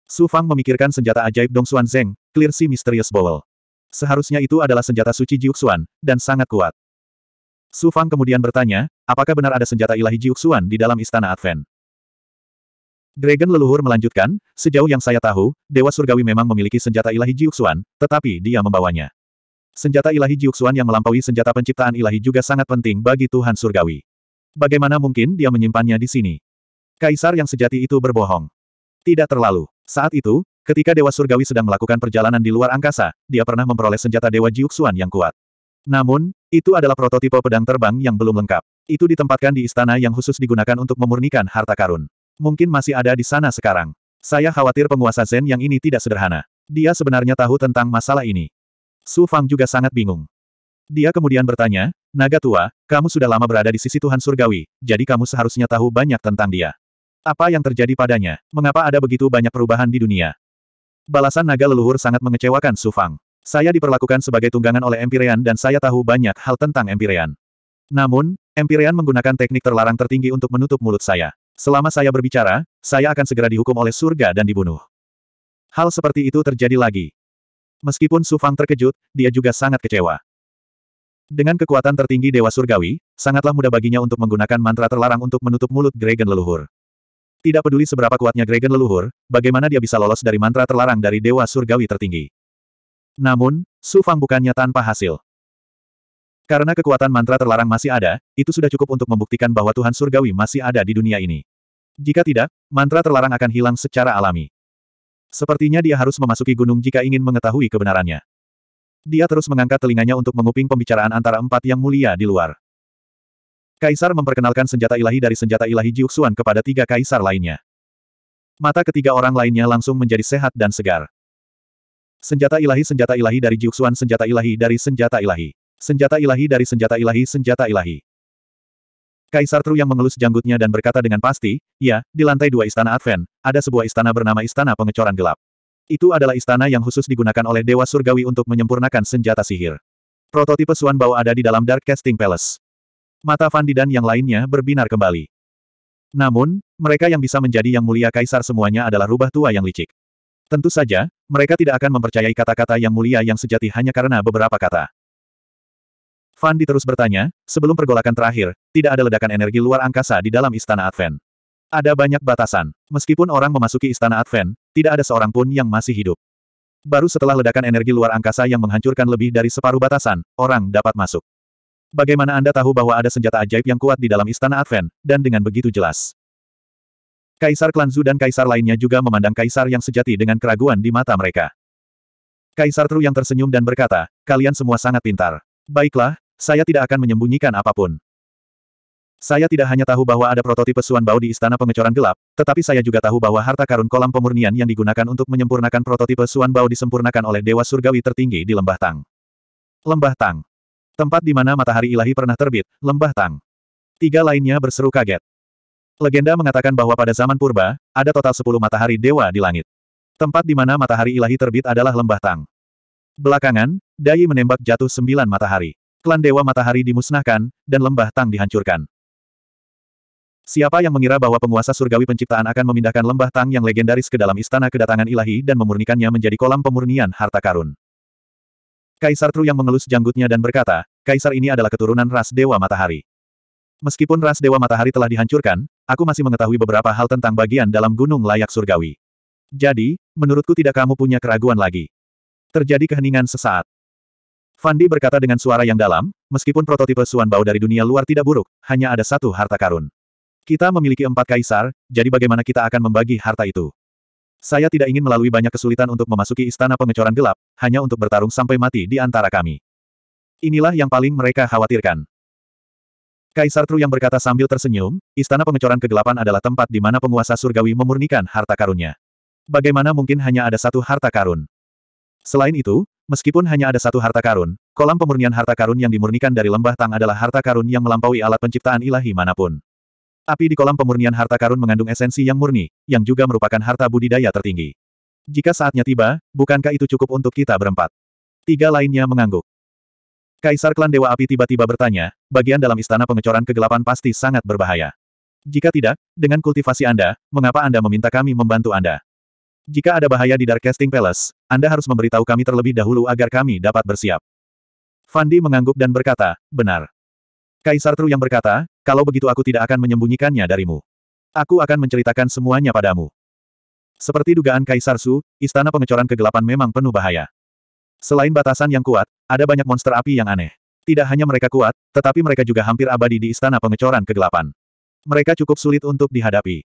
Su Fang memikirkan senjata ajaib Dong Xuan Zeng, Clear Sea Mysterious Bowl. Seharusnya itu adalah senjata suci Jiuxuan, dan sangat kuat. Su Fang kemudian bertanya, apakah benar ada senjata ilahi Jiuxuan di dalam istana Advent? Dragon leluhur melanjutkan, sejauh yang saya tahu, Dewa Surgawi memang memiliki senjata ilahi Jiuxuan, tetapi dia membawanya. Senjata ilahi Jiuxuan yang melampaui senjata penciptaan ilahi juga sangat penting bagi Tuhan Surgawi. Bagaimana mungkin dia menyimpannya di sini? Kaisar yang sejati itu berbohong. Tidak terlalu. Saat itu, ketika Dewa Surgawi sedang melakukan perjalanan di luar angkasa, dia pernah memperoleh senjata Dewa Jiuxuan yang kuat. Namun, itu adalah prototipe pedang terbang yang belum lengkap. Itu ditempatkan di istana yang khusus digunakan untuk memurnikan harta karun. Mungkin masih ada di sana sekarang. Saya khawatir penguasa Zen yang ini tidak sederhana. Dia sebenarnya tahu tentang masalah ini. Su Fang juga sangat bingung. Dia kemudian bertanya, Naga tua, kamu sudah lama berada di sisi Tuhan Surgawi, jadi kamu seharusnya tahu banyak tentang dia. Apa yang terjadi padanya? Mengapa ada begitu banyak perubahan di dunia? Balasan naga leluhur sangat mengecewakan Su Fang. Saya diperlakukan sebagai tunggangan oleh Empyrean dan saya tahu banyak hal tentang Empyrean. Namun, Empyrean menggunakan teknik terlarang tertinggi untuk menutup mulut saya. Selama saya berbicara, saya akan segera dihukum oleh surga dan dibunuh. Hal seperti itu terjadi lagi. Meskipun Su Fang terkejut, dia juga sangat kecewa. Dengan kekuatan tertinggi Dewa Surgawi, sangatlah mudah baginya untuk menggunakan mantra terlarang untuk menutup mulut Dragon Leluhur. Tidak peduli seberapa kuatnya Dragon Leluhur, bagaimana dia bisa lolos dari mantra terlarang dari Dewa Surgawi tertinggi. Namun, Su Fang bukannya tanpa hasil. Karena kekuatan mantra terlarang masih ada, itu sudah cukup untuk membuktikan bahwa Tuhan Surgawi masih ada di dunia ini. Jika tidak, mantra terlarang akan hilang secara alami. Sepertinya dia harus memasuki gunung jika ingin mengetahui kebenarannya. Dia terus mengangkat telinganya untuk menguping pembicaraan antara empat yang mulia di luar. Kaisar memperkenalkan senjata ilahi dari senjata ilahi Jiuxuan kepada tiga kaisar lainnya. Mata ketiga orang lainnya langsung menjadi sehat dan segar. Senjata ilahi senjata ilahi dari Jiuxuan senjata ilahi dari senjata ilahi. Senjata ilahi dari senjata ilahi senjata ilahi. Kaisar Tru yang mengelus janggutnya dan berkata dengan pasti, ya, di lantai dua istana Advent, ada sebuah istana bernama Istana Pengecoran Gelap. Itu adalah istana yang khusus digunakan oleh Dewa Surgawi untuk menyempurnakan senjata sihir. Prototipe Suan Bao ada di dalam Dark Casting Palace. Mata Fandi dan yang lainnya berbinar kembali. Namun, mereka yang bisa menjadi yang mulia kaisar semuanya adalah rubah tua yang licik. Tentu saja, mereka tidak akan mempercayai kata-kata yang mulia yang sejati hanya karena beberapa kata. Fandi terus bertanya, sebelum pergolakan terakhir, tidak ada ledakan energi luar angkasa di dalam istana Advent. Ada banyak batasan. Meskipun orang memasuki istana Advent, tidak ada seorang pun yang masih hidup. Baru setelah ledakan energi luar angkasa yang menghancurkan lebih dari separuh batasan, orang dapat masuk. Bagaimana Anda tahu bahwa ada senjata ajaib yang kuat di dalam istana Advent, dan dengan begitu jelas? Kaisar klan Zhu dan kaisar lainnya juga memandang kaisar yang sejati dengan keraguan di mata mereka. Kaisar Tru yang tersenyum dan berkata, kalian semua sangat pintar. Baiklah, saya tidak akan menyembunyikan apapun. Saya tidak hanya tahu bahwa ada prototipe Suan Bao di Istana Pengecoran Gelap, tetapi saya juga tahu bahwa harta karun kolam pemurnian yang digunakan untuk menyempurnakan prototipe Suan Bao disempurnakan oleh Dewa Surgawi tertinggi di Lembah Tang. Lembah Tang. Tempat di mana matahari ilahi pernah terbit, Lembah Tang. Tiga lainnya berseru kaget. Legenda mengatakan bahwa pada zaman purba, ada total sepuluh matahari dewa di langit. Tempat di mana matahari ilahi terbit adalah lembah Tang. Belakangan, Dai menembak jatuh sembilan matahari. Klan Dewa Matahari dimusnahkan, dan lembah Tang dihancurkan. Siapa yang mengira bahwa penguasa surgawi penciptaan akan memindahkan lembah Tang yang legendaris ke dalam istana kedatangan ilahi dan memurnikannya menjadi kolam pemurnian harta karun. Kaisar Tru yang mengelus janggutnya dan berkata, Kaisar ini adalah keturunan ras Dewa Matahari. Meskipun ras Dewa Matahari telah dihancurkan, aku masih mengetahui beberapa hal tentang bagian dalam gunung layak surgawi. Jadi, menurutku tidak kamu punya keraguan lagi. Terjadi keheningan sesaat. Fandi berkata dengan suara yang dalam, meskipun prototipe Suan Bao dari dunia luar tidak buruk, hanya ada satu harta karun. Kita memiliki empat kaisar, jadi bagaimana kita akan membagi harta itu? Saya tidak ingin melalui banyak kesulitan untuk memasuki istana pengecoran gelap, hanya untuk bertarung sampai mati di antara kami. Inilah yang paling mereka khawatirkan. Kaisar Tru yang berkata sambil tersenyum, istana pengecoran kegelapan adalah tempat di mana penguasa surgawi memurnikan harta karunnya. Bagaimana mungkin hanya ada satu harta karun? Selain itu, meskipun hanya ada satu harta karun, kolam pemurnian harta karun yang dimurnikan dari lembah Tang adalah harta karun yang melampaui alat penciptaan ilahi manapun. Api di kolam pemurnian harta karun mengandung esensi yang murni, yang juga merupakan harta budidaya tertinggi. Jika saatnya tiba, bukankah itu cukup untuk kita berempat? Tiga lainnya mengangguk. Kaisar klan Dewa Api tiba-tiba bertanya, bagian dalam istana pengecoran kegelapan pasti sangat berbahaya. Jika tidak, dengan kultivasi Anda, mengapa Anda meminta kami membantu Anda? Jika ada bahaya di Dark Casting Palace, Anda harus memberitahu kami terlebih dahulu agar kami dapat bersiap. Fandi mengangguk dan berkata, benar. Kaisar Tru yang berkata, kalau begitu aku tidak akan menyembunyikannya darimu. Aku akan menceritakan semuanya padamu. Seperti dugaan Kaisar Su, istana pengecoran kegelapan memang penuh bahaya. Selain batasan yang kuat, ada banyak monster api yang aneh. Tidak hanya mereka kuat, tetapi mereka juga hampir abadi di istana pengecoran kegelapan. Mereka cukup sulit untuk dihadapi.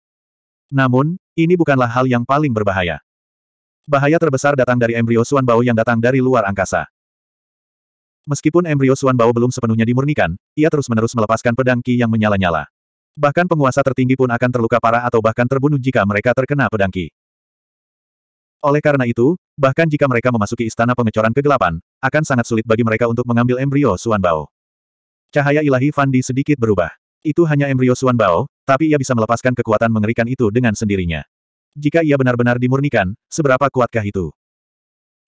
Namun, ini bukanlah hal yang paling berbahaya. Bahaya terbesar datang dari embrio Suan Bao yang datang dari luar angkasa. Meskipun embrio Suan Bao belum sepenuhnya dimurnikan, ia terus-menerus melepaskan pedang Qi yang menyala-nyala. Bahkan penguasa tertinggi pun akan terluka parah atau bahkan terbunuh jika mereka terkena pedang Qi. Oleh karena itu, bahkan jika mereka memasuki istana pengecoran kegelapan, akan sangat sulit bagi mereka untuk mengambil embrio Suan Bao. Cahaya ilahi Fandi sedikit berubah. Itu hanya embrio Suan Bao, tapi ia bisa melepaskan kekuatan mengerikan itu dengan sendirinya. Jika ia benar-benar dimurnikan, seberapa kuatkah itu?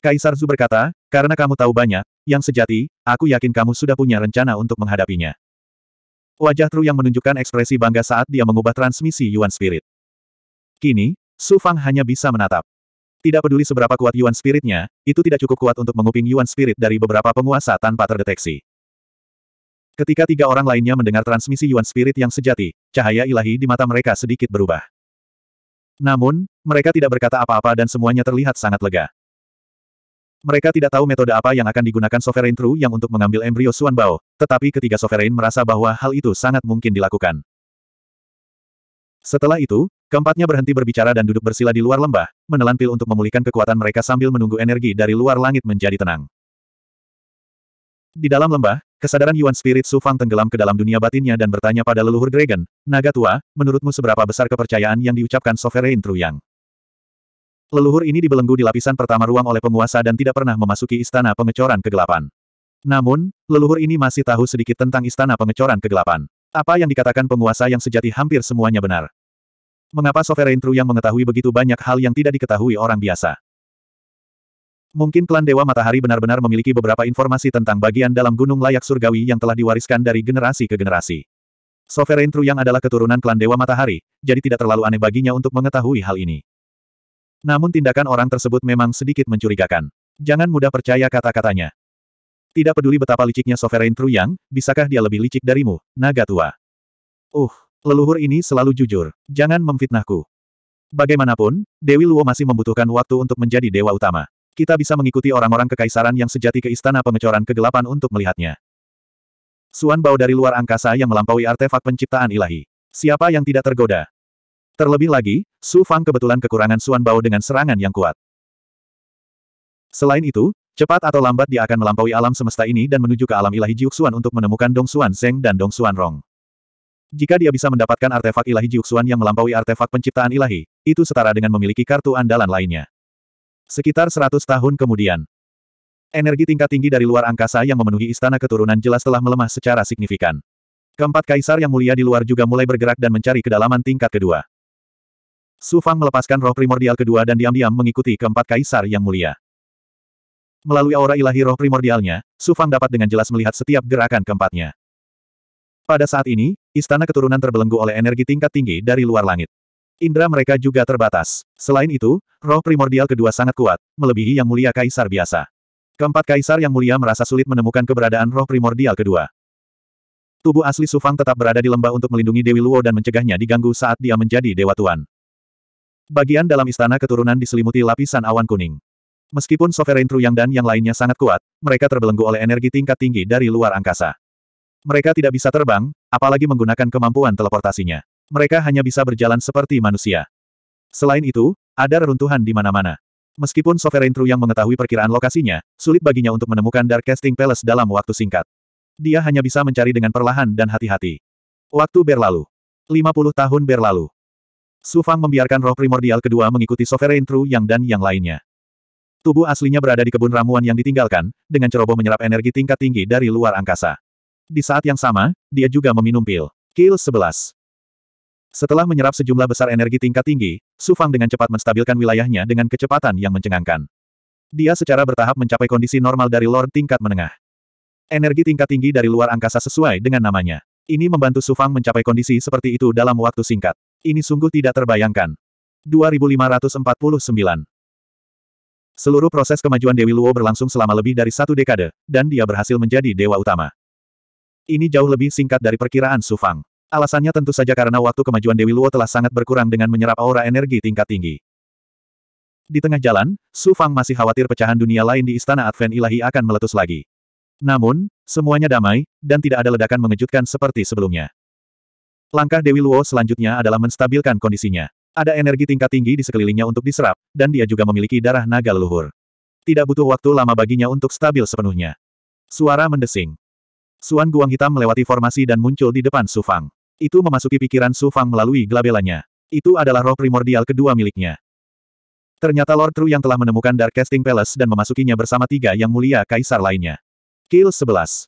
Kaisar Zu berkata, karena kamu tahu banyak, yang sejati, aku yakin kamu sudah punya rencana untuk menghadapinya. Wajah Tru yang menunjukkan ekspresi bangga saat dia mengubah transmisi Yuan Spirit. Kini, Su Fang hanya bisa menatap. Tidak peduli seberapa kuat Yuan Spiritnya, itu tidak cukup kuat untuk menguping Yuan Spirit dari beberapa penguasa tanpa terdeteksi. Ketika tiga orang lainnya mendengar transmisi Yuan Spirit yang sejati, cahaya ilahi di mata mereka sedikit berubah. Namun, mereka tidak berkata apa-apa dan semuanya terlihat sangat lega. Mereka tidak tahu metode apa yang akan digunakan Sovereign True yang untuk mengambil embrio Suan Bao, tetapi ketiga Sovereign merasa bahwa hal itu sangat mungkin dilakukan. Setelah itu, Keempatnya berhenti berbicara dan duduk bersila di luar lembah, menelan pil untuk memulihkan kekuatan mereka sambil menunggu energi dari luar langit menjadi tenang. Di dalam lembah, kesadaran Yuan Spirit Su Fang tenggelam ke dalam dunia batinnya dan bertanya pada leluhur Dragon, Naga Tua, menurutmu seberapa besar kepercayaan yang diucapkan Sovereign Truyang? Leluhur ini dibelenggu di lapisan pertama ruang oleh penguasa dan tidak pernah memasuki istana pengecoran kegelapan. Namun, leluhur ini masih tahu sedikit tentang istana pengecoran kegelapan. Apa yang dikatakan penguasa yang sejati hampir semuanya benar. Mengapa Sovereign True yang mengetahui begitu banyak hal yang tidak diketahui orang biasa? Mungkin klan Dewa Matahari benar-benar memiliki beberapa informasi tentang bagian dalam gunung layak surgawi yang telah diwariskan dari generasi ke generasi. Sovereign True yang adalah keturunan klan Dewa Matahari, jadi tidak terlalu aneh baginya untuk mengetahui hal ini. Namun tindakan orang tersebut memang sedikit mencurigakan. Jangan mudah percaya kata-katanya. Tidak peduli betapa liciknya Sovereign True yang, bisakah dia lebih licik darimu, naga tua? Uh, Leluhur ini selalu jujur. Jangan memfitnahku. Bagaimanapun, Dewi Luo masih membutuhkan waktu untuk menjadi dewa utama. Kita bisa mengikuti orang-orang kekaisaran yang sejati ke istana pengecoran kegelapan untuk melihatnya. Suan Bao dari luar angkasa yang melampaui artefak penciptaan ilahi. Siapa yang tidak tergoda? Terlebih lagi, Su Fang kebetulan kekurangan Suan bau dengan serangan yang kuat. Selain itu, cepat atau lambat dia akan melampaui alam semesta ini dan menuju ke alam ilahi Jiuxuan untuk menemukan Dong Xuan Zeng dan Dong Xuan Rong. Jika dia bisa mendapatkan artefak ilahi Jiuxuan yang melampaui artefak penciptaan ilahi, itu setara dengan memiliki kartu andalan lainnya. Sekitar 100 tahun kemudian, energi tingkat tinggi dari luar angkasa yang memenuhi istana keturunan jelas telah melemah secara signifikan. Keempat kaisar yang mulia di luar juga mulai bergerak dan mencari kedalaman tingkat kedua. Su Fang melepaskan roh primordial kedua dan diam-diam mengikuti keempat kaisar yang mulia. Melalui aura ilahi roh primordialnya, Su Fang dapat dengan jelas melihat setiap gerakan keempatnya. Pada saat ini, Istana keturunan terbelenggu oleh energi tingkat tinggi dari luar langit. Indra mereka juga terbatas. Selain itu, roh primordial kedua sangat kuat, melebihi yang mulia kaisar biasa. Keempat kaisar yang mulia merasa sulit menemukan keberadaan roh primordial kedua. Tubuh asli Sufang tetap berada di lembah untuk melindungi Dewi Luo dan mencegahnya diganggu saat dia menjadi Dewa Tuan. Bagian dalam istana keturunan diselimuti lapisan awan kuning. Meskipun Sovereign Yang dan yang lainnya sangat kuat, mereka terbelenggu oleh energi tingkat tinggi dari luar angkasa. Mereka tidak bisa terbang, apalagi menggunakan kemampuan teleportasinya. Mereka hanya bisa berjalan seperti manusia. Selain itu, ada reruntuhan di mana-mana. Meskipun Sovereign True yang mengetahui perkiraan lokasinya, sulit baginya untuk menemukan Dark Casting Palace dalam waktu singkat. Dia hanya bisa mencari dengan perlahan dan hati-hati. Waktu berlalu. 50 tahun berlalu. Su Fang membiarkan roh primordial kedua mengikuti Sovereign True Yang dan yang lainnya. Tubuh aslinya berada di kebun ramuan yang ditinggalkan, dengan ceroboh menyerap energi tingkat tinggi dari luar angkasa. Di saat yang sama, dia juga meminum pil. Kill 11. Setelah menyerap sejumlah besar energi tingkat tinggi, Su Fang dengan cepat menstabilkan wilayahnya dengan kecepatan yang mencengangkan. Dia secara bertahap mencapai kondisi normal dari Lord tingkat menengah. Energi tingkat tinggi dari luar angkasa sesuai dengan namanya. Ini membantu Su Fang mencapai kondisi seperti itu dalam waktu singkat. Ini sungguh tidak terbayangkan. 2549 Seluruh proses kemajuan Dewi Luo berlangsung selama lebih dari satu dekade, dan dia berhasil menjadi dewa utama. Ini jauh lebih singkat dari perkiraan Sufang. Alasannya tentu saja karena waktu kemajuan Dewi Luo telah sangat berkurang dengan menyerap aura energi tingkat tinggi. Di tengah jalan, Su Fang masih khawatir pecahan dunia lain di Istana Advent Ilahi akan meletus lagi. Namun, semuanya damai, dan tidak ada ledakan mengejutkan seperti sebelumnya. Langkah Dewi Luo selanjutnya adalah menstabilkan kondisinya. Ada energi tingkat tinggi di sekelilingnya untuk diserap, dan dia juga memiliki darah naga leluhur. Tidak butuh waktu lama baginya untuk stabil sepenuhnya. Suara mendesing. Suan Guang hitam melewati formasi dan muncul di depan Su Fang. Itu memasuki pikiran Su Fang melalui glabelanya. Itu adalah roh primordial kedua miliknya. Ternyata Lord Tru yang telah menemukan Dark Casting Palace dan memasukinya bersama tiga yang mulia kaisar lainnya. Kill 11.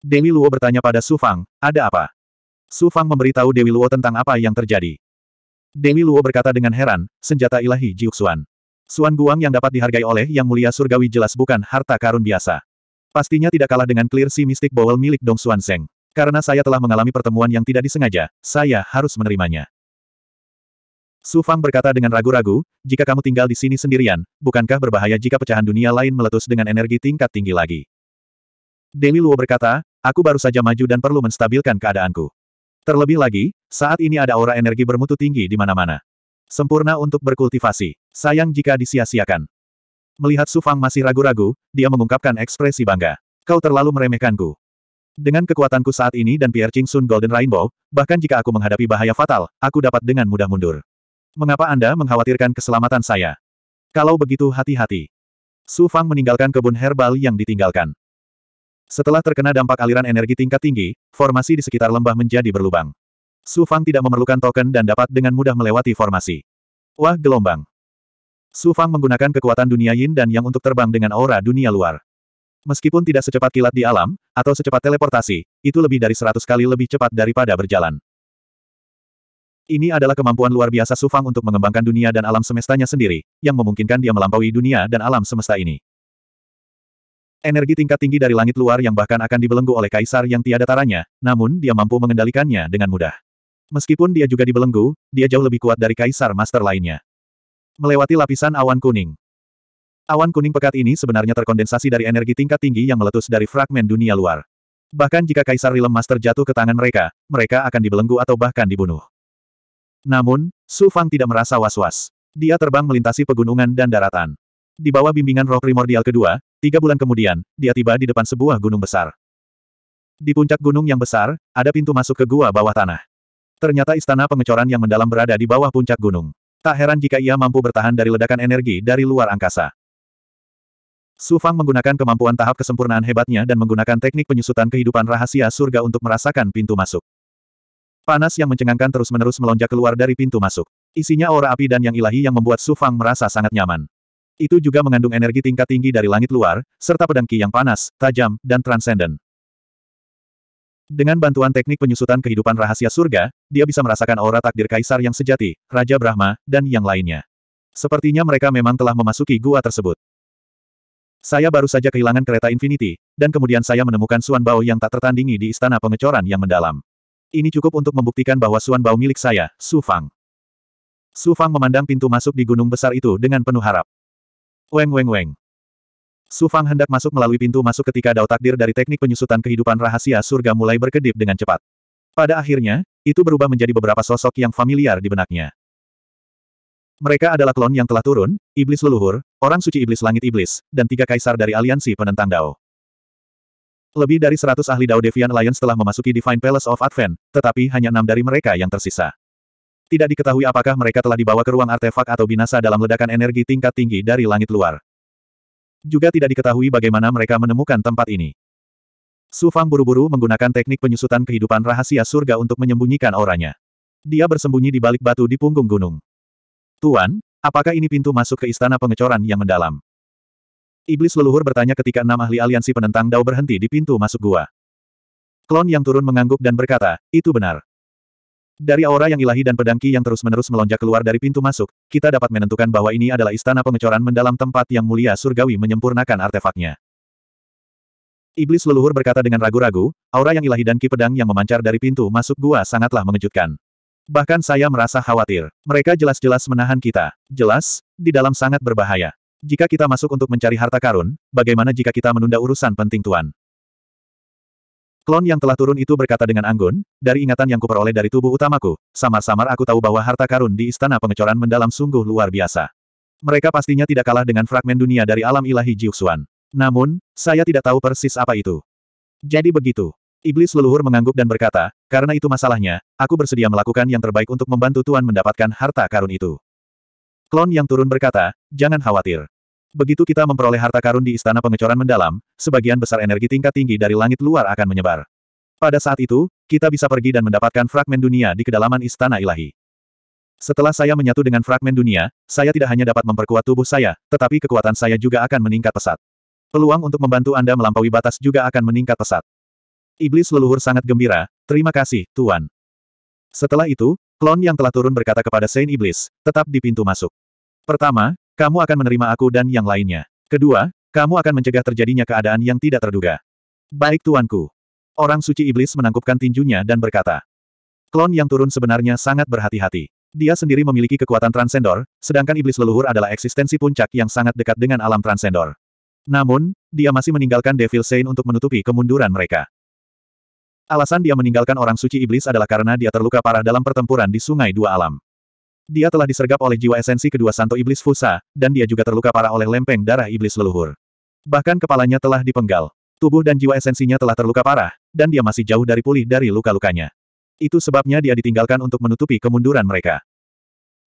Dewi Luo bertanya pada Su Fang, ada apa? Su Fang memberitahu Dewi Luo tentang apa yang terjadi. Dewi Luo berkata dengan heran, senjata ilahi Jiuxuan. Suan Guang yang dapat dihargai oleh Yang Mulia Surgawi jelas bukan harta karun biasa. Pastinya tidak kalah dengan clear si Mystic bowl milik Dong Xuan Zeng. Karena saya telah mengalami pertemuan yang tidak disengaja, saya harus menerimanya. Su Fang berkata dengan ragu-ragu, jika kamu tinggal di sini sendirian, bukankah berbahaya jika pecahan dunia lain meletus dengan energi tingkat tinggi lagi? Deli Luo berkata, aku baru saja maju dan perlu menstabilkan keadaanku. Terlebih lagi, saat ini ada aura energi bermutu tinggi di mana-mana. Sempurna untuk berkultivasi. Sayang jika disia-siakan. Melihat Su Fang masih ragu-ragu, dia mengungkapkan ekspresi bangga. Kau terlalu meremehkanku. Dengan kekuatanku saat ini dan Pierre Ching Sun Golden Rainbow, bahkan jika aku menghadapi bahaya fatal, aku dapat dengan mudah mundur. Mengapa Anda mengkhawatirkan keselamatan saya? Kalau begitu hati-hati. Su Fang meninggalkan kebun herbal yang ditinggalkan. Setelah terkena dampak aliran energi tingkat tinggi, formasi di sekitar lembah menjadi berlubang. Su Fang tidak memerlukan token dan dapat dengan mudah melewati formasi. Wah gelombang. Su Fang menggunakan kekuatan dunia yin dan yang untuk terbang dengan aura dunia luar. Meskipun tidak secepat kilat di alam, atau secepat teleportasi, itu lebih dari seratus kali lebih cepat daripada berjalan. Ini adalah kemampuan luar biasa Su Fang untuk mengembangkan dunia dan alam semestanya sendiri, yang memungkinkan dia melampaui dunia dan alam semesta ini. Energi tingkat tinggi dari langit luar yang bahkan akan dibelenggu oleh kaisar yang tiada taranya, namun dia mampu mengendalikannya dengan mudah. Meskipun dia juga dibelenggu, dia jauh lebih kuat dari kaisar master lainnya melewati lapisan awan kuning. Awan kuning pekat ini sebenarnya terkondensasi dari energi tingkat tinggi yang meletus dari fragmen dunia luar. Bahkan jika Kaisar Rilem Master jatuh ke tangan mereka, mereka akan dibelenggu atau bahkan dibunuh. Namun, Su Fang tidak merasa was-was. Dia terbang melintasi pegunungan dan daratan. Di bawah bimbingan roh primordial kedua, tiga bulan kemudian, dia tiba di depan sebuah gunung besar. Di puncak gunung yang besar, ada pintu masuk ke gua bawah tanah. Ternyata istana pengecoran yang mendalam berada di bawah puncak gunung. Tak heran jika ia mampu bertahan dari ledakan energi dari luar angkasa. Su Fang menggunakan kemampuan tahap kesempurnaan hebatnya dan menggunakan teknik penyusutan kehidupan rahasia surga untuk merasakan pintu masuk. Panas yang mencengangkan terus-menerus melonjak keluar dari pintu masuk. Isinya aura api dan yang ilahi yang membuat Su Fang merasa sangat nyaman. Itu juga mengandung energi tingkat tinggi dari langit luar, serta pedang ki yang panas, tajam, dan transenden. Dengan bantuan teknik penyusutan kehidupan rahasia surga, dia bisa merasakan aura takdir kaisar yang sejati, Raja Brahma, dan yang lainnya. Sepertinya mereka memang telah memasuki gua tersebut. Saya baru saja kehilangan kereta Infinity, dan kemudian saya menemukan Suan Bao yang tak tertandingi di istana pengecoran yang mendalam. Ini cukup untuk membuktikan bahwa Suan Bao milik saya, Su Fang. Su Fang memandang pintu masuk di gunung besar itu dengan penuh harap. Weng weng weng. Su Fang hendak masuk melalui pintu masuk ketika dao takdir dari teknik penyusutan kehidupan rahasia surga mulai berkedip dengan cepat. Pada akhirnya, itu berubah menjadi beberapa sosok yang familiar di benaknya. Mereka adalah klon yang telah turun, iblis leluhur, orang suci iblis langit iblis, dan tiga kaisar dari aliansi penentang dao. Lebih dari seratus ahli Dao Devian Lions telah memasuki Divine Palace of Advent, tetapi hanya enam dari mereka yang tersisa. Tidak diketahui apakah mereka telah dibawa ke ruang artefak atau binasa dalam ledakan energi tingkat tinggi dari langit luar. Juga tidak diketahui bagaimana mereka menemukan tempat ini. Su Fang buru-buru menggunakan teknik penyusutan kehidupan rahasia surga untuk menyembunyikan auranya. Dia bersembunyi di balik batu di punggung gunung. Tuan, apakah ini pintu masuk ke istana pengecoran yang mendalam? Iblis leluhur bertanya ketika enam ahli aliansi penentang Dao berhenti di pintu masuk gua. Klon yang turun mengangguk dan berkata, itu benar. Dari aura yang ilahi dan pedangki yang terus-menerus melonjak keluar dari pintu masuk, kita dapat menentukan bahwa ini adalah istana pengecoran mendalam tempat yang mulia surgawi menyempurnakan artefaknya. Iblis leluhur berkata dengan ragu-ragu, aura yang ilahi dan Ki pedang yang memancar dari pintu masuk gua sangatlah mengejutkan. Bahkan saya merasa khawatir. Mereka jelas-jelas menahan kita. Jelas, di dalam sangat berbahaya. Jika kita masuk untuk mencari harta karun, bagaimana jika kita menunda urusan penting Tuan? Klon yang telah turun itu berkata dengan anggun, dari ingatan yang kuperoleh dari tubuh utamaku, samar-samar aku tahu bahwa harta karun di istana pengecoran mendalam sungguh luar biasa. Mereka pastinya tidak kalah dengan fragmen dunia dari alam ilahi Jiuxuan. Namun, saya tidak tahu persis apa itu. Jadi begitu. Iblis leluhur mengangguk dan berkata, karena itu masalahnya, aku bersedia melakukan yang terbaik untuk membantu Tuan mendapatkan harta karun itu. Klon yang turun berkata, jangan khawatir. Begitu kita memperoleh harta karun di istana pengecoran mendalam, sebagian besar energi tingkat tinggi dari langit luar akan menyebar. Pada saat itu, kita bisa pergi dan mendapatkan fragmen dunia di kedalaman istana ilahi. Setelah saya menyatu dengan fragmen dunia, saya tidak hanya dapat memperkuat tubuh saya, tetapi kekuatan saya juga akan meningkat pesat. Peluang untuk membantu Anda melampaui batas juga akan meningkat pesat. Iblis leluhur sangat gembira, terima kasih, Tuan. Setelah itu, klon yang telah turun berkata kepada Saint Iblis, tetap di pintu masuk. Pertama, kamu akan menerima aku dan yang lainnya. Kedua, kamu akan mencegah terjadinya keadaan yang tidak terduga. Baik tuanku. Orang suci iblis menangkupkan tinjunya dan berkata. Klon yang turun sebenarnya sangat berhati-hati. Dia sendiri memiliki kekuatan transendor, sedangkan iblis leluhur adalah eksistensi puncak yang sangat dekat dengan alam transendor. Namun, dia masih meninggalkan Devil Saint untuk menutupi kemunduran mereka. Alasan dia meninggalkan orang suci iblis adalah karena dia terluka parah dalam pertempuran di Sungai Dua Alam. Dia telah disergap oleh jiwa esensi kedua santo iblis Fusa, dan dia juga terluka parah oleh lempeng darah iblis leluhur. Bahkan kepalanya telah dipenggal. Tubuh dan jiwa esensinya telah terluka parah, dan dia masih jauh dari pulih dari luka-lukanya. Itu sebabnya dia ditinggalkan untuk menutupi kemunduran mereka.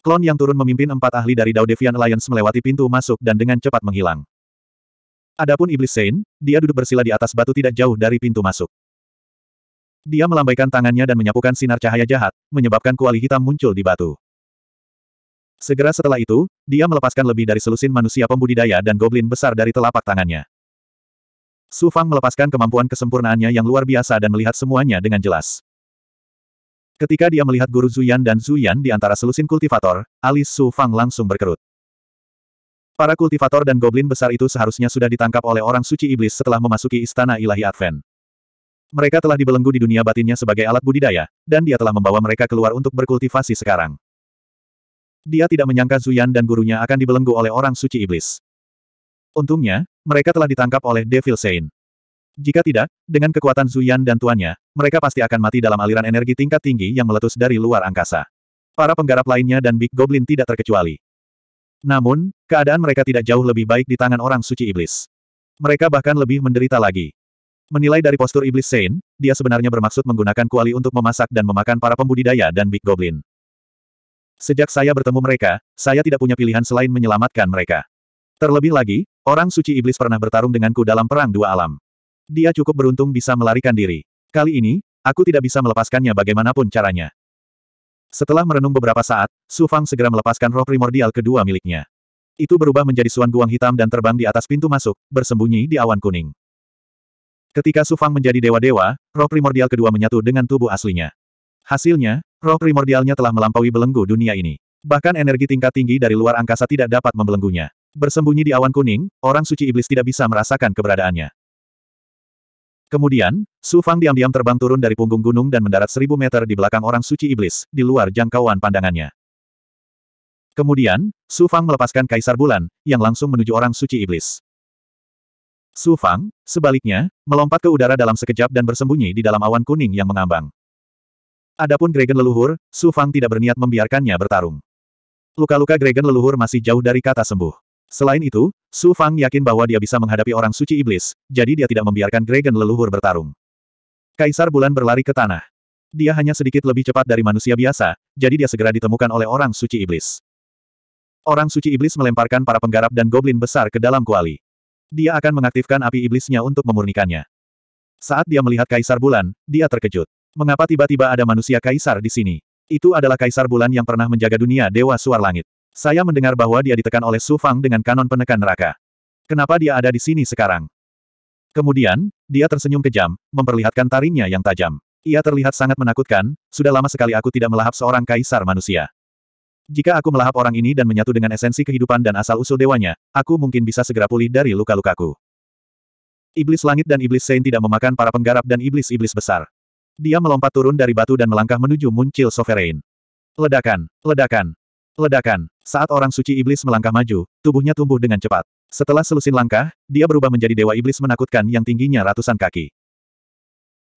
Klon yang turun memimpin empat ahli dari Dao Devian Alliance melewati pintu masuk dan dengan cepat menghilang. Adapun Iblis Sein, dia duduk bersila di atas batu tidak jauh dari pintu masuk. Dia melambaikan tangannya dan menyapukan sinar cahaya jahat, menyebabkan kuali hitam muncul di batu. Segera setelah itu, dia melepaskan lebih dari selusin manusia pembudidaya dan goblin besar dari telapak tangannya. Su Fang melepaskan kemampuan kesempurnaannya yang luar biasa dan melihat semuanya dengan jelas. Ketika dia melihat guru Zuyan dan Zuyan di antara selusin kultivator, alis Su Fang langsung berkerut. Para kultivator dan goblin besar itu seharusnya sudah ditangkap oleh orang suci iblis setelah memasuki istana ilahi Advent. Mereka telah dibelenggu di dunia batinnya sebagai alat budidaya, dan dia telah membawa mereka keluar untuk berkultivasi sekarang. Dia tidak menyangka Zuyan dan gurunya akan dibelenggu oleh orang suci iblis. Untungnya, mereka telah ditangkap oleh Devil Sein. Jika tidak, dengan kekuatan Zuyan dan tuannya, mereka pasti akan mati dalam aliran energi tingkat tinggi yang meletus dari luar angkasa. Para penggarap lainnya dan Big Goblin tidak terkecuali. Namun, keadaan mereka tidak jauh lebih baik di tangan orang suci iblis. Mereka bahkan lebih menderita lagi. Menilai dari postur iblis Sein, dia sebenarnya bermaksud menggunakan kuali untuk memasak dan memakan para pembudidaya dan Big Goblin. Sejak saya bertemu mereka, saya tidak punya pilihan selain menyelamatkan mereka. Terlebih lagi, orang suci iblis pernah bertarung denganku dalam perang dua alam. Dia cukup beruntung bisa melarikan diri. Kali ini, aku tidak bisa melepaskannya bagaimanapun caranya. Setelah merenung beberapa saat, Su Fang segera melepaskan roh primordial kedua miliknya. Itu berubah menjadi suan guang hitam dan terbang di atas pintu masuk, bersembunyi di awan kuning. Ketika Su Fang menjadi dewa-dewa, roh primordial kedua menyatu dengan tubuh aslinya. Hasilnya, Roh primordialnya telah melampaui belenggu dunia ini. Bahkan energi tingkat tinggi dari luar angkasa tidak dapat membelenggunya. Bersembunyi di awan kuning, orang suci iblis tidak bisa merasakan keberadaannya. Kemudian, Su Fang diam-diam terbang turun dari punggung gunung dan mendarat seribu meter di belakang orang suci iblis, di luar jangkauan pandangannya. Kemudian, Su Fang melepaskan kaisar bulan, yang langsung menuju orang suci iblis. Su Fang, sebaliknya, melompat ke udara dalam sekejap dan bersembunyi di dalam awan kuning yang mengambang. Adapun Gregen leluhur, Su Fang tidak berniat membiarkannya bertarung. Luka-luka Gregen leluhur masih jauh dari kata sembuh. Selain itu, Su Fang yakin bahwa dia bisa menghadapi orang suci iblis, jadi dia tidak membiarkan Gregen leluhur bertarung. Kaisar Bulan berlari ke tanah. Dia hanya sedikit lebih cepat dari manusia biasa, jadi dia segera ditemukan oleh orang suci iblis. Orang suci iblis melemparkan para penggarap dan goblin besar ke dalam kuali. Dia akan mengaktifkan api iblisnya untuk memurnikannya. Saat dia melihat Kaisar Bulan, dia terkejut. Mengapa tiba-tiba ada manusia kaisar di sini? Itu adalah kaisar bulan yang pernah menjaga dunia Dewa Suar Langit. Saya mendengar bahwa dia ditekan oleh Su Fang dengan kanon penekan neraka. Kenapa dia ada di sini sekarang? Kemudian, dia tersenyum kejam, memperlihatkan taringnya yang tajam. Ia terlihat sangat menakutkan, sudah lama sekali aku tidak melahap seorang kaisar manusia. Jika aku melahap orang ini dan menyatu dengan esensi kehidupan dan asal-usul dewanya, aku mungkin bisa segera pulih dari luka-lukaku. Iblis langit dan iblis sein tidak memakan para penggarap dan iblis-iblis besar. Dia melompat turun dari batu dan melangkah menuju muncil Sovereign. Ledakan, ledakan, ledakan. Saat orang suci iblis melangkah maju, tubuhnya tumbuh dengan cepat. Setelah selusin langkah, dia berubah menjadi dewa iblis menakutkan yang tingginya ratusan kaki.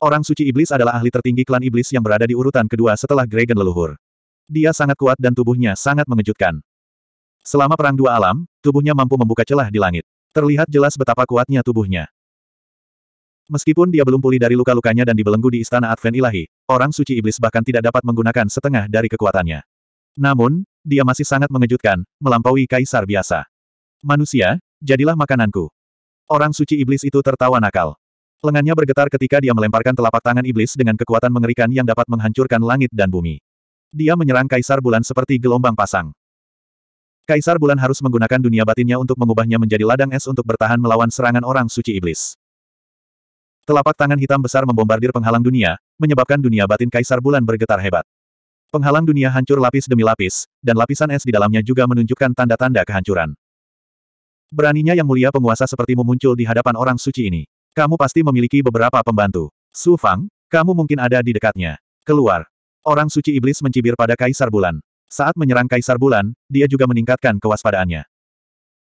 Orang suci iblis adalah ahli tertinggi klan iblis yang berada di urutan kedua setelah Gregen leluhur. Dia sangat kuat dan tubuhnya sangat mengejutkan. Selama perang dua alam, tubuhnya mampu membuka celah di langit. Terlihat jelas betapa kuatnya tubuhnya. Meskipun dia belum pulih dari luka-lukanya dan dibelenggu di istana Advent Ilahi, orang suci iblis bahkan tidak dapat menggunakan setengah dari kekuatannya. Namun, dia masih sangat mengejutkan, melampaui kaisar biasa. Manusia, jadilah makananku. Orang suci iblis itu tertawa nakal. Lengannya bergetar ketika dia melemparkan telapak tangan iblis dengan kekuatan mengerikan yang dapat menghancurkan langit dan bumi. Dia menyerang kaisar bulan seperti gelombang pasang. Kaisar bulan harus menggunakan dunia batinnya untuk mengubahnya menjadi ladang es untuk bertahan melawan serangan orang suci iblis. Telapak tangan hitam besar membombardir penghalang dunia, menyebabkan dunia batin Kaisar Bulan bergetar hebat. Penghalang dunia hancur lapis demi lapis, dan lapisan es di dalamnya juga menunjukkan tanda-tanda kehancuran. Beraninya yang mulia penguasa sepertimu muncul di hadapan orang suci ini. Kamu pasti memiliki beberapa pembantu. Su Fang, kamu mungkin ada di dekatnya. Keluar. Orang suci iblis mencibir pada Kaisar Bulan. Saat menyerang Kaisar Bulan, dia juga meningkatkan kewaspadaannya.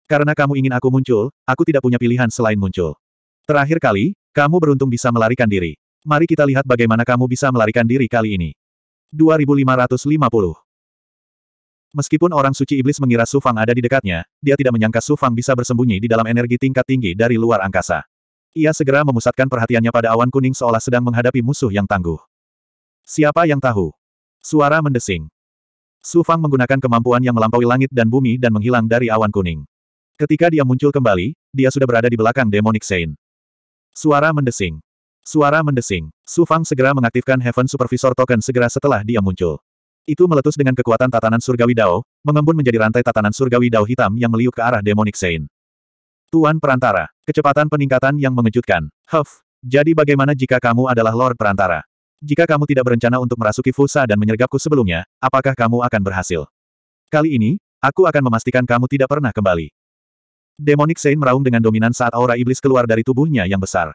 Karena kamu ingin aku muncul, aku tidak punya pilihan selain muncul. Terakhir kali, kamu beruntung bisa melarikan diri. Mari kita lihat bagaimana kamu bisa melarikan diri kali ini. 2550 Meskipun orang suci iblis mengira Su Fang ada di dekatnya, dia tidak menyangka Su Fang bisa bersembunyi di dalam energi tingkat tinggi dari luar angkasa. Ia segera memusatkan perhatiannya pada awan kuning seolah sedang menghadapi musuh yang tangguh. Siapa yang tahu? Suara mendesing. Su Fang menggunakan kemampuan yang melampaui langit dan bumi dan menghilang dari awan kuning. Ketika dia muncul kembali, dia sudah berada di belakang Demonic Saint. Suara mendesing. Suara mendesing. Su Fang segera mengaktifkan Heaven Supervisor Token segera setelah dia muncul. Itu meletus dengan kekuatan tatanan surgawi Dao, mengembun menjadi rantai tatanan surgawi Dao hitam yang meliuk ke arah Demonic Sein. Tuan Perantara, kecepatan peningkatan yang mengejutkan. Huff, jadi bagaimana jika kamu adalah Lord Perantara? Jika kamu tidak berencana untuk merasuki Fusa dan menyergapku sebelumnya, apakah kamu akan berhasil? Kali ini, aku akan memastikan kamu tidak pernah kembali. Demonic Saint meraung dengan dominan saat aura iblis keluar dari tubuhnya yang besar.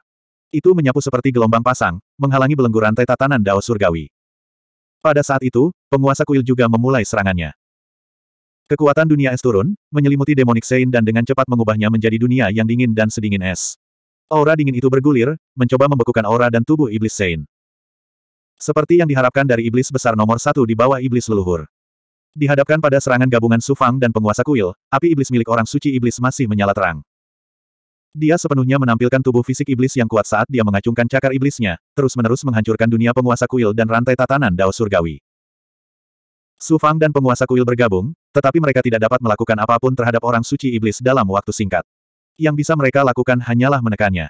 Itu menyapu seperti gelombang pasang, menghalangi belenggu rantai tatanan Dao Surgawi. Pada saat itu, penguasa kuil juga memulai serangannya. Kekuatan dunia es turun, menyelimuti demonic Saint dan dengan cepat mengubahnya menjadi dunia yang dingin dan sedingin es. Aura dingin itu bergulir, mencoba membekukan aura dan tubuh iblis Saint. Seperti yang diharapkan dari iblis besar nomor satu di bawah iblis leluhur. Dihadapkan pada serangan gabungan Sufang dan penguasa kuil, api iblis milik orang suci iblis masih menyala terang. Dia sepenuhnya menampilkan tubuh fisik iblis yang kuat saat dia mengacungkan cakar iblisnya, terus-menerus menghancurkan dunia penguasa kuil dan rantai tatanan Dao Surgawi. Sufang dan penguasa kuil bergabung, tetapi mereka tidak dapat melakukan apapun terhadap orang suci iblis dalam waktu singkat. Yang bisa mereka lakukan hanyalah menekannya.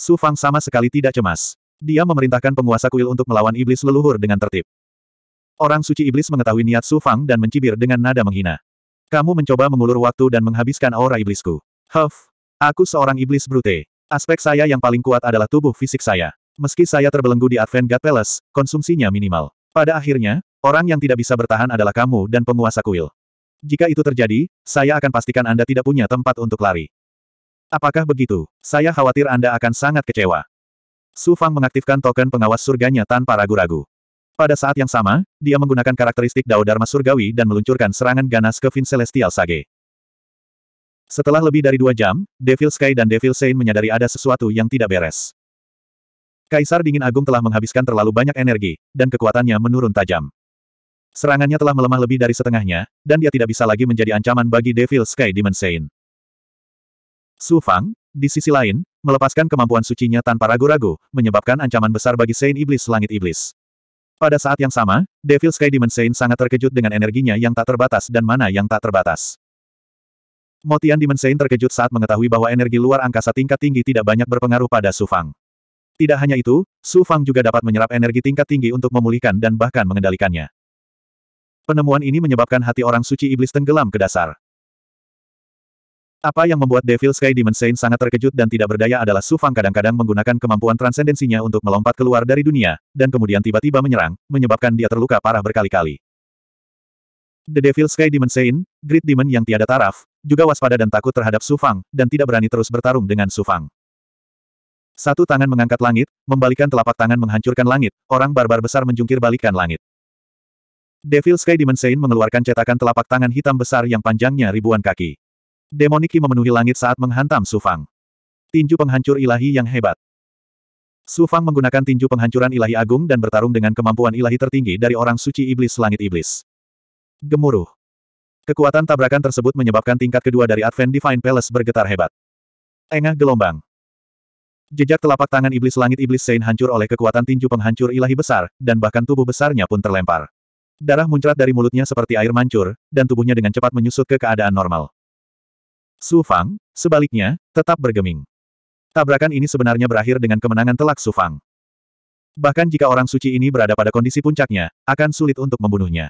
Sufang sama sekali tidak cemas. Dia memerintahkan penguasa kuil untuk melawan iblis leluhur dengan tertib. Orang suci iblis mengetahui niat Su Fang dan mencibir dengan nada menghina. Kamu mencoba mengulur waktu dan menghabiskan aura iblisku. Huff, aku seorang iblis brute. Aspek saya yang paling kuat adalah tubuh fisik saya. Meski saya terbelenggu di Advent God Palace, konsumsinya minimal. Pada akhirnya, orang yang tidak bisa bertahan adalah kamu dan penguasa kuil. Jika itu terjadi, saya akan pastikan Anda tidak punya tempat untuk lari. Apakah begitu? Saya khawatir Anda akan sangat kecewa. Su Fang mengaktifkan token pengawas surganya tanpa ragu-ragu. Pada saat yang sama, dia menggunakan karakteristik Dao Dharma Surgawi dan meluncurkan serangan ganas ke Vin Celestial Sage. Setelah lebih dari dua jam, Devil Sky dan Devil Saint menyadari ada sesuatu yang tidak beres. Kaisar Dingin Agung telah menghabiskan terlalu banyak energi, dan kekuatannya menurun tajam. Serangannya telah melemah lebih dari setengahnya, dan dia tidak bisa lagi menjadi ancaman bagi Devil Sky Demon Saint. Su Fang, di sisi lain, melepaskan kemampuan sucinya tanpa ragu-ragu, menyebabkan ancaman besar bagi Saint Iblis Langit Iblis. Pada saat yang sama, Devil Sky Demon Saint sangat terkejut dengan energinya yang tak terbatas dan mana yang tak terbatas. Motian Demon Saint terkejut saat mengetahui bahwa energi luar angkasa tingkat tinggi tidak banyak berpengaruh pada Su Fang. Tidak hanya itu, Su Fang juga dapat menyerap energi tingkat tinggi untuk memulihkan dan bahkan mengendalikannya. Penemuan ini menyebabkan hati orang suci iblis tenggelam ke dasar. Apa yang membuat Devil Sky Demon Saint sangat terkejut dan tidak berdaya adalah Su Fang kadang-kadang menggunakan kemampuan transendensinya untuk melompat keluar dari dunia, dan kemudian tiba-tiba menyerang, menyebabkan dia terluka parah berkali-kali. The Devil Sky Demon Saint, Great Demon yang tiada taraf, juga waspada dan takut terhadap Su Fang, dan tidak berani terus bertarung dengan Su Fang. Satu tangan mengangkat langit, membalikan telapak tangan menghancurkan langit, orang barbar besar menjungkir balikan langit. Devil Sky Demon Saint mengeluarkan cetakan telapak tangan hitam besar yang panjangnya ribuan kaki. Demoniki memenuhi langit saat menghantam Sufang. Tinju penghancur ilahi yang hebat. Sufang menggunakan tinju penghancuran ilahi agung dan bertarung dengan kemampuan ilahi tertinggi dari orang suci iblis langit iblis. Gemuruh. Kekuatan tabrakan tersebut menyebabkan tingkat kedua dari Advent Divine Palace bergetar hebat. Engah gelombang. Jejak telapak tangan iblis langit iblis Sein hancur oleh kekuatan tinju penghancur ilahi besar, dan bahkan tubuh besarnya pun terlempar. Darah muncrat dari mulutnya seperti air mancur, dan tubuhnya dengan cepat menyusut ke keadaan normal. Su Fang, sebaliknya, tetap bergeming. Tabrakan ini sebenarnya berakhir dengan kemenangan telak Su Fang. Bahkan jika orang suci ini berada pada kondisi puncaknya, akan sulit untuk membunuhnya.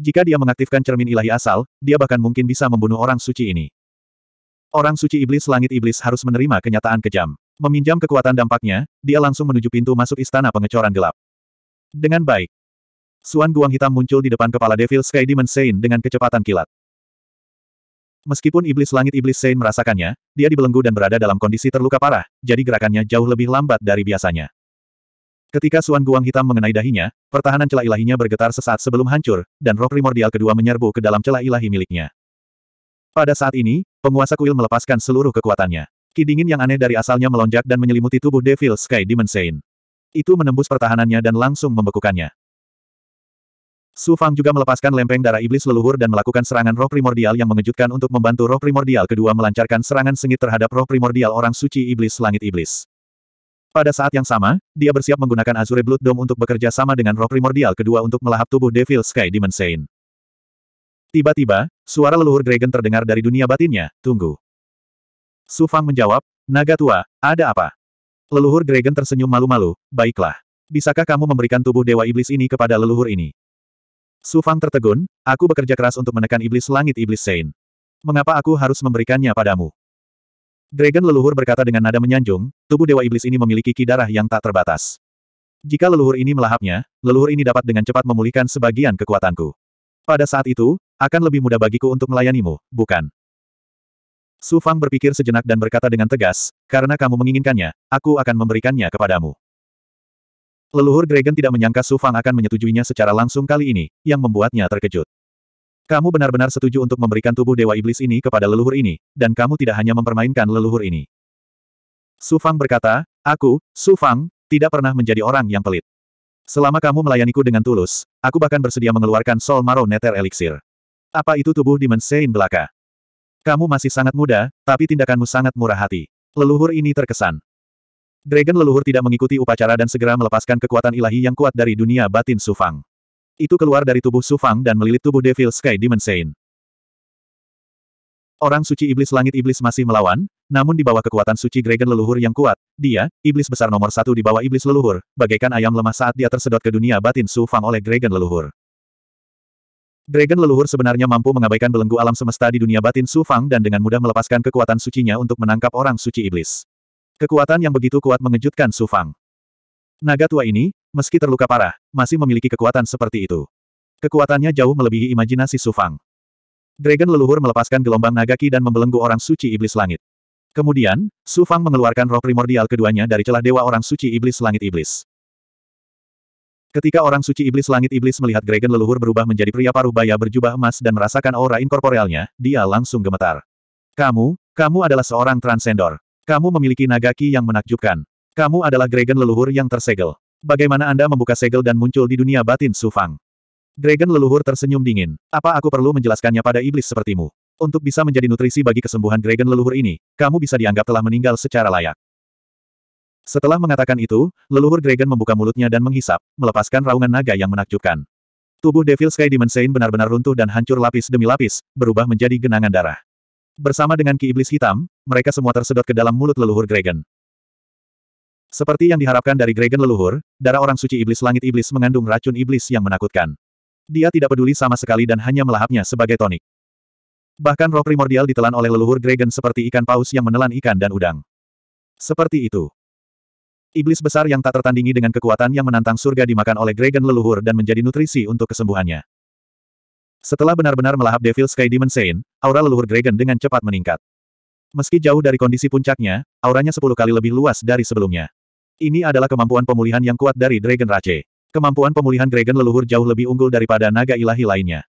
Jika dia mengaktifkan cermin ilahi asal, dia bahkan mungkin bisa membunuh orang suci ini. Orang suci iblis langit iblis harus menerima kenyataan kejam. Meminjam kekuatan dampaknya, dia langsung menuju pintu masuk istana pengecoran gelap. Dengan baik, Suan Guang Hitam muncul di depan kepala Devil Sky Demon Sein dengan kecepatan kilat. Meskipun iblis langit iblis Sein merasakannya, dia dibelenggu dan berada dalam kondisi terluka parah, jadi gerakannya jauh lebih lambat dari biasanya. Ketika Suan Guang hitam mengenai dahinya, pertahanan celah ilahinya bergetar sesaat sebelum hancur, dan roh primordial kedua menyerbu ke dalam celah ilahi miliknya. Pada saat ini, penguasa kuil melepaskan seluruh kekuatannya. Ki dingin yang aneh dari asalnya melonjak dan menyelimuti tubuh Devil Sky Demon Sein. Itu menembus pertahanannya dan langsung membekukannya. Su Fang juga melepaskan lempeng darah iblis leluhur dan melakukan serangan roh primordial yang mengejutkan untuk membantu roh primordial kedua melancarkan serangan sengit terhadap roh primordial orang suci iblis langit iblis. Pada saat yang sama, dia bersiap menggunakan Azure Blood Dome untuk bekerja sama dengan roh primordial kedua untuk melahap tubuh Devil Sky Demon Saint. Tiba-tiba, suara leluhur Dragon terdengar dari dunia batinnya, tunggu. Su Fang menjawab, Naga tua, ada apa? Leluhur Dragon tersenyum malu-malu, baiklah. Bisakah kamu memberikan tubuh Dewa Iblis ini kepada leluhur ini? Su Fang tertegun, aku bekerja keras untuk menekan iblis langit iblis Sein. Mengapa aku harus memberikannya padamu? Dragon leluhur berkata dengan nada menyanjung, tubuh dewa iblis ini memiliki ki darah yang tak terbatas. Jika leluhur ini melahapnya, leluhur ini dapat dengan cepat memulihkan sebagian kekuatanku. Pada saat itu, akan lebih mudah bagiku untuk melayanimu, bukan? Su Fang berpikir sejenak dan berkata dengan tegas, karena kamu menginginkannya, aku akan memberikannya kepadamu. Leluhur Dragon tidak menyangka Su Fang akan menyetujuinya secara langsung kali ini, yang membuatnya terkejut. Kamu benar-benar setuju untuk memberikan tubuh Dewa Iblis ini kepada leluhur ini, dan kamu tidak hanya mempermainkan leluhur ini. Su Fang berkata, Aku, Su Fang, tidak pernah menjadi orang yang pelit. Selama kamu melayaniku dengan tulus, aku bahkan bersedia mengeluarkan Sol Maro Nether Elixir. Apa itu tubuh dimensain Sein belaka? Kamu masih sangat muda, tapi tindakanmu sangat murah hati. Leluhur ini terkesan. Dragon leluhur tidak mengikuti upacara dan segera melepaskan kekuatan ilahi yang kuat dari dunia batin Sufang. Itu keluar dari tubuh Sufang dan melilit tubuh Devil Sky Demon Saint. Orang suci iblis langit iblis masih melawan, namun di bawah kekuatan suci Dragon leluhur yang kuat, dia, iblis besar nomor satu di bawah iblis leluhur, bagaikan ayam lemah saat dia tersedot ke dunia batin Sufang oleh Dragon leluhur. Dragon leluhur sebenarnya mampu mengabaikan belenggu alam semesta di dunia batin Sufang dan dengan mudah melepaskan kekuatan sucinya untuk menangkap orang suci iblis. Kekuatan yang begitu kuat mengejutkan Su Fang. Naga tua ini, meski terluka parah, masih memiliki kekuatan seperti itu. Kekuatannya jauh melebihi imajinasi Su Fang. Dragon leluhur melepaskan gelombang naga ki dan membelenggu orang suci iblis langit. Kemudian, Su Fang mengeluarkan roh primordial keduanya dari celah dewa orang suci iblis langit iblis. Ketika orang suci iblis langit iblis melihat Dragon leluhur berubah menjadi pria paruh baya berjubah emas dan merasakan aura inkorporealnya, dia langsung gemetar. Kamu, kamu adalah seorang transendor. Kamu memiliki naga yang menakjubkan. Kamu adalah Dragon leluhur yang tersegel. Bagaimana Anda membuka segel dan muncul di dunia batin Sufang? Dragon leluhur tersenyum dingin. Apa aku perlu menjelaskannya pada iblis sepertimu? Untuk bisa menjadi nutrisi bagi kesembuhan Dragon leluhur ini, kamu bisa dianggap telah meninggal secara layak. Setelah mengatakan itu, leluhur Dragon membuka mulutnya dan menghisap, melepaskan raungan naga yang menakjubkan. Tubuh Devil Sky Demon Saint benar-benar runtuh dan hancur lapis demi lapis, berubah menjadi genangan darah. Bersama dengan Ki Iblis Hitam, mereka semua tersedot ke dalam mulut leluhur Gregen. Seperti yang diharapkan dari Gregen leluhur, darah orang suci Iblis Langit Iblis mengandung racun Iblis yang menakutkan. Dia tidak peduli sama sekali dan hanya melahapnya sebagai tonik. Bahkan roh primordial ditelan oleh leluhur Gregen seperti ikan paus yang menelan ikan dan udang. Seperti itu. Iblis besar yang tak tertandingi dengan kekuatan yang menantang surga dimakan oleh Gregen leluhur dan menjadi nutrisi untuk kesembuhannya. Setelah benar-benar melahap Devil Sky Demon Saint, aura leluhur Dragon dengan cepat meningkat. Meski jauh dari kondisi puncaknya, auranya 10 kali lebih luas dari sebelumnya. Ini adalah kemampuan pemulihan yang kuat dari Dragon Rache. Kemampuan pemulihan Dragon leluhur jauh lebih unggul daripada naga ilahi lainnya.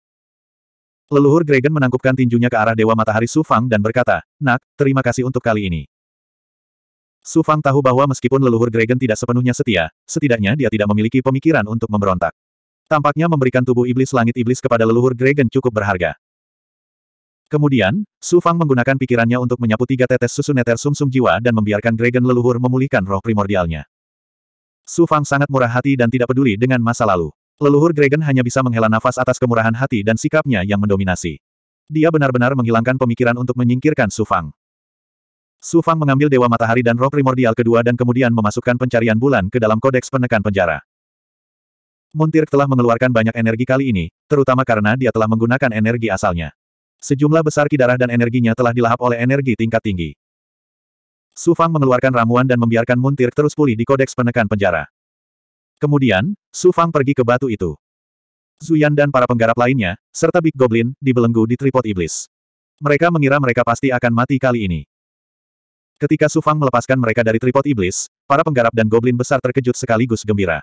Leluhur Dragon menangkupkan tinjunya ke arah Dewa Matahari Sufang dan berkata, Nak, terima kasih untuk kali ini. Sufang tahu bahwa meskipun leluhur Dragon tidak sepenuhnya setia, setidaknya dia tidak memiliki pemikiran untuk memberontak. Tampaknya memberikan tubuh iblis langit iblis kepada leluhur Dragon cukup berharga. Kemudian, Su Fang menggunakan pikirannya untuk menyapu tiga tetes susu neter sumsum -sum jiwa dan membiarkan Dragon leluhur memulihkan roh primordialnya. Su Fang sangat murah hati dan tidak peduli dengan masa lalu. Leluhur Dragon hanya bisa menghela nafas atas kemurahan hati dan sikapnya yang mendominasi. Dia benar-benar menghilangkan pemikiran untuk menyingkirkan Su Fang. Su Fang mengambil Dewa Matahari dan Roh Primordial kedua dan kemudian memasukkan pencarian bulan ke dalam kodeks penekan penjara. Muntir telah mengeluarkan banyak energi kali ini, terutama karena dia telah menggunakan energi asalnya. Sejumlah besar kidarah dan energinya telah dilahap oleh energi tingkat tinggi. Su Fang mengeluarkan ramuan dan membiarkan Muntir terus pulih di kodeks penekan penjara. Kemudian, Su Fang pergi ke batu itu. Zuyan dan para penggarap lainnya, serta Big Goblin, dibelenggu di tripod iblis. Mereka mengira mereka pasti akan mati kali ini. Ketika Sufang melepaskan mereka dari tripod iblis, para penggarap dan goblin besar terkejut sekaligus gembira.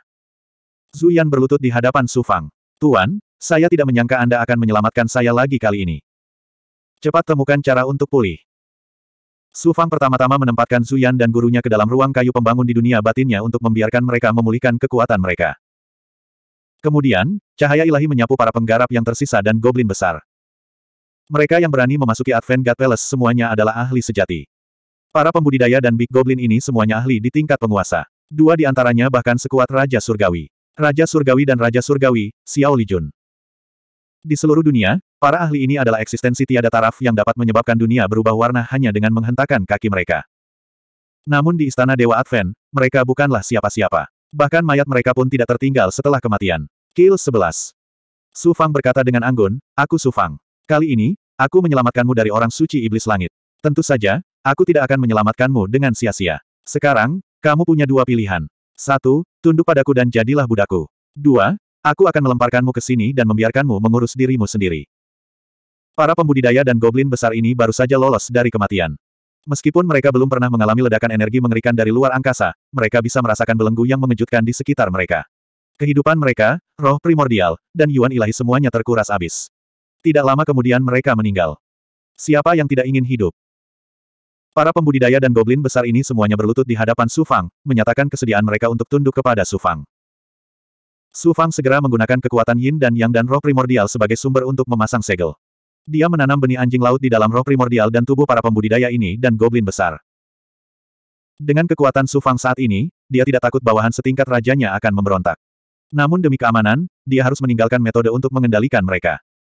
Zuyan berlutut di hadapan Su Fang. Tuan, saya tidak menyangka Anda akan menyelamatkan saya lagi kali ini. Cepat temukan cara untuk pulih. Su Fang pertama-tama menempatkan Zuyan dan gurunya ke dalam ruang kayu pembangun di dunia batinnya untuk membiarkan mereka memulihkan kekuatan mereka. Kemudian, cahaya ilahi menyapu para penggarap yang tersisa dan goblin besar. Mereka yang berani memasuki Advent God Palace semuanya adalah ahli sejati. Para pembudidaya dan Big Goblin ini semuanya ahli di tingkat penguasa. Dua di antaranya bahkan sekuat Raja Surgawi. Raja Surgawi dan Raja Surgawi, Xiao Lijun. Di seluruh dunia, para ahli ini adalah eksistensi tiada taraf yang dapat menyebabkan dunia berubah warna hanya dengan menghentakkan kaki mereka. Namun di Istana Dewa Advent, mereka bukanlah siapa-siapa. Bahkan mayat mereka pun tidak tertinggal setelah kematian. Kill 11. Su Fang berkata dengan anggun, Aku Su Fang. Kali ini, aku menyelamatkanmu dari orang suci iblis langit. Tentu saja, aku tidak akan menyelamatkanmu dengan sia-sia. Sekarang, kamu punya dua pilihan. Satu, tunduk padaku dan jadilah budakku. Dua, aku akan melemparkanmu ke sini dan membiarkanmu mengurus dirimu sendiri. Para pembudidaya dan goblin besar ini baru saja lolos dari kematian. Meskipun mereka belum pernah mengalami ledakan energi mengerikan dari luar angkasa, mereka bisa merasakan belenggu yang mengejutkan di sekitar mereka. Kehidupan mereka, roh primordial, dan yuan ilahi semuanya terkuras abis. Tidak lama kemudian mereka meninggal. Siapa yang tidak ingin hidup? Para pembudidaya dan goblin besar ini semuanya berlutut di hadapan Su Fang, menyatakan kesediaan mereka untuk tunduk kepada Su Fang. Su Fang segera menggunakan kekuatan yin dan yang dan roh primordial sebagai sumber untuk memasang segel. Dia menanam benih anjing laut di dalam roh primordial dan tubuh para pembudidaya ini dan goblin besar. Dengan kekuatan Su Fang saat ini, dia tidak takut bawahan setingkat rajanya akan memberontak. Namun demi keamanan, dia harus meninggalkan metode untuk mengendalikan mereka.